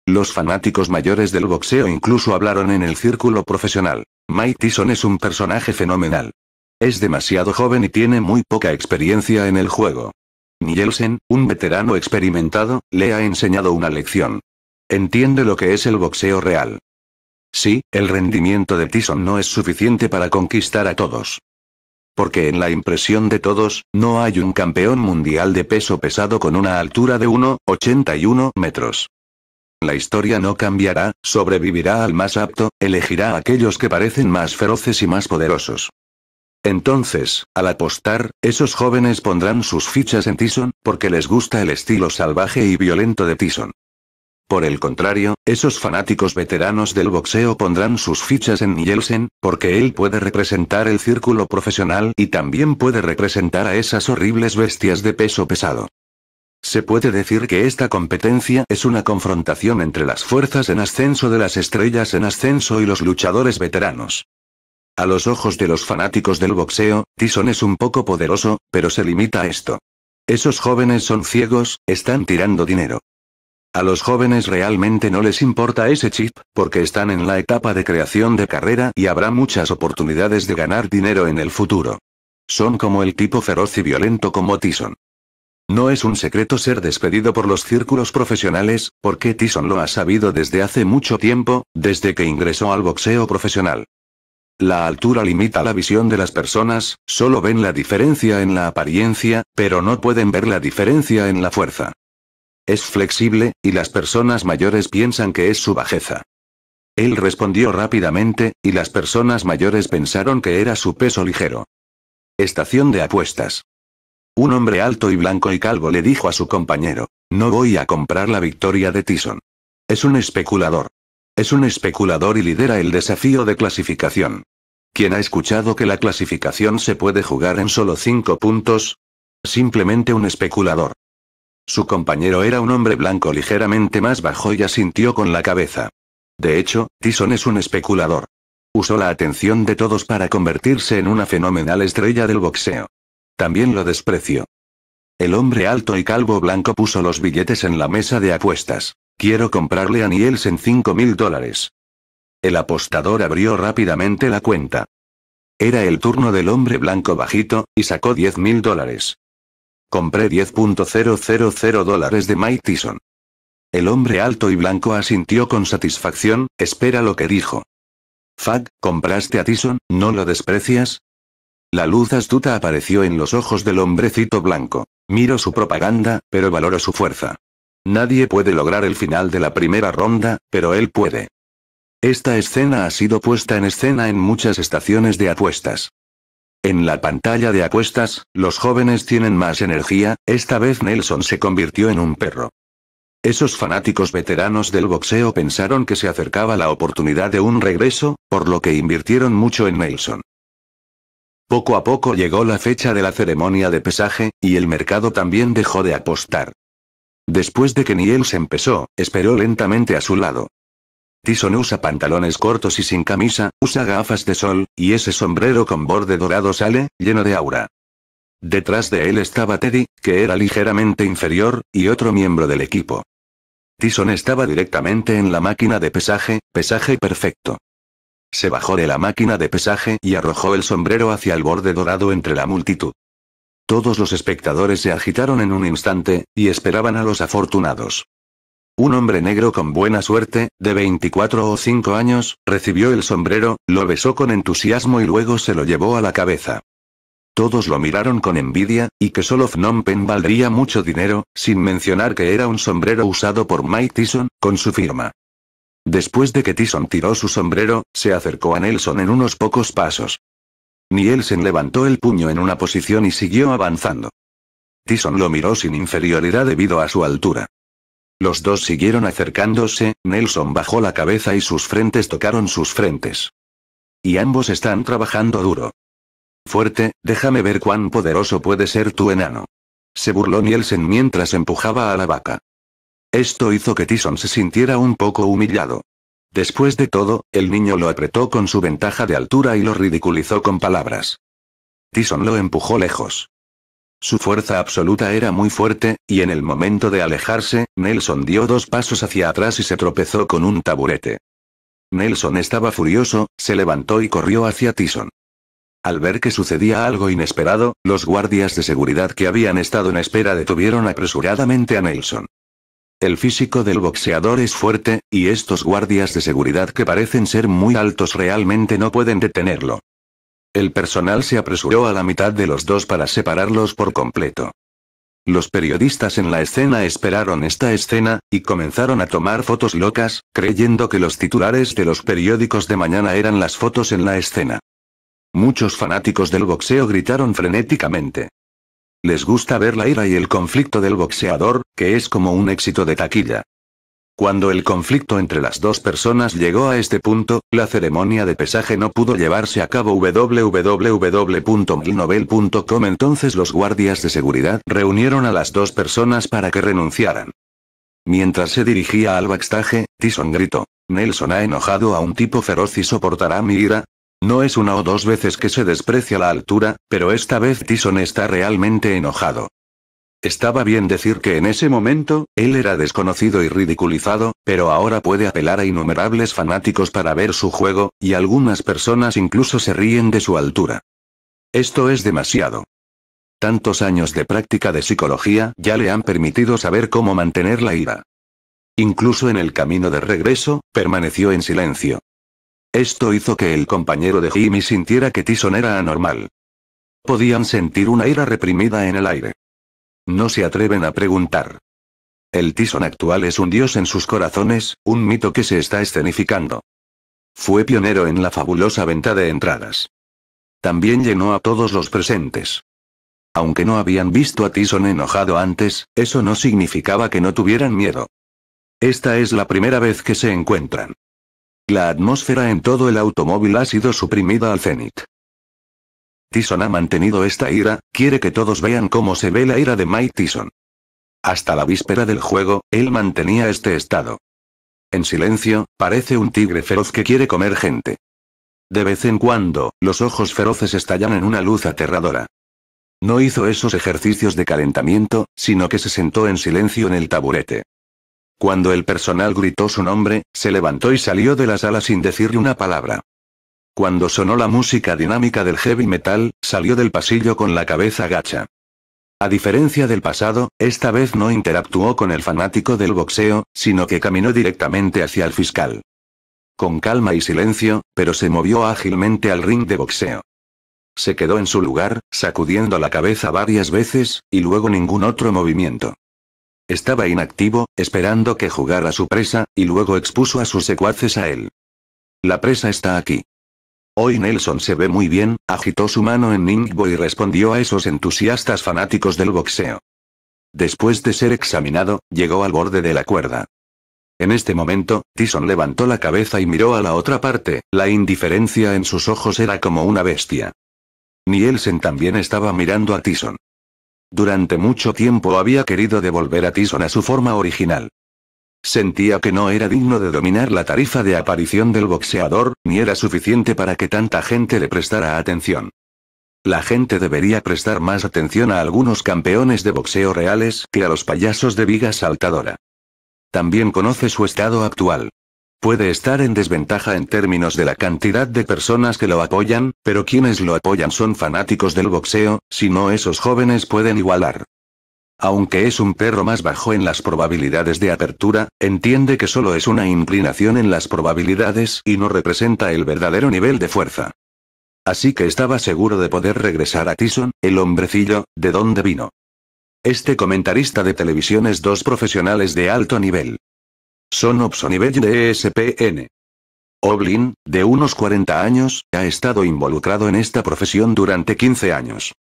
Los fanáticos mayores del boxeo incluso hablaron en el círculo profesional. Mike Tyson es un personaje fenomenal. Es demasiado joven y tiene muy poca experiencia en el juego. Nielsen, un veterano experimentado, le ha enseñado una lección. Entiende lo que es el boxeo real. Sí, el rendimiento de Tison no es suficiente para conquistar a todos. Porque en la impresión de todos, no hay un campeón mundial de peso pesado con una altura de 1,81 metros. La historia no cambiará, sobrevivirá al más apto, elegirá a aquellos que parecen más feroces y más poderosos. Entonces, al apostar, esos jóvenes pondrán sus fichas en Tison, porque les gusta el estilo salvaje y violento de Tison. Por el contrario, esos fanáticos veteranos del boxeo pondrán sus fichas en Nielsen, porque él puede representar el círculo profesional y también puede representar a esas horribles bestias de peso pesado. Se puede decir que esta competencia es una confrontación entre las fuerzas en ascenso de las estrellas en ascenso y los luchadores veteranos. A los ojos de los fanáticos del boxeo, Tyson es un poco poderoso, pero se limita a esto. Esos jóvenes son ciegos, están tirando dinero. A los jóvenes realmente no les importa ese chip, porque están en la etapa de creación de carrera y habrá muchas oportunidades de ganar dinero en el futuro. Son como el tipo feroz y violento como Tison. No es un secreto ser despedido por los círculos profesionales, porque Tison lo ha sabido desde hace mucho tiempo, desde que ingresó al boxeo profesional. La altura limita la visión de las personas, solo ven la diferencia en la apariencia, pero no pueden ver la diferencia en la fuerza. Es flexible, y las personas mayores piensan que es su bajeza. Él respondió rápidamente, y las personas mayores pensaron que era su peso ligero. Estación de apuestas. Un hombre alto y blanco y calvo le dijo a su compañero, no voy a comprar la victoria de Tyson. Es un especulador. Es un especulador y lidera el desafío de clasificación. ¿Quién ha escuchado que la clasificación se puede jugar en solo cinco puntos? Simplemente un especulador. Su compañero era un hombre blanco ligeramente más bajo y asintió con la cabeza. De hecho, Tyson es un especulador. Usó la atención de todos para convertirse en una fenomenal estrella del boxeo. También lo despreció. El hombre alto y calvo blanco puso los billetes en la mesa de apuestas. Quiero comprarle a Nielsen 5 mil dólares. El apostador abrió rápidamente la cuenta. Era el turno del hombre blanco bajito, y sacó 10 mil dólares. Compré 10.000 dólares de Mike Tyson. El hombre alto y blanco asintió con satisfacción, espera lo que dijo. Fag, compraste a Tyson, ¿no lo desprecias? La luz astuta apareció en los ojos del hombrecito blanco. Miro su propaganda, pero valoro su fuerza. Nadie puede lograr el final de la primera ronda, pero él puede. Esta escena ha sido puesta en escena en muchas estaciones de apuestas. En la pantalla de apuestas, los jóvenes tienen más energía, esta vez Nelson se convirtió en un perro. Esos fanáticos veteranos del boxeo pensaron que se acercaba la oportunidad de un regreso, por lo que invirtieron mucho en Nelson. Poco a poco llegó la fecha de la ceremonia de pesaje, y el mercado también dejó de apostar. Después de que Nielsen empezó, esperó lentamente a su lado. Tison usa pantalones cortos y sin camisa, usa gafas de sol, y ese sombrero con borde dorado sale, lleno de aura. Detrás de él estaba Teddy, que era ligeramente inferior, y otro miembro del equipo. Tison estaba directamente en la máquina de pesaje, pesaje perfecto. Se bajó de la máquina de pesaje y arrojó el sombrero hacia el borde dorado entre la multitud. Todos los espectadores se agitaron en un instante, y esperaban a los afortunados. Un hombre negro con buena suerte, de 24 o 5 años, recibió el sombrero, lo besó con entusiasmo y luego se lo llevó a la cabeza. Todos lo miraron con envidia, y que solo Phnom valdría mucho dinero, sin mencionar que era un sombrero usado por Mike Tyson, con su firma. Después de que Tyson tiró su sombrero, se acercó a Nelson en unos pocos pasos. Nielsen levantó el puño en una posición y siguió avanzando. Tyson lo miró sin inferioridad debido a su altura. Los dos siguieron acercándose, Nelson bajó la cabeza y sus frentes tocaron sus frentes. Y ambos están trabajando duro. Fuerte, déjame ver cuán poderoso puede ser tu enano. Se burló Nielsen mientras empujaba a la vaca. Esto hizo que Tison se sintiera un poco humillado. Después de todo, el niño lo apretó con su ventaja de altura y lo ridiculizó con palabras. Tison lo empujó lejos. Su fuerza absoluta era muy fuerte, y en el momento de alejarse, Nelson dio dos pasos hacia atrás y se tropezó con un taburete. Nelson estaba furioso, se levantó y corrió hacia Tyson. Al ver que sucedía algo inesperado, los guardias de seguridad que habían estado en espera detuvieron apresuradamente a Nelson. El físico del boxeador es fuerte, y estos guardias de seguridad que parecen ser muy altos realmente no pueden detenerlo. El personal se apresuró a la mitad de los dos para separarlos por completo. Los periodistas en la escena esperaron esta escena, y comenzaron a tomar fotos locas, creyendo que los titulares de los periódicos de mañana eran las fotos en la escena. Muchos fanáticos del boxeo gritaron frenéticamente. Les gusta ver la ira y el conflicto del boxeador, que es como un éxito de taquilla. Cuando el conflicto entre las dos personas llegó a este punto, la ceremonia de pesaje no pudo llevarse a cabo www.milnovel.com entonces los guardias de seguridad reunieron a las dos personas para que renunciaran. Mientras se dirigía al backstage, Tison gritó. Nelson ha enojado a un tipo feroz y soportará mi ira. No es una o dos veces que se desprecia la altura, pero esta vez Tyson está realmente enojado. Estaba bien decir que en ese momento, él era desconocido y ridiculizado, pero ahora puede apelar a innumerables fanáticos para ver su juego, y algunas personas incluso se ríen de su altura. Esto es demasiado. Tantos años de práctica de psicología ya le han permitido saber cómo mantener la ira. Incluso en el camino de regreso, permaneció en silencio. Esto hizo que el compañero de Jimmy sintiera que Tison era anormal. Podían sentir una ira reprimida en el aire. No se atreven a preguntar. El Tison actual es un dios en sus corazones, un mito que se está escenificando. Fue pionero en la fabulosa venta de entradas. También llenó a todos los presentes. Aunque no habían visto a Tison enojado antes, eso no significaba que no tuvieran miedo. Esta es la primera vez que se encuentran. La atmósfera en todo el automóvil ha sido suprimida al cenit. Tison ha mantenido esta ira, quiere que todos vean cómo se ve la ira de Mike Tison. Hasta la víspera del juego, él mantenía este estado. En silencio, parece un tigre feroz que quiere comer gente. De vez en cuando, los ojos feroces estallan en una luz aterradora. No hizo esos ejercicios de calentamiento, sino que se sentó en silencio en el taburete. Cuando el personal gritó su nombre, se levantó y salió de la sala sin decirle una palabra. Cuando sonó la música dinámica del heavy metal, salió del pasillo con la cabeza gacha. A diferencia del pasado, esta vez no interactuó con el fanático del boxeo, sino que caminó directamente hacia el fiscal. Con calma y silencio, pero se movió ágilmente al ring de boxeo. Se quedó en su lugar, sacudiendo la cabeza varias veces, y luego ningún otro movimiento. Estaba inactivo, esperando que jugara su presa, y luego expuso a sus secuaces a él. La presa está aquí. Hoy Nelson se ve muy bien, agitó su mano en Ningbo y respondió a esos entusiastas fanáticos del boxeo. Después de ser examinado, llegó al borde de la cuerda. En este momento, Tyson levantó la cabeza y miró a la otra parte, la indiferencia en sus ojos era como una bestia. Nielsen también estaba mirando a Tyson. Durante mucho tiempo había querido devolver a Tyson a su forma original. Sentía que no era digno de dominar la tarifa de aparición del boxeador, ni era suficiente para que tanta gente le prestara atención. La gente debería prestar más atención a algunos campeones de boxeo reales que a los payasos de viga saltadora. También conoce su estado actual. Puede estar en desventaja en términos de la cantidad de personas que lo apoyan, pero quienes lo apoyan son fanáticos del boxeo, si no esos jóvenes pueden igualar. Aunque es un perro más bajo en las probabilidades de apertura, entiende que solo es una inclinación en las probabilidades y no representa el verdadero nivel de fuerza. Así que estaba seguro de poder regresar a Tyson, el hombrecillo, de donde vino. Este comentarista de televisión es dos profesionales de alto nivel. Son nivel de ESPN. Oblin, de unos 40 años, ha estado involucrado en esta profesión durante 15 años.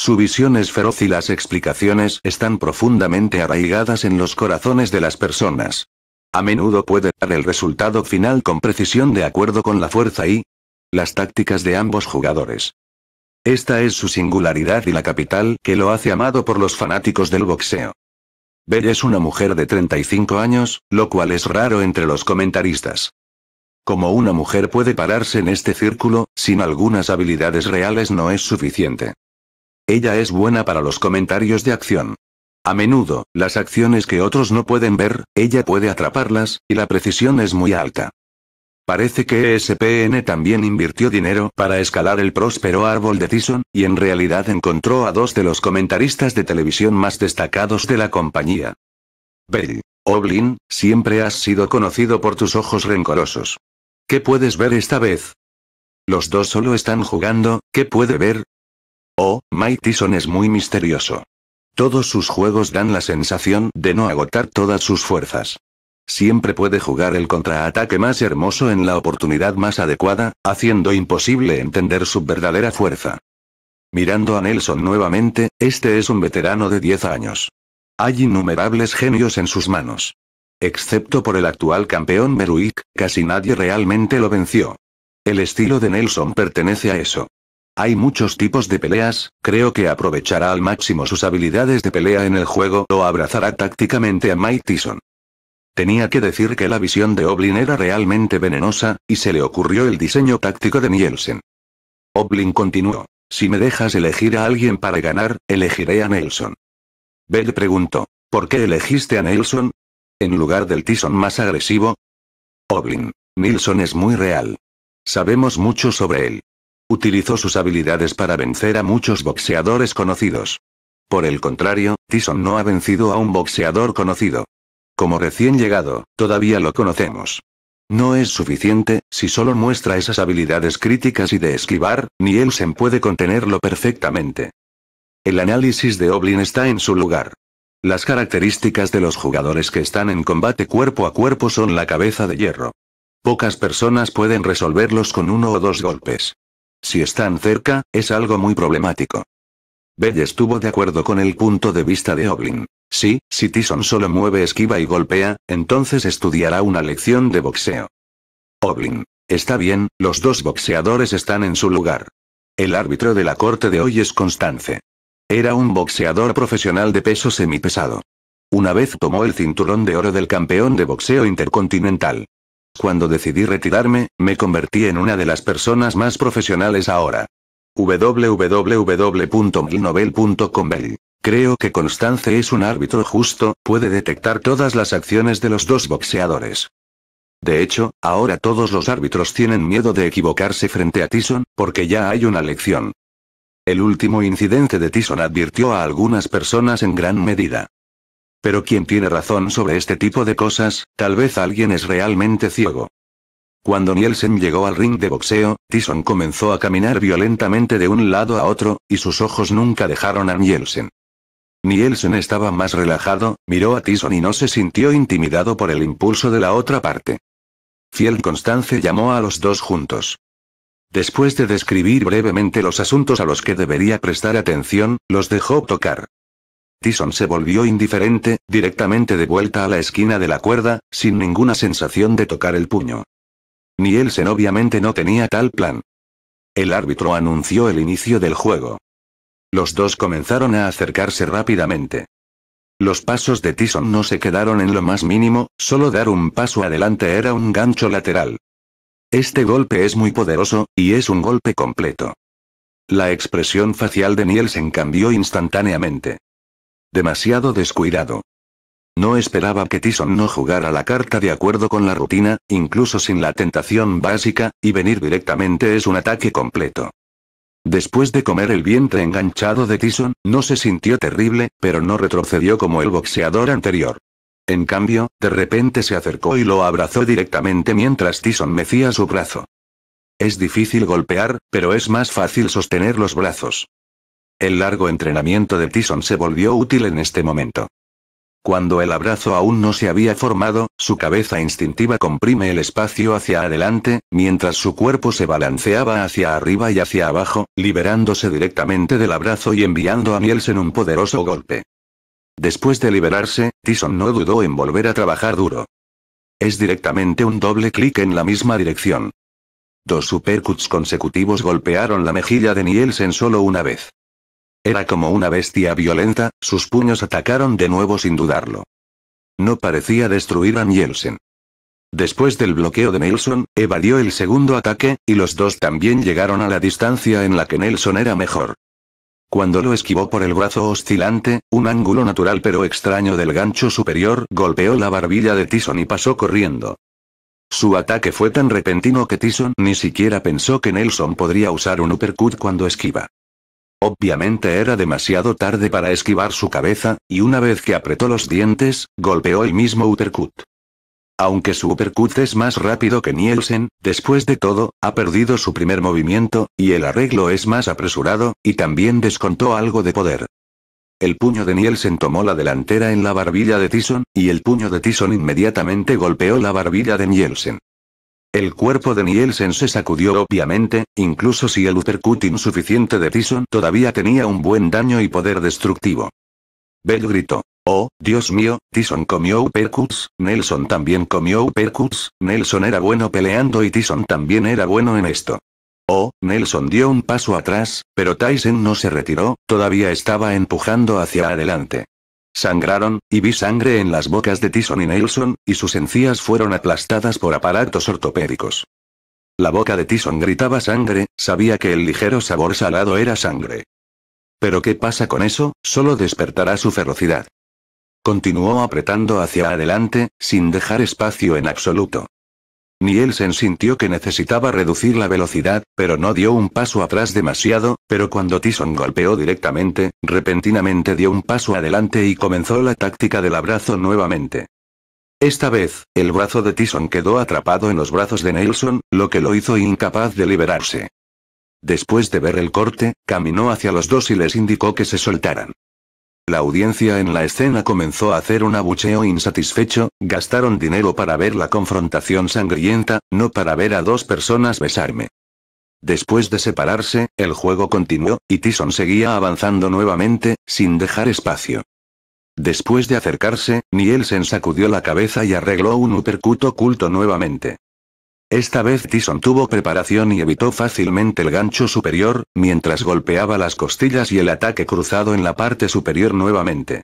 Su visión es feroz y las explicaciones están profundamente arraigadas en los corazones de las personas. A menudo puede dar el resultado final con precisión de acuerdo con la fuerza y las tácticas de ambos jugadores. Esta es su singularidad y la capital que lo hace amado por los fanáticos del boxeo. Bell es una mujer de 35 años, lo cual es raro entre los comentaristas. Como una mujer puede pararse en este círculo, sin algunas habilidades reales no es suficiente. Ella es buena para los comentarios de acción. A menudo, las acciones que otros no pueden ver, ella puede atraparlas, y la precisión es muy alta. Parece que ESPN también invirtió dinero para escalar el próspero árbol de Tyson, y en realidad encontró a dos de los comentaristas de televisión más destacados de la compañía. Bell. Oblin, siempre has sido conocido por tus ojos rencorosos. ¿Qué puedes ver esta vez? Los dos solo están jugando, ¿qué puede ver? Oh, Mike Tyson es muy misterioso. Todos sus juegos dan la sensación de no agotar todas sus fuerzas. Siempre puede jugar el contraataque más hermoso en la oportunidad más adecuada, haciendo imposible entender su verdadera fuerza. Mirando a Nelson nuevamente, este es un veterano de 10 años. Hay innumerables genios en sus manos. Excepto por el actual campeón Meruik, casi nadie realmente lo venció. El estilo de Nelson pertenece a eso. Hay muchos tipos de peleas, creo que aprovechará al máximo sus habilidades de pelea en el juego o abrazará tácticamente a Mike Tyson. Tenía que decir que la visión de Oblin era realmente venenosa, y se le ocurrió el diseño táctico de Nielsen. Oblin continuó. Si me dejas elegir a alguien para ganar, elegiré a Nelson. Bell preguntó. ¿Por qué elegiste a Nelson? En lugar del Tyson más agresivo. Oblin. Nielsen es muy real. Sabemos mucho sobre él. Utilizó sus habilidades para vencer a muchos boxeadores conocidos. Por el contrario, Tyson no ha vencido a un boxeador conocido. Como recién llegado, todavía lo conocemos. No es suficiente, si solo muestra esas habilidades críticas y de esquivar, ni Elsen puede contenerlo perfectamente. El análisis de Oblin está en su lugar. Las características de los jugadores que están en combate cuerpo a cuerpo son la cabeza de hierro. Pocas personas pueden resolverlos con uno o dos golpes. Si están cerca, es algo muy problemático. Bell estuvo de acuerdo con el punto de vista de Oblin. Sí, si Tyson solo mueve esquiva y golpea, entonces estudiará una lección de boxeo. Oblin. Está bien, los dos boxeadores están en su lugar. El árbitro de la corte de hoy es Constance. Era un boxeador profesional de peso semipesado. Una vez tomó el cinturón de oro del campeón de boxeo intercontinental. Cuando decidí retirarme, me convertí en una de las personas más profesionales ahora. www.milnovel.com Creo que Constance es un árbitro justo, puede detectar todas las acciones de los dos boxeadores. De hecho, ahora todos los árbitros tienen miedo de equivocarse frente a Tyson, porque ya hay una lección. El último incidente de Tyson advirtió a algunas personas en gran medida. Pero quien tiene razón sobre este tipo de cosas? Tal vez alguien es realmente ciego. Cuando Nielsen llegó al ring de boxeo, Tison comenzó a caminar violentamente de un lado a otro, y sus ojos nunca dejaron a Nielsen. Nielsen estaba más relajado, miró a Tison y no se sintió intimidado por el impulso de la otra parte. Fiel Constance llamó a los dos juntos. Después de describir brevemente los asuntos a los que debería prestar atención, los dejó tocar. Tyson se volvió indiferente, directamente de vuelta a la esquina de la cuerda, sin ninguna sensación de tocar el puño. Nielsen obviamente no tenía tal plan. El árbitro anunció el inicio del juego. Los dos comenzaron a acercarse rápidamente. Los pasos de Tyson no se quedaron en lo más mínimo, solo dar un paso adelante era un gancho lateral. Este golpe es muy poderoso, y es un golpe completo. La expresión facial de Nielsen cambió instantáneamente. Demasiado descuidado. No esperaba que Tyson no jugara la carta de acuerdo con la rutina, incluso sin la tentación básica, y venir directamente es un ataque completo. Después de comer el vientre enganchado de Tyson, no se sintió terrible, pero no retrocedió como el boxeador anterior. En cambio, de repente se acercó y lo abrazó directamente mientras Tyson mecía su brazo. Es difícil golpear, pero es más fácil sostener los brazos. El largo entrenamiento de Tison se volvió útil en este momento. Cuando el abrazo aún no se había formado, su cabeza instintiva comprime el espacio hacia adelante, mientras su cuerpo se balanceaba hacia arriba y hacia abajo, liberándose directamente del abrazo y enviando a Nielsen un poderoso golpe. Después de liberarse, Tison no dudó en volver a trabajar duro. Es directamente un doble clic en la misma dirección. Dos supercuts consecutivos golpearon la mejilla de Nielsen solo una vez. Era como una bestia violenta, sus puños atacaron de nuevo sin dudarlo. No parecía destruir a Nielsen. Después del bloqueo de Nelson, evadió el segundo ataque, y los dos también llegaron a la distancia en la que Nelson era mejor. Cuando lo esquivó por el brazo oscilante, un ángulo natural pero extraño del gancho superior golpeó la barbilla de Tison y pasó corriendo. Su ataque fue tan repentino que Tison ni siquiera pensó que Nelson podría usar un uppercut cuando esquiva. Obviamente era demasiado tarde para esquivar su cabeza, y una vez que apretó los dientes, golpeó el mismo uppercut. Aunque su uppercut es más rápido que Nielsen, después de todo, ha perdido su primer movimiento, y el arreglo es más apresurado, y también descontó algo de poder. El puño de Nielsen tomó la delantera en la barbilla de Tison, y el puño de Tison inmediatamente golpeó la barbilla de Nielsen. El cuerpo de Nielsen se sacudió obviamente, incluso si el uppercut insuficiente de Tyson todavía tenía un buen daño y poder destructivo. Bell gritó. Oh, Dios mío, Tyson comió uppercuts, Nelson también comió uppercuts, Nelson era bueno peleando y Tyson también era bueno en esto. Oh, Nelson dio un paso atrás, pero Tyson no se retiró, todavía estaba empujando hacia adelante. Sangraron, y vi sangre en las bocas de Tison y Nelson, y sus encías fueron aplastadas por aparatos ortopédicos. La boca de Tison gritaba sangre, sabía que el ligero sabor salado era sangre. Pero ¿qué pasa con eso? Solo despertará su ferocidad. Continuó apretando hacia adelante, sin dejar espacio en absoluto. Nielsen sintió que necesitaba reducir la velocidad, pero no dio un paso atrás demasiado, pero cuando Tyson golpeó directamente, repentinamente dio un paso adelante y comenzó la táctica del abrazo nuevamente. Esta vez, el brazo de Tyson quedó atrapado en los brazos de Nelson, lo que lo hizo incapaz de liberarse. Después de ver el corte, caminó hacia los dos y les indicó que se soltaran. La audiencia en la escena comenzó a hacer un abucheo insatisfecho, gastaron dinero para ver la confrontación sangrienta, no para ver a dos personas besarme. Después de separarse, el juego continuó, y Tison seguía avanzando nuevamente, sin dejar espacio. Después de acercarse, Nielsen sacudió la cabeza y arregló un uppercut oculto nuevamente. Esta vez Tison tuvo preparación y evitó fácilmente el gancho superior, mientras golpeaba las costillas y el ataque cruzado en la parte superior nuevamente.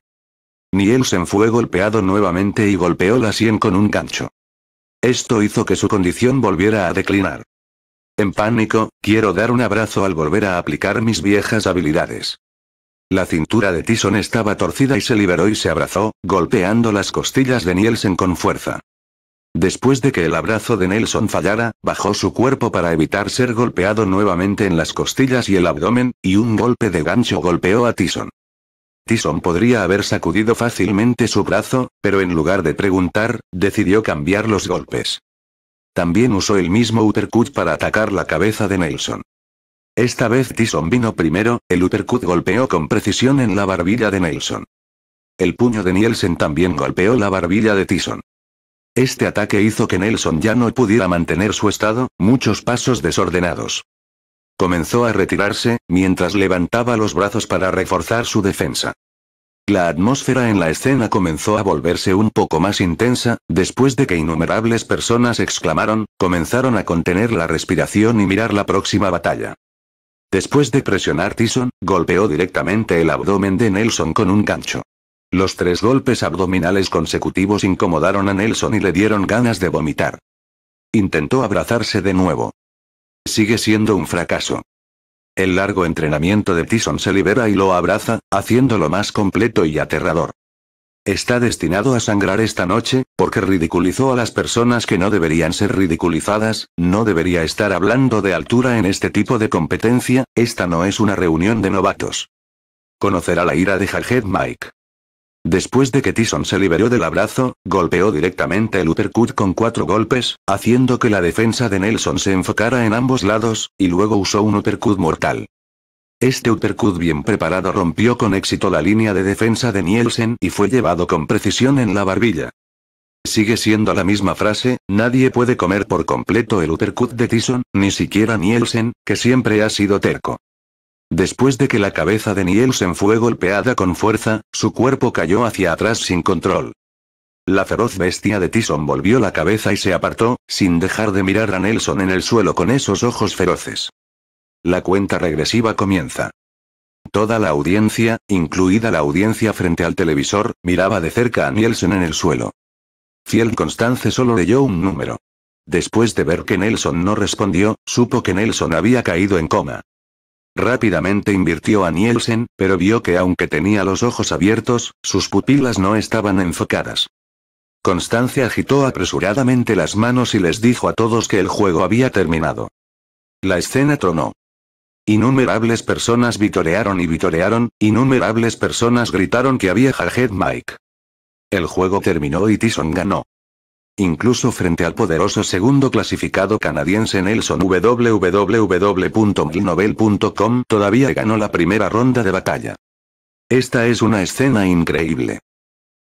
Nielsen fue golpeado nuevamente y golpeó la sien con un gancho. Esto hizo que su condición volviera a declinar. En pánico, quiero dar un abrazo al volver a aplicar mis viejas habilidades. La cintura de Tison estaba torcida y se liberó y se abrazó, golpeando las costillas de Nielsen con fuerza. Después de que el abrazo de Nelson fallara, bajó su cuerpo para evitar ser golpeado nuevamente en las costillas y el abdomen, y un golpe de gancho golpeó a Tison. Tison podría haber sacudido fácilmente su brazo, pero en lugar de preguntar, decidió cambiar los golpes. También usó el mismo uppercut para atacar la cabeza de Nelson. Esta vez Tison vino primero, el uppercut golpeó con precisión en la barbilla de Nelson. El puño de Nielsen también golpeó la barbilla de Tison. Este ataque hizo que Nelson ya no pudiera mantener su estado, muchos pasos desordenados. Comenzó a retirarse, mientras levantaba los brazos para reforzar su defensa. La atmósfera en la escena comenzó a volverse un poco más intensa, después de que innumerables personas exclamaron, comenzaron a contener la respiración y mirar la próxima batalla. Después de presionar Tyson, golpeó directamente el abdomen de Nelson con un gancho. Los tres golpes abdominales consecutivos incomodaron a Nelson y le dieron ganas de vomitar. Intentó abrazarse de nuevo. Sigue siendo un fracaso. El largo entrenamiento de Tyson se libera y lo abraza, haciéndolo más completo y aterrador. Está destinado a sangrar esta noche, porque ridiculizó a las personas que no deberían ser ridiculizadas, no debería estar hablando de altura en este tipo de competencia, esta no es una reunión de novatos. Conocerá la ira de Jajed Mike. Después de que Tyson se liberó del abrazo, golpeó directamente el uppercut con cuatro golpes, haciendo que la defensa de Nelson se enfocara en ambos lados, y luego usó un uppercut mortal. Este uppercut bien preparado rompió con éxito la línea de defensa de Nielsen y fue llevado con precisión en la barbilla. Sigue siendo la misma frase, nadie puede comer por completo el uppercut de Tyson, ni siquiera Nielsen, que siempre ha sido terco. Después de que la cabeza de Nielsen fue golpeada con fuerza, su cuerpo cayó hacia atrás sin control. La feroz bestia de Tison volvió la cabeza y se apartó, sin dejar de mirar a Nelson en el suelo con esos ojos feroces. La cuenta regresiva comienza. Toda la audiencia, incluida la audiencia frente al televisor, miraba de cerca a Nielsen en el suelo. Fiel Constance solo leyó un número. Después de ver que Nelson no respondió, supo que Nelson había caído en coma. Rápidamente invirtió a Nielsen, pero vio que aunque tenía los ojos abiertos, sus pupilas no estaban enfocadas. Constancia agitó apresuradamente las manos y les dijo a todos que el juego había terminado. La escena tronó. Innumerables personas vitorearon y vitorearon, innumerables personas gritaron que había Jarhead Mike. El juego terminó y Tison ganó incluso frente al poderoso segundo clasificado canadiense Nelson www.milnovel.com, todavía ganó la primera ronda de batalla. Esta es una escena increíble.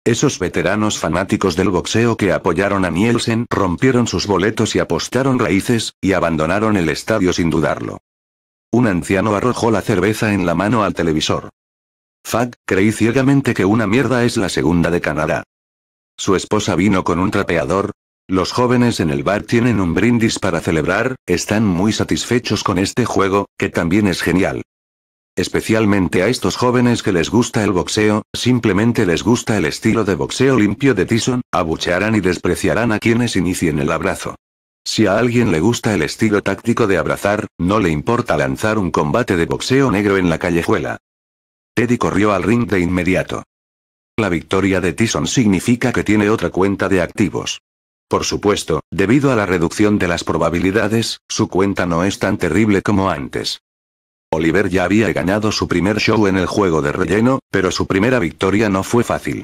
Esos veteranos fanáticos del boxeo que apoyaron a Nielsen rompieron sus boletos y apostaron raíces, y abandonaron el estadio sin dudarlo. Un anciano arrojó la cerveza en la mano al televisor. Fuck, creí ciegamente que una mierda es la segunda de Canadá. Su esposa vino con un trapeador. Los jóvenes en el bar tienen un brindis para celebrar, están muy satisfechos con este juego, que también es genial. Especialmente a estos jóvenes que les gusta el boxeo, simplemente les gusta el estilo de boxeo limpio de Tyson, abuchearán y despreciarán a quienes inicien el abrazo. Si a alguien le gusta el estilo táctico de abrazar, no le importa lanzar un combate de boxeo negro en la callejuela. Teddy corrió al ring de inmediato. La victoria de Tyson significa que tiene otra cuenta de activos. Por supuesto, debido a la reducción de las probabilidades, su cuenta no es tan terrible como antes. Oliver ya había ganado su primer show en el juego de relleno, pero su primera victoria no fue fácil.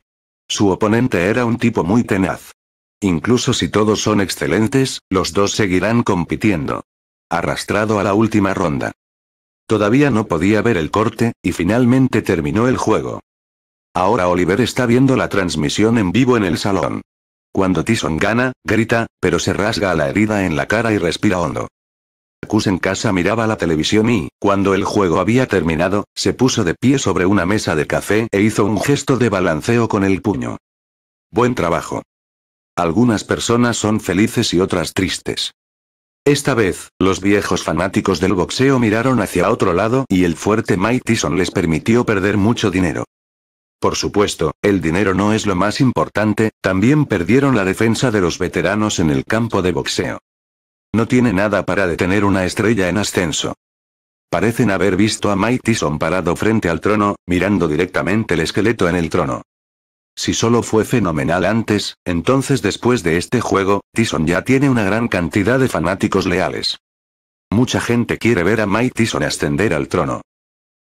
Su oponente era un tipo muy tenaz. Incluso si todos son excelentes, los dos seguirán compitiendo. Arrastrado a la última ronda. Todavía no podía ver el corte, y finalmente terminó el juego. Ahora Oliver está viendo la transmisión en vivo en el salón. Cuando Tyson gana, grita, pero se rasga la herida en la cara y respira hondo. Kus en casa miraba la televisión y, cuando el juego había terminado, se puso de pie sobre una mesa de café e hizo un gesto de balanceo con el puño. Buen trabajo. Algunas personas son felices y otras tristes. Esta vez, los viejos fanáticos del boxeo miraron hacia otro lado y el fuerte Mike Tyson les permitió perder mucho dinero. Por supuesto, el dinero no es lo más importante, también perdieron la defensa de los veteranos en el campo de boxeo. No tiene nada para detener una estrella en ascenso. Parecen haber visto a Mike Tyson parado frente al trono, mirando directamente el esqueleto en el trono. Si solo fue fenomenal antes, entonces después de este juego, Tyson ya tiene una gran cantidad de fanáticos leales. Mucha gente quiere ver a Mike Tyson ascender al trono.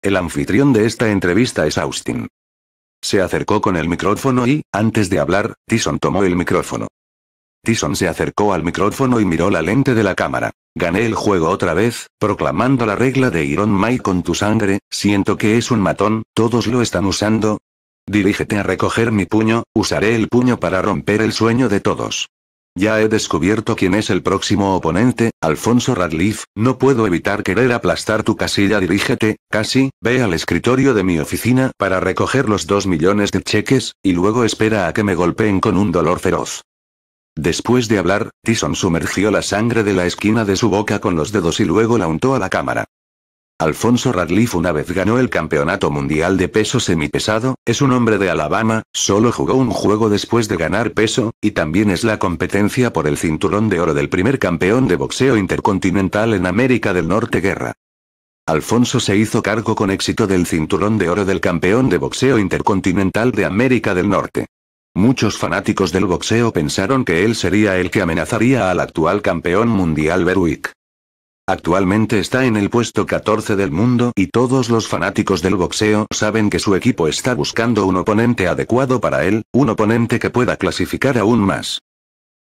El anfitrión de esta entrevista es Austin. Se acercó con el micrófono y, antes de hablar, Tyson tomó el micrófono. Tison se acercó al micrófono y miró la lente de la cámara. Gané el juego otra vez, proclamando la regla de Iron Mike con tu sangre, siento que es un matón, todos lo están usando. Dirígete a recoger mi puño, usaré el puño para romper el sueño de todos. Ya he descubierto quién es el próximo oponente, Alfonso Radcliffe, no puedo evitar querer aplastar tu casilla dirígete, casi, ve al escritorio de mi oficina para recoger los dos millones de cheques, y luego espera a que me golpeen con un dolor feroz. Después de hablar, Tyson sumergió la sangre de la esquina de su boca con los dedos y luego la untó a la cámara. Alfonso Radcliffe una vez ganó el Campeonato Mundial de Peso Semipesado, es un hombre de Alabama, solo jugó un juego después de ganar peso, y también es la competencia por el cinturón de oro del primer campeón de boxeo intercontinental en América del Norte Guerra. Alfonso se hizo cargo con éxito del cinturón de oro del campeón de boxeo intercontinental de América del Norte. Muchos fanáticos del boxeo pensaron que él sería el que amenazaría al actual campeón mundial Berwick. Actualmente está en el puesto 14 del mundo y todos los fanáticos del boxeo saben que su equipo está buscando un oponente adecuado para él, un oponente que pueda clasificar aún más.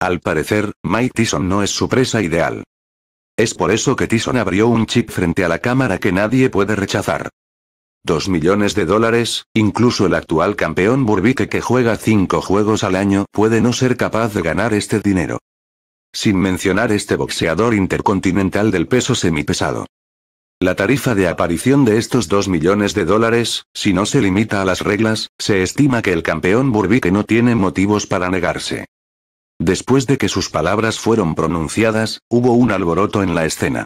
Al parecer, Mike Tyson no es su presa ideal. Es por eso que Tyson abrió un chip frente a la cámara que nadie puede rechazar. 2 millones de dólares, incluso el actual campeón Burbique que juega 5 juegos al año puede no ser capaz de ganar este dinero sin mencionar este boxeador intercontinental del peso semipesado. La tarifa de aparición de estos 2 millones de dólares, si no se limita a las reglas, se estima que el campeón Burbique no tiene motivos para negarse. Después de que sus palabras fueron pronunciadas, hubo un alboroto en la escena.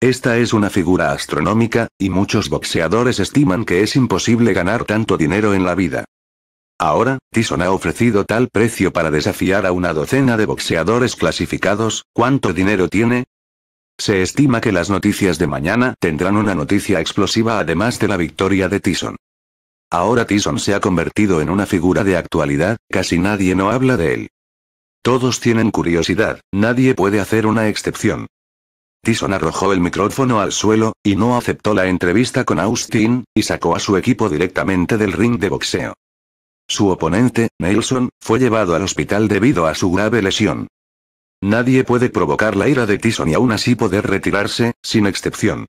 Esta es una figura astronómica, y muchos boxeadores estiman que es imposible ganar tanto dinero en la vida. Ahora, Tison ha ofrecido tal precio para desafiar a una docena de boxeadores clasificados, ¿cuánto dinero tiene? Se estima que las noticias de mañana tendrán una noticia explosiva además de la victoria de Tison. Ahora Tyson se ha convertido en una figura de actualidad, casi nadie no habla de él. Todos tienen curiosidad, nadie puede hacer una excepción. Tyson arrojó el micrófono al suelo, y no aceptó la entrevista con Austin, y sacó a su equipo directamente del ring de boxeo. Su oponente, Nelson, fue llevado al hospital debido a su grave lesión. Nadie puede provocar la ira de Tyson y aún así poder retirarse, sin excepción.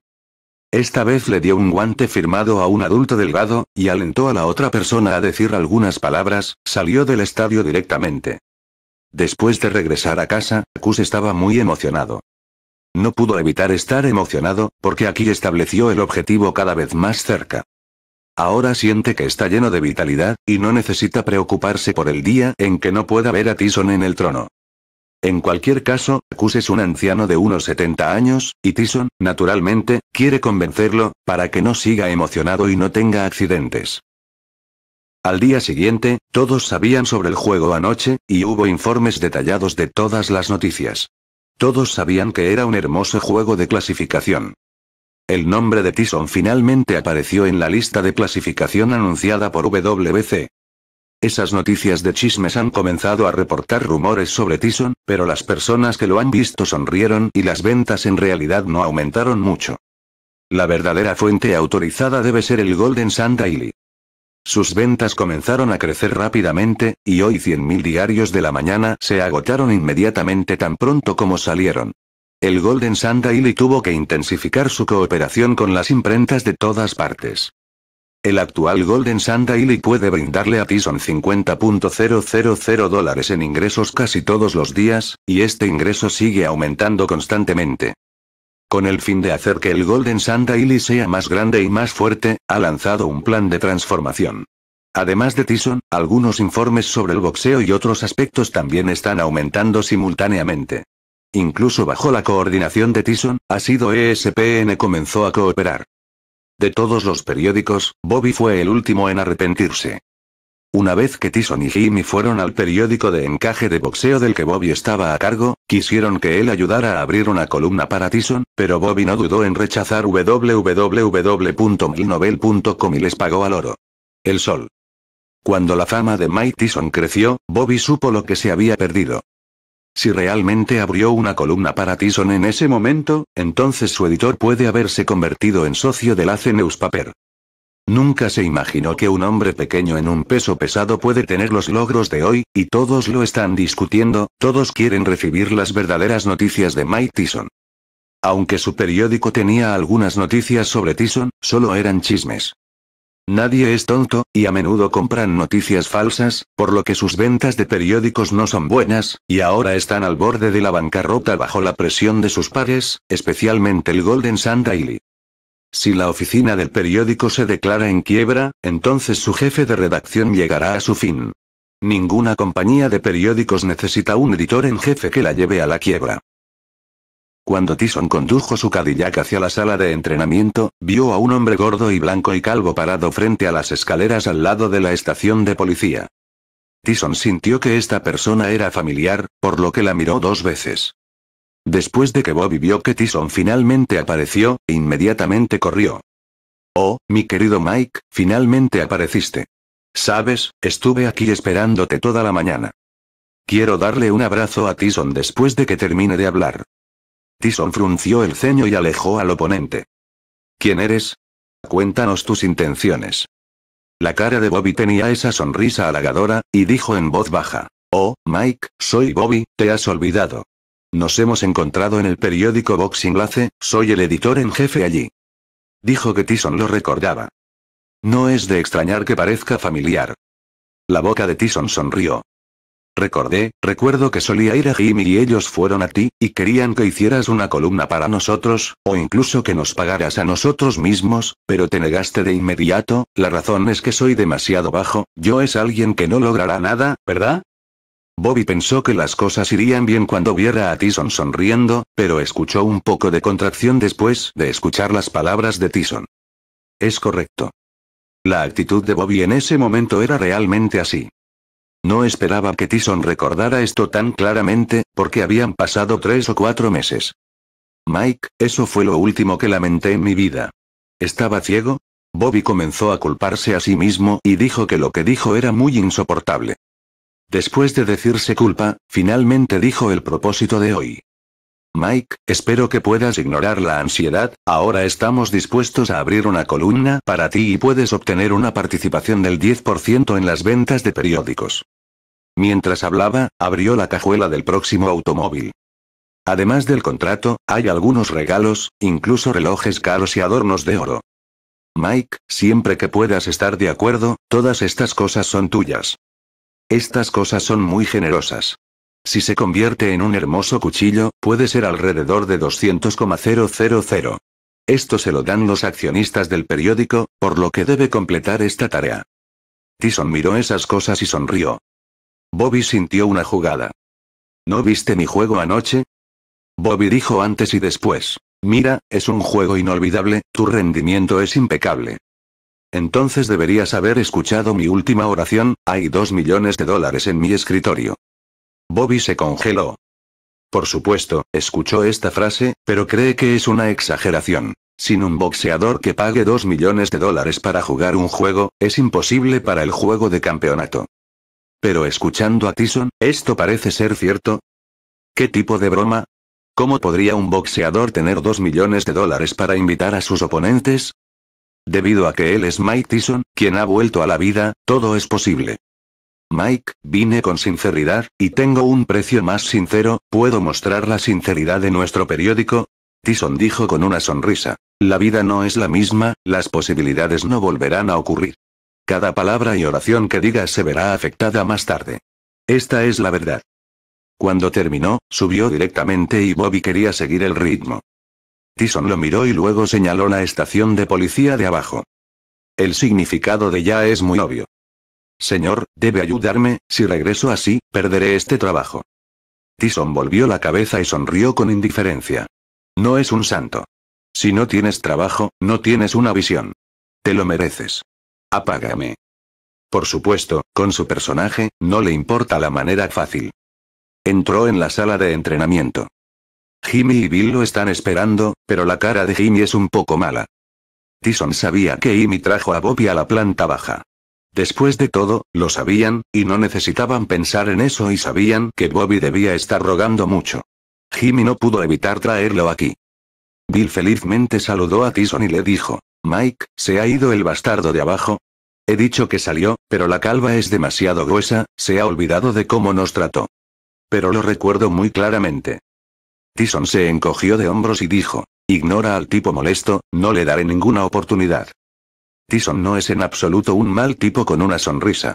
Esta vez le dio un guante firmado a un adulto delgado, y alentó a la otra persona a decir algunas palabras, salió del estadio directamente. Después de regresar a casa, Kus estaba muy emocionado. No pudo evitar estar emocionado, porque aquí estableció el objetivo cada vez más cerca. Ahora siente que está lleno de vitalidad, y no necesita preocuparse por el día en que no pueda ver a Tison en el trono. En cualquier caso, Kus es un anciano de unos 70 años, y Tison, naturalmente, quiere convencerlo, para que no siga emocionado y no tenga accidentes. Al día siguiente, todos sabían sobre el juego anoche, y hubo informes detallados de todas las noticias. Todos sabían que era un hermoso juego de clasificación. El nombre de Tison finalmente apareció en la lista de clasificación anunciada por WBC. Esas noticias de chismes han comenzado a reportar rumores sobre Tison, pero las personas que lo han visto sonrieron y las ventas en realidad no aumentaron mucho. La verdadera fuente autorizada debe ser el Golden Sun Daily. Sus ventas comenzaron a crecer rápidamente, y hoy 100.000 diarios de la mañana se agotaron inmediatamente tan pronto como salieron. El Golden Sanda tuvo que intensificar su cooperación con las imprentas de todas partes. El actual Golden Sanda puede brindarle a Tyson 50.000 dólares en ingresos casi todos los días, y este ingreso sigue aumentando constantemente. Con el fin de hacer que el Golden Sanda sea más grande y más fuerte, ha lanzado un plan de transformación. Además de Tyson, algunos informes sobre el boxeo y otros aspectos también están aumentando simultáneamente. Incluso bajo la coordinación de Tison, ha sido ESPN comenzó a cooperar. De todos los periódicos, Bobby fue el último en arrepentirse. Una vez que Tison y Jimmy fueron al periódico de encaje de boxeo del que Bobby estaba a cargo, quisieron que él ayudara a abrir una columna para Tison, pero Bobby no dudó en rechazar www.milnovel.com y les pagó al oro. El sol. Cuando la fama de Mike Tyson creció, Bobby supo lo que se había perdido. Si realmente abrió una columna para Tison en ese momento, entonces su editor puede haberse convertido en socio del AC Newspaper. Nunca se imaginó que un hombre pequeño en un peso pesado puede tener los logros de hoy, y todos lo están discutiendo, todos quieren recibir las verdaderas noticias de Mike Tyson. Aunque su periódico tenía algunas noticias sobre Tison, solo eran chismes. Nadie es tonto, y a menudo compran noticias falsas, por lo que sus ventas de periódicos no son buenas, y ahora están al borde de la bancarrota bajo la presión de sus pares, especialmente el Golden Sun Daily. Si la oficina del periódico se declara en quiebra, entonces su jefe de redacción llegará a su fin. Ninguna compañía de periódicos necesita un editor en jefe que la lleve a la quiebra. Cuando Tison condujo su Cadillac hacia la sala de entrenamiento, vio a un hombre gordo y blanco y calvo parado frente a las escaleras al lado de la estación de policía. Tison sintió que esta persona era familiar, por lo que la miró dos veces. Después de que Bobby vio que Tison finalmente apareció, inmediatamente corrió. Oh, mi querido Mike, finalmente apareciste. Sabes, estuve aquí esperándote toda la mañana. Quiero darle un abrazo a Tison después de que termine de hablar. Tison frunció el ceño y alejó al oponente. ¿Quién eres? Cuéntanos tus intenciones. La cara de Bobby tenía esa sonrisa halagadora, y dijo en voz baja. Oh, Mike, soy Bobby, te has olvidado. Nos hemos encontrado en el periódico Boxing Lace, soy el editor en jefe allí. Dijo que Tison lo recordaba. No es de extrañar que parezca familiar. La boca de Tison sonrió. Recordé, recuerdo que solía ir a Jimmy y ellos fueron a ti, y querían que hicieras una columna para nosotros, o incluso que nos pagaras a nosotros mismos, pero te negaste de inmediato, la razón es que soy demasiado bajo, yo es alguien que no logrará nada, ¿verdad? Bobby pensó que las cosas irían bien cuando viera a Tyson sonriendo, pero escuchó un poco de contracción después de escuchar las palabras de Tison. Es correcto. La actitud de Bobby en ese momento era realmente así. No esperaba que Tison recordara esto tan claramente, porque habían pasado tres o cuatro meses. Mike, eso fue lo último que lamenté en mi vida. ¿Estaba ciego? Bobby comenzó a culparse a sí mismo y dijo que lo que dijo era muy insoportable. Después de decirse culpa, finalmente dijo el propósito de hoy. Mike, espero que puedas ignorar la ansiedad, ahora estamos dispuestos a abrir una columna para ti y puedes obtener una participación del 10% en las ventas de periódicos. Mientras hablaba, abrió la cajuela del próximo automóvil. Además del contrato, hay algunos regalos, incluso relojes caros y adornos de oro. Mike, siempre que puedas estar de acuerdo, todas estas cosas son tuyas. Estas cosas son muy generosas. Si se convierte en un hermoso cuchillo, puede ser alrededor de 200,000. Esto se lo dan los accionistas del periódico, por lo que debe completar esta tarea. Tyson miró esas cosas y sonrió. Bobby sintió una jugada. ¿No viste mi juego anoche? Bobby dijo antes y después. Mira, es un juego inolvidable, tu rendimiento es impecable. Entonces deberías haber escuchado mi última oración, hay dos millones de dólares en mi escritorio. Bobby se congeló. Por supuesto, escuchó esta frase, pero cree que es una exageración. Sin un boxeador que pague 2 millones de dólares para jugar un juego, es imposible para el juego de campeonato. Pero escuchando a Tyson, ¿esto parece ser cierto? ¿Qué tipo de broma? ¿Cómo podría un boxeador tener 2 millones de dólares para invitar a sus oponentes? Debido a que él es Mike Tyson, quien ha vuelto a la vida, todo es posible. Mike, vine con sinceridad, y tengo un precio más sincero, ¿puedo mostrar la sinceridad de nuestro periódico? Tyson dijo con una sonrisa. La vida no es la misma, las posibilidades no volverán a ocurrir. Cada palabra y oración que digas se verá afectada más tarde. Esta es la verdad. Cuando terminó, subió directamente y Bobby quería seguir el ritmo. Tyson lo miró y luego señaló la estación de policía de abajo. El significado de ya es muy obvio. Señor, debe ayudarme, si regreso así, perderé este trabajo. Tison volvió la cabeza y sonrió con indiferencia. No es un santo. Si no tienes trabajo, no tienes una visión. Te lo mereces. Apágame. Por supuesto, con su personaje, no le importa la manera fácil. Entró en la sala de entrenamiento. Jimmy y Bill lo están esperando, pero la cara de Jimmy es un poco mala. Tison sabía que Jimmy trajo a Bobby a la planta baja. Después de todo, lo sabían, y no necesitaban pensar en eso y sabían que Bobby debía estar rogando mucho. Jimmy no pudo evitar traerlo aquí. Bill felizmente saludó a Tison y le dijo, Mike, ¿se ha ido el bastardo de abajo? He dicho que salió, pero la calva es demasiado gruesa, se ha olvidado de cómo nos trató. Pero lo recuerdo muy claramente. Tyson se encogió de hombros y dijo, ignora al tipo molesto, no le daré ninguna oportunidad. Tyson no es en absoluto un mal tipo con una sonrisa.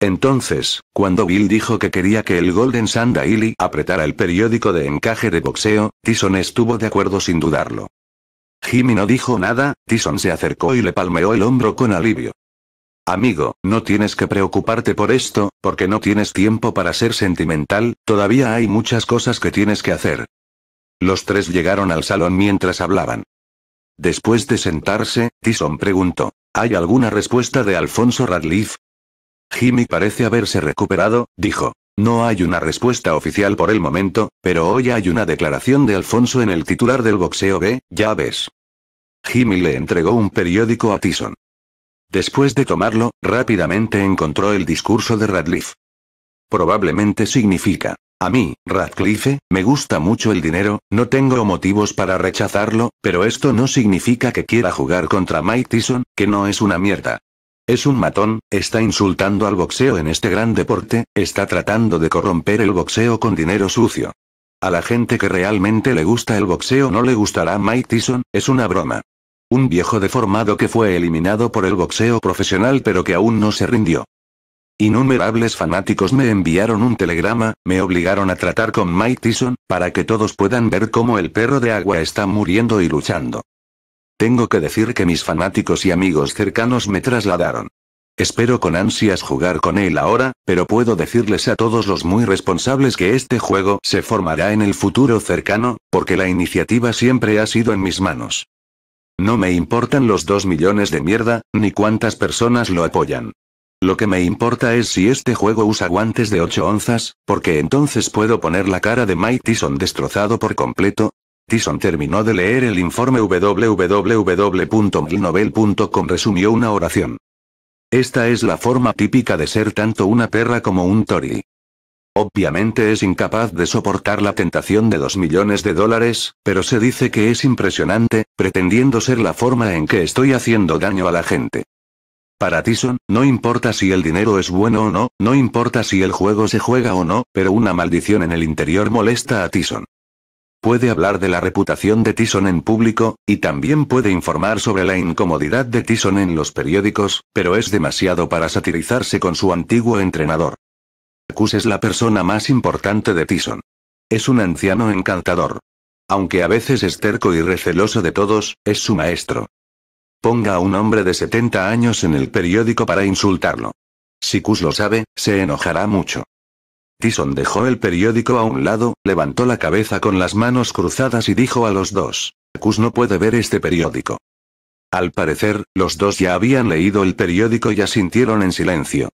Entonces, cuando Bill dijo que quería que el Golden Sand Daily apretara el periódico de encaje de boxeo, Tyson estuvo de acuerdo sin dudarlo. Jimmy no dijo nada, Tyson se acercó y le palmeó el hombro con alivio. Amigo, no tienes que preocuparte por esto, porque no tienes tiempo para ser sentimental, todavía hay muchas cosas que tienes que hacer. Los tres llegaron al salón mientras hablaban. Después de sentarse, Tison preguntó, ¿hay alguna respuesta de Alfonso Radcliffe? Jimmy parece haberse recuperado, dijo. No hay una respuesta oficial por el momento, pero hoy hay una declaración de Alfonso en el titular del boxeo B, ya ves. Jimmy le entregó un periódico a Tyson. Después de tomarlo, rápidamente encontró el discurso de Radcliffe. Probablemente significa, a mí, Radcliffe, me gusta mucho el dinero, no tengo motivos para rechazarlo, pero esto no significa que quiera jugar contra Mike Tyson, que no es una mierda. Es un matón, está insultando al boxeo en este gran deporte, está tratando de corromper el boxeo con dinero sucio. A la gente que realmente le gusta el boxeo no le gustará Mike Tyson, es una broma. Un viejo deformado que fue eliminado por el boxeo profesional pero que aún no se rindió. Innumerables fanáticos me enviaron un telegrama, me obligaron a tratar con Mike Tyson, para que todos puedan ver cómo el perro de agua está muriendo y luchando. Tengo que decir que mis fanáticos y amigos cercanos me trasladaron. Espero con ansias jugar con él ahora, pero puedo decirles a todos los muy responsables que este juego se formará en el futuro cercano, porque la iniciativa siempre ha sido en mis manos. No me importan los dos millones de mierda, ni cuántas personas lo apoyan. Lo que me importa es si este juego usa guantes de 8 onzas, porque entonces puedo poner la cara de Mike Tyson destrozado por completo. Tyson terminó de leer el informe www.milnovel.com resumió una oración. Esta es la forma típica de ser tanto una perra como un tori. Obviamente es incapaz de soportar la tentación de 2 millones de dólares, pero se dice que es impresionante, pretendiendo ser la forma en que estoy haciendo daño a la gente. Para Tyson, no importa si el dinero es bueno o no, no importa si el juego se juega o no, pero una maldición en el interior molesta a Tyson. Puede hablar de la reputación de Tison en público, y también puede informar sobre la incomodidad de Tyson en los periódicos, pero es demasiado para satirizarse con su antiguo entrenador. Cus es la persona más importante de Tison. Es un anciano encantador. Aunque a veces es terco y receloso de todos, es su maestro. Ponga a un hombre de 70 años en el periódico para insultarlo. Si lo sabe, se enojará mucho. Tison dejó el periódico a un lado, levantó la cabeza con las manos cruzadas y dijo a los dos, Kus no puede ver este periódico. Al parecer, los dos ya habían leído el periódico y asintieron en silencio.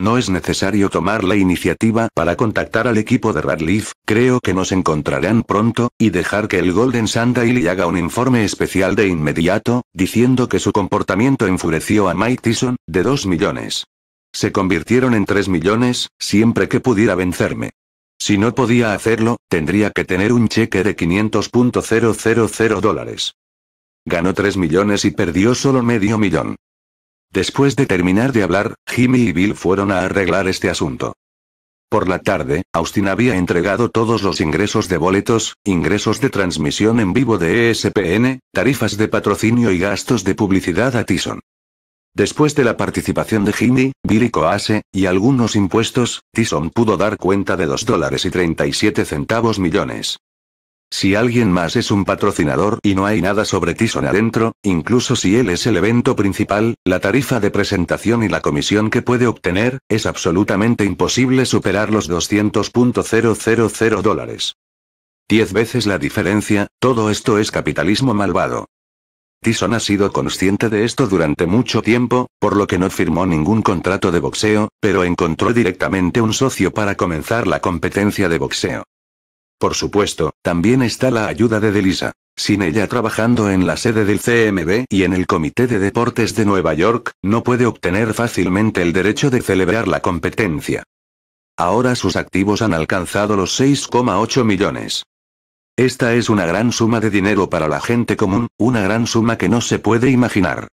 No es necesario tomar la iniciativa para contactar al equipo de Radleaf, creo que nos encontrarán pronto, y dejar que el Golden le haga un informe especial de inmediato, diciendo que su comportamiento enfureció a Mike Tyson, de 2 millones. Se convirtieron en 3 millones, siempre que pudiera vencerme. Si no podía hacerlo, tendría que tener un cheque de 500.000 dólares. Ganó 3 millones y perdió solo medio millón. Después de terminar de hablar, Jimmy y Bill fueron a arreglar este asunto. Por la tarde, Austin había entregado todos los ingresos de boletos, ingresos de transmisión en vivo de ESPN, tarifas de patrocinio y gastos de publicidad a Tyson. Después de la participación de Jimmy, y Coase, y algunos impuestos, Tyson pudo dar cuenta de 2 dólares y 37 centavos millones. Si alguien más es un patrocinador y no hay nada sobre Tison adentro, incluso si él es el evento principal, la tarifa de presentación y la comisión que puede obtener, es absolutamente imposible superar los 200.000 dólares. Diez veces la diferencia, todo esto es capitalismo malvado. Tyson ha sido consciente de esto durante mucho tiempo, por lo que no firmó ningún contrato de boxeo, pero encontró directamente un socio para comenzar la competencia de boxeo. Por supuesto, también está la ayuda de Delisa. Sin ella trabajando en la sede del CMB y en el Comité de Deportes de Nueva York, no puede obtener fácilmente el derecho de celebrar la competencia. Ahora sus activos han alcanzado los 6,8 millones. Esta es una gran suma de dinero para la gente común, una gran suma que no se puede imaginar.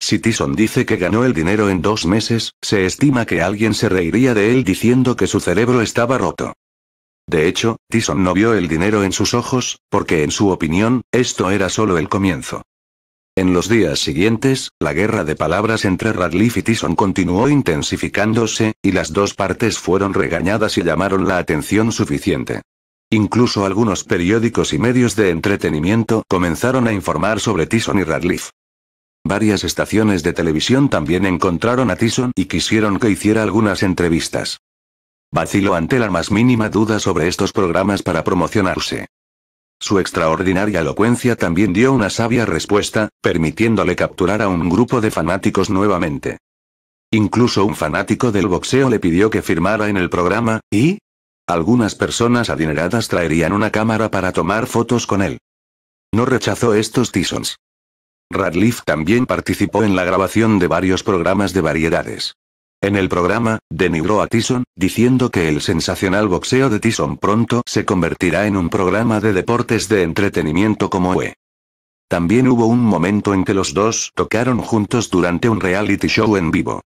Si Tyson dice que ganó el dinero en dos meses, se estima que alguien se reiría de él diciendo que su cerebro estaba roto. De hecho, Tyson no vio el dinero en sus ojos, porque en su opinión, esto era solo el comienzo. En los días siguientes, la guerra de palabras entre Radcliffe y Tyson continuó intensificándose, y las dos partes fueron regañadas y llamaron la atención suficiente. Incluso algunos periódicos y medios de entretenimiento comenzaron a informar sobre Tyson y Radcliffe. Varias estaciones de televisión también encontraron a Tyson y quisieron que hiciera algunas entrevistas. Vaciló ante la más mínima duda sobre estos programas para promocionarse. Su extraordinaria elocuencia también dio una sabia respuesta, permitiéndole capturar a un grupo de fanáticos nuevamente. Incluso un fanático del boxeo le pidió que firmara en el programa, y... Algunas personas adineradas traerían una cámara para tomar fotos con él. No rechazó estos tisons. Radcliffe también participó en la grabación de varios programas de variedades en el programa, denigró a Tyson, diciendo que el sensacional boxeo de Tyson pronto se convertirá en un programa de deportes de entretenimiento como UE. También hubo un momento en que los dos tocaron juntos durante un reality show en vivo.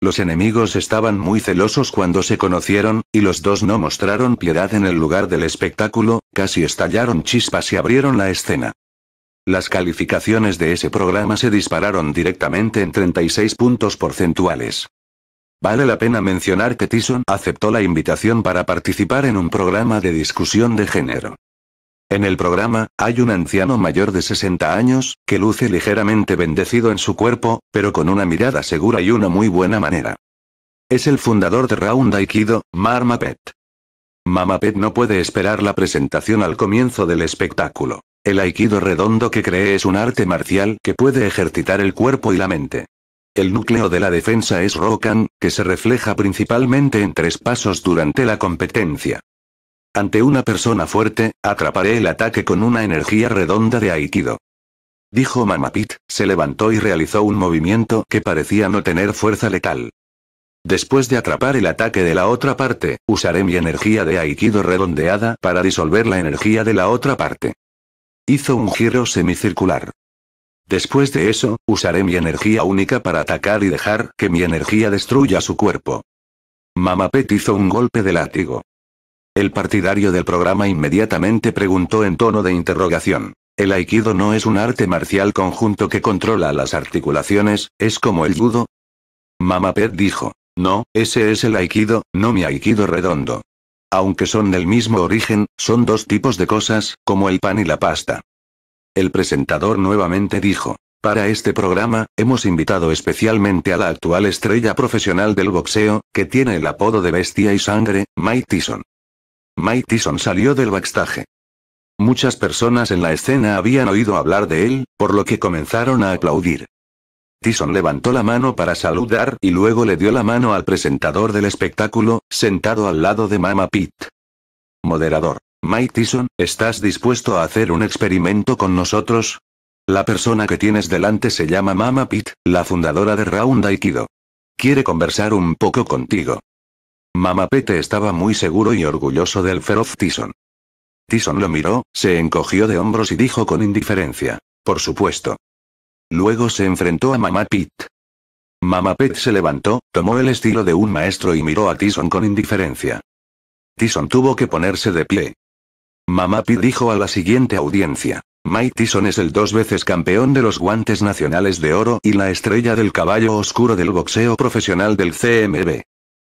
Los enemigos estaban muy celosos cuando se conocieron, y los dos no mostraron piedad en el lugar del espectáculo, casi estallaron chispas y abrieron la escena. Las calificaciones de ese programa se dispararon directamente en 36 puntos porcentuales. Vale la pena mencionar que Tyson aceptó la invitación para participar en un programa de discusión de género. En el programa, hay un anciano mayor de 60 años, que luce ligeramente bendecido en su cuerpo, pero con una mirada segura y una muy buena manera. Es el fundador de Round Aikido, Marmapet. Pet no puede esperar la presentación al comienzo del espectáculo. El aikido redondo que cree es un arte marcial que puede ejercitar el cuerpo y la mente. El núcleo de la defensa es Rokan, que se refleja principalmente en tres pasos durante la competencia. Ante una persona fuerte, atraparé el ataque con una energía redonda de Aikido. Dijo Mamapit, se levantó y realizó un movimiento que parecía no tener fuerza letal. Después de atrapar el ataque de la otra parte, usaré mi energía de Aikido redondeada para disolver la energía de la otra parte. Hizo un giro semicircular. Después de eso, usaré mi energía única para atacar y dejar que mi energía destruya su cuerpo. Mamapet hizo un golpe de látigo. El partidario del programa inmediatamente preguntó en tono de interrogación. ¿El aikido no es un arte marcial conjunto que controla las articulaciones, es como el judo? Mamapet dijo. No, ese es el aikido, no mi aikido redondo. Aunque son del mismo origen, son dos tipos de cosas, como el pan y la pasta. El presentador nuevamente dijo, para este programa, hemos invitado especialmente a la actual estrella profesional del boxeo, que tiene el apodo de Bestia y Sangre, Mike Tyson. Mike Tyson salió del backstage. Muchas personas en la escena habían oído hablar de él, por lo que comenzaron a aplaudir. Tyson levantó la mano para saludar y luego le dio la mano al presentador del espectáculo, sentado al lado de Mama Pitt. Moderador. Mike ¿estás dispuesto a hacer un experimento con nosotros? La persona que tienes delante se llama Mama Pete, la fundadora de Round Aikido. Quiere conversar un poco contigo. Mama Pete estaba muy seguro y orgulloso del feroz Tison. Tison lo miró, se encogió de hombros y dijo con indiferencia. Por supuesto. Luego se enfrentó a Mama Pete. Mama Pete se levantó, tomó el estilo de un maestro y miró a Tison con indiferencia. Tison tuvo que ponerse de pie. Mamá Pi dijo a la siguiente audiencia. Mike Tyson es el dos veces campeón de los guantes nacionales de oro y la estrella del caballo oscuro del boxeo profesional del CMB.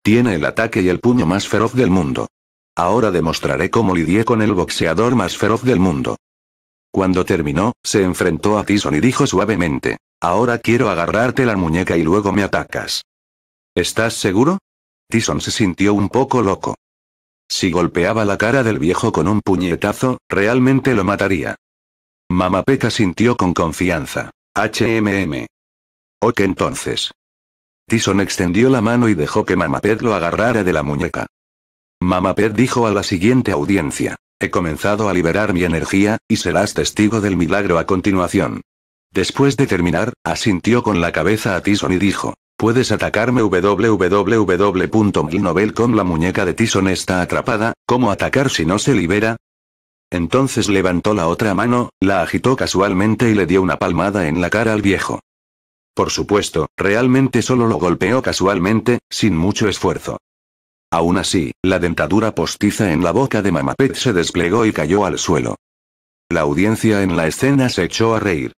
Tiene el ataque y el puño más feroz del mundo. Ahora demostraré cómo lidié con el boxeador más feroz del mundo. Cuando terminó, se enfrentó a Tyson y dijo suavemente, ahora quiero agarrarte la muñeca y luego me atacas. ¿Estás seguro? Tyson se sintió un poco loco. Si golpeaba la cara del viejo con un puñetazo, realmente lo mataría. Mamapeca sintió con confianza. HMM. Ok entonces. Tison extendió la mano y dejó que Mamapet lo agarrara de la muñeca. Mamapet dijo a la siguiente audiencia. He comenzado a liberar mi energía, y serás testigo del milagro a continuación. Después de terminar, asintió con la cabeza a Tison y dijo. Puedes atacarme con La muñeca de Tison está atrapada, ¿cómo atacar si no se libera? Entonces levantó la otra mano, la agitó casualmente y le dio una palmada en la cara al viejo. Por supuesto, realmente solo lo golpeó casualmente, sin mucho esfuerzo. Aún así, la dentadura postiza en la boca de Mamapet se desplegó y cayó al suelo. La audiencia en la escena se echó a reír.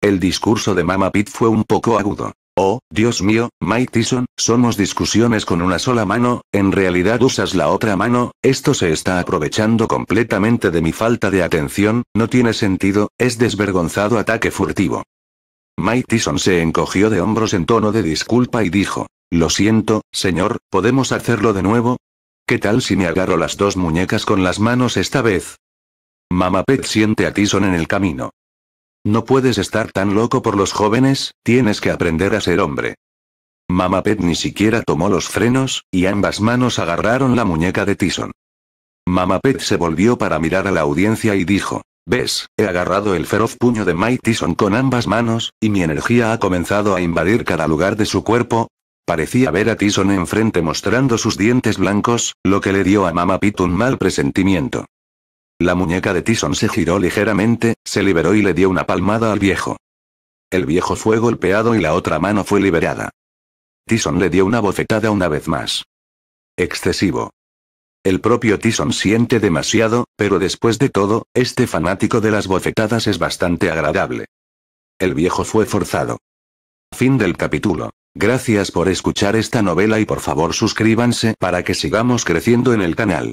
El discurso de Mama Pit fue un poco agudo. Oh, Dios mío, Mike somos discusiones con una sola mano, en realidad usas la otra mano, esto se está aprovechando completamente de mi falta de atención, no tiene sentido, es desvergonzado ataque furtivo. Mike se encogió de hombros en tono de disculpa y dijo, Lo siento, señor, ¿podemos hacerlo de nuevo? ¿Qué tal si me agarro las dos muñecas con las manos esta vez? Mamapet siente a Tison en el camino. No puedes estar tan loco por los jóvenes, tienes que aprender a ser hombre. Mama Pet ni siquiera tomó los frenos, y ambas manos agarraron la muñeca de Tison. Mama Pet se volvió para mirar a la audiencia y dijo, ¿ves? He agarrado el feroz puño de Mike Tison con ambas manos, y mi energía ha comenzado a invadir cada lugar de su cuerpo. Parecía ver a Tison enfrente mostrando sus dientes blancos, lo que le dio a Mama Pet un mal presentimiento. La muñeca de Tison se giró ligeramente, se liberó y le dio una palmada al viejo. El viejo fue golpeado y la otra mano fue liberada. Tison le dio una bofetada una vez más. Excesivo. El propio Tison siente demasiado, pero después de todo, este fanático de las bofetadas es bastante agradable. El viejo fue forzado. Fin del capítulo. Gracias por escuchar esta novela y por favor suscríbanse para que sigamos creciendo en el canal.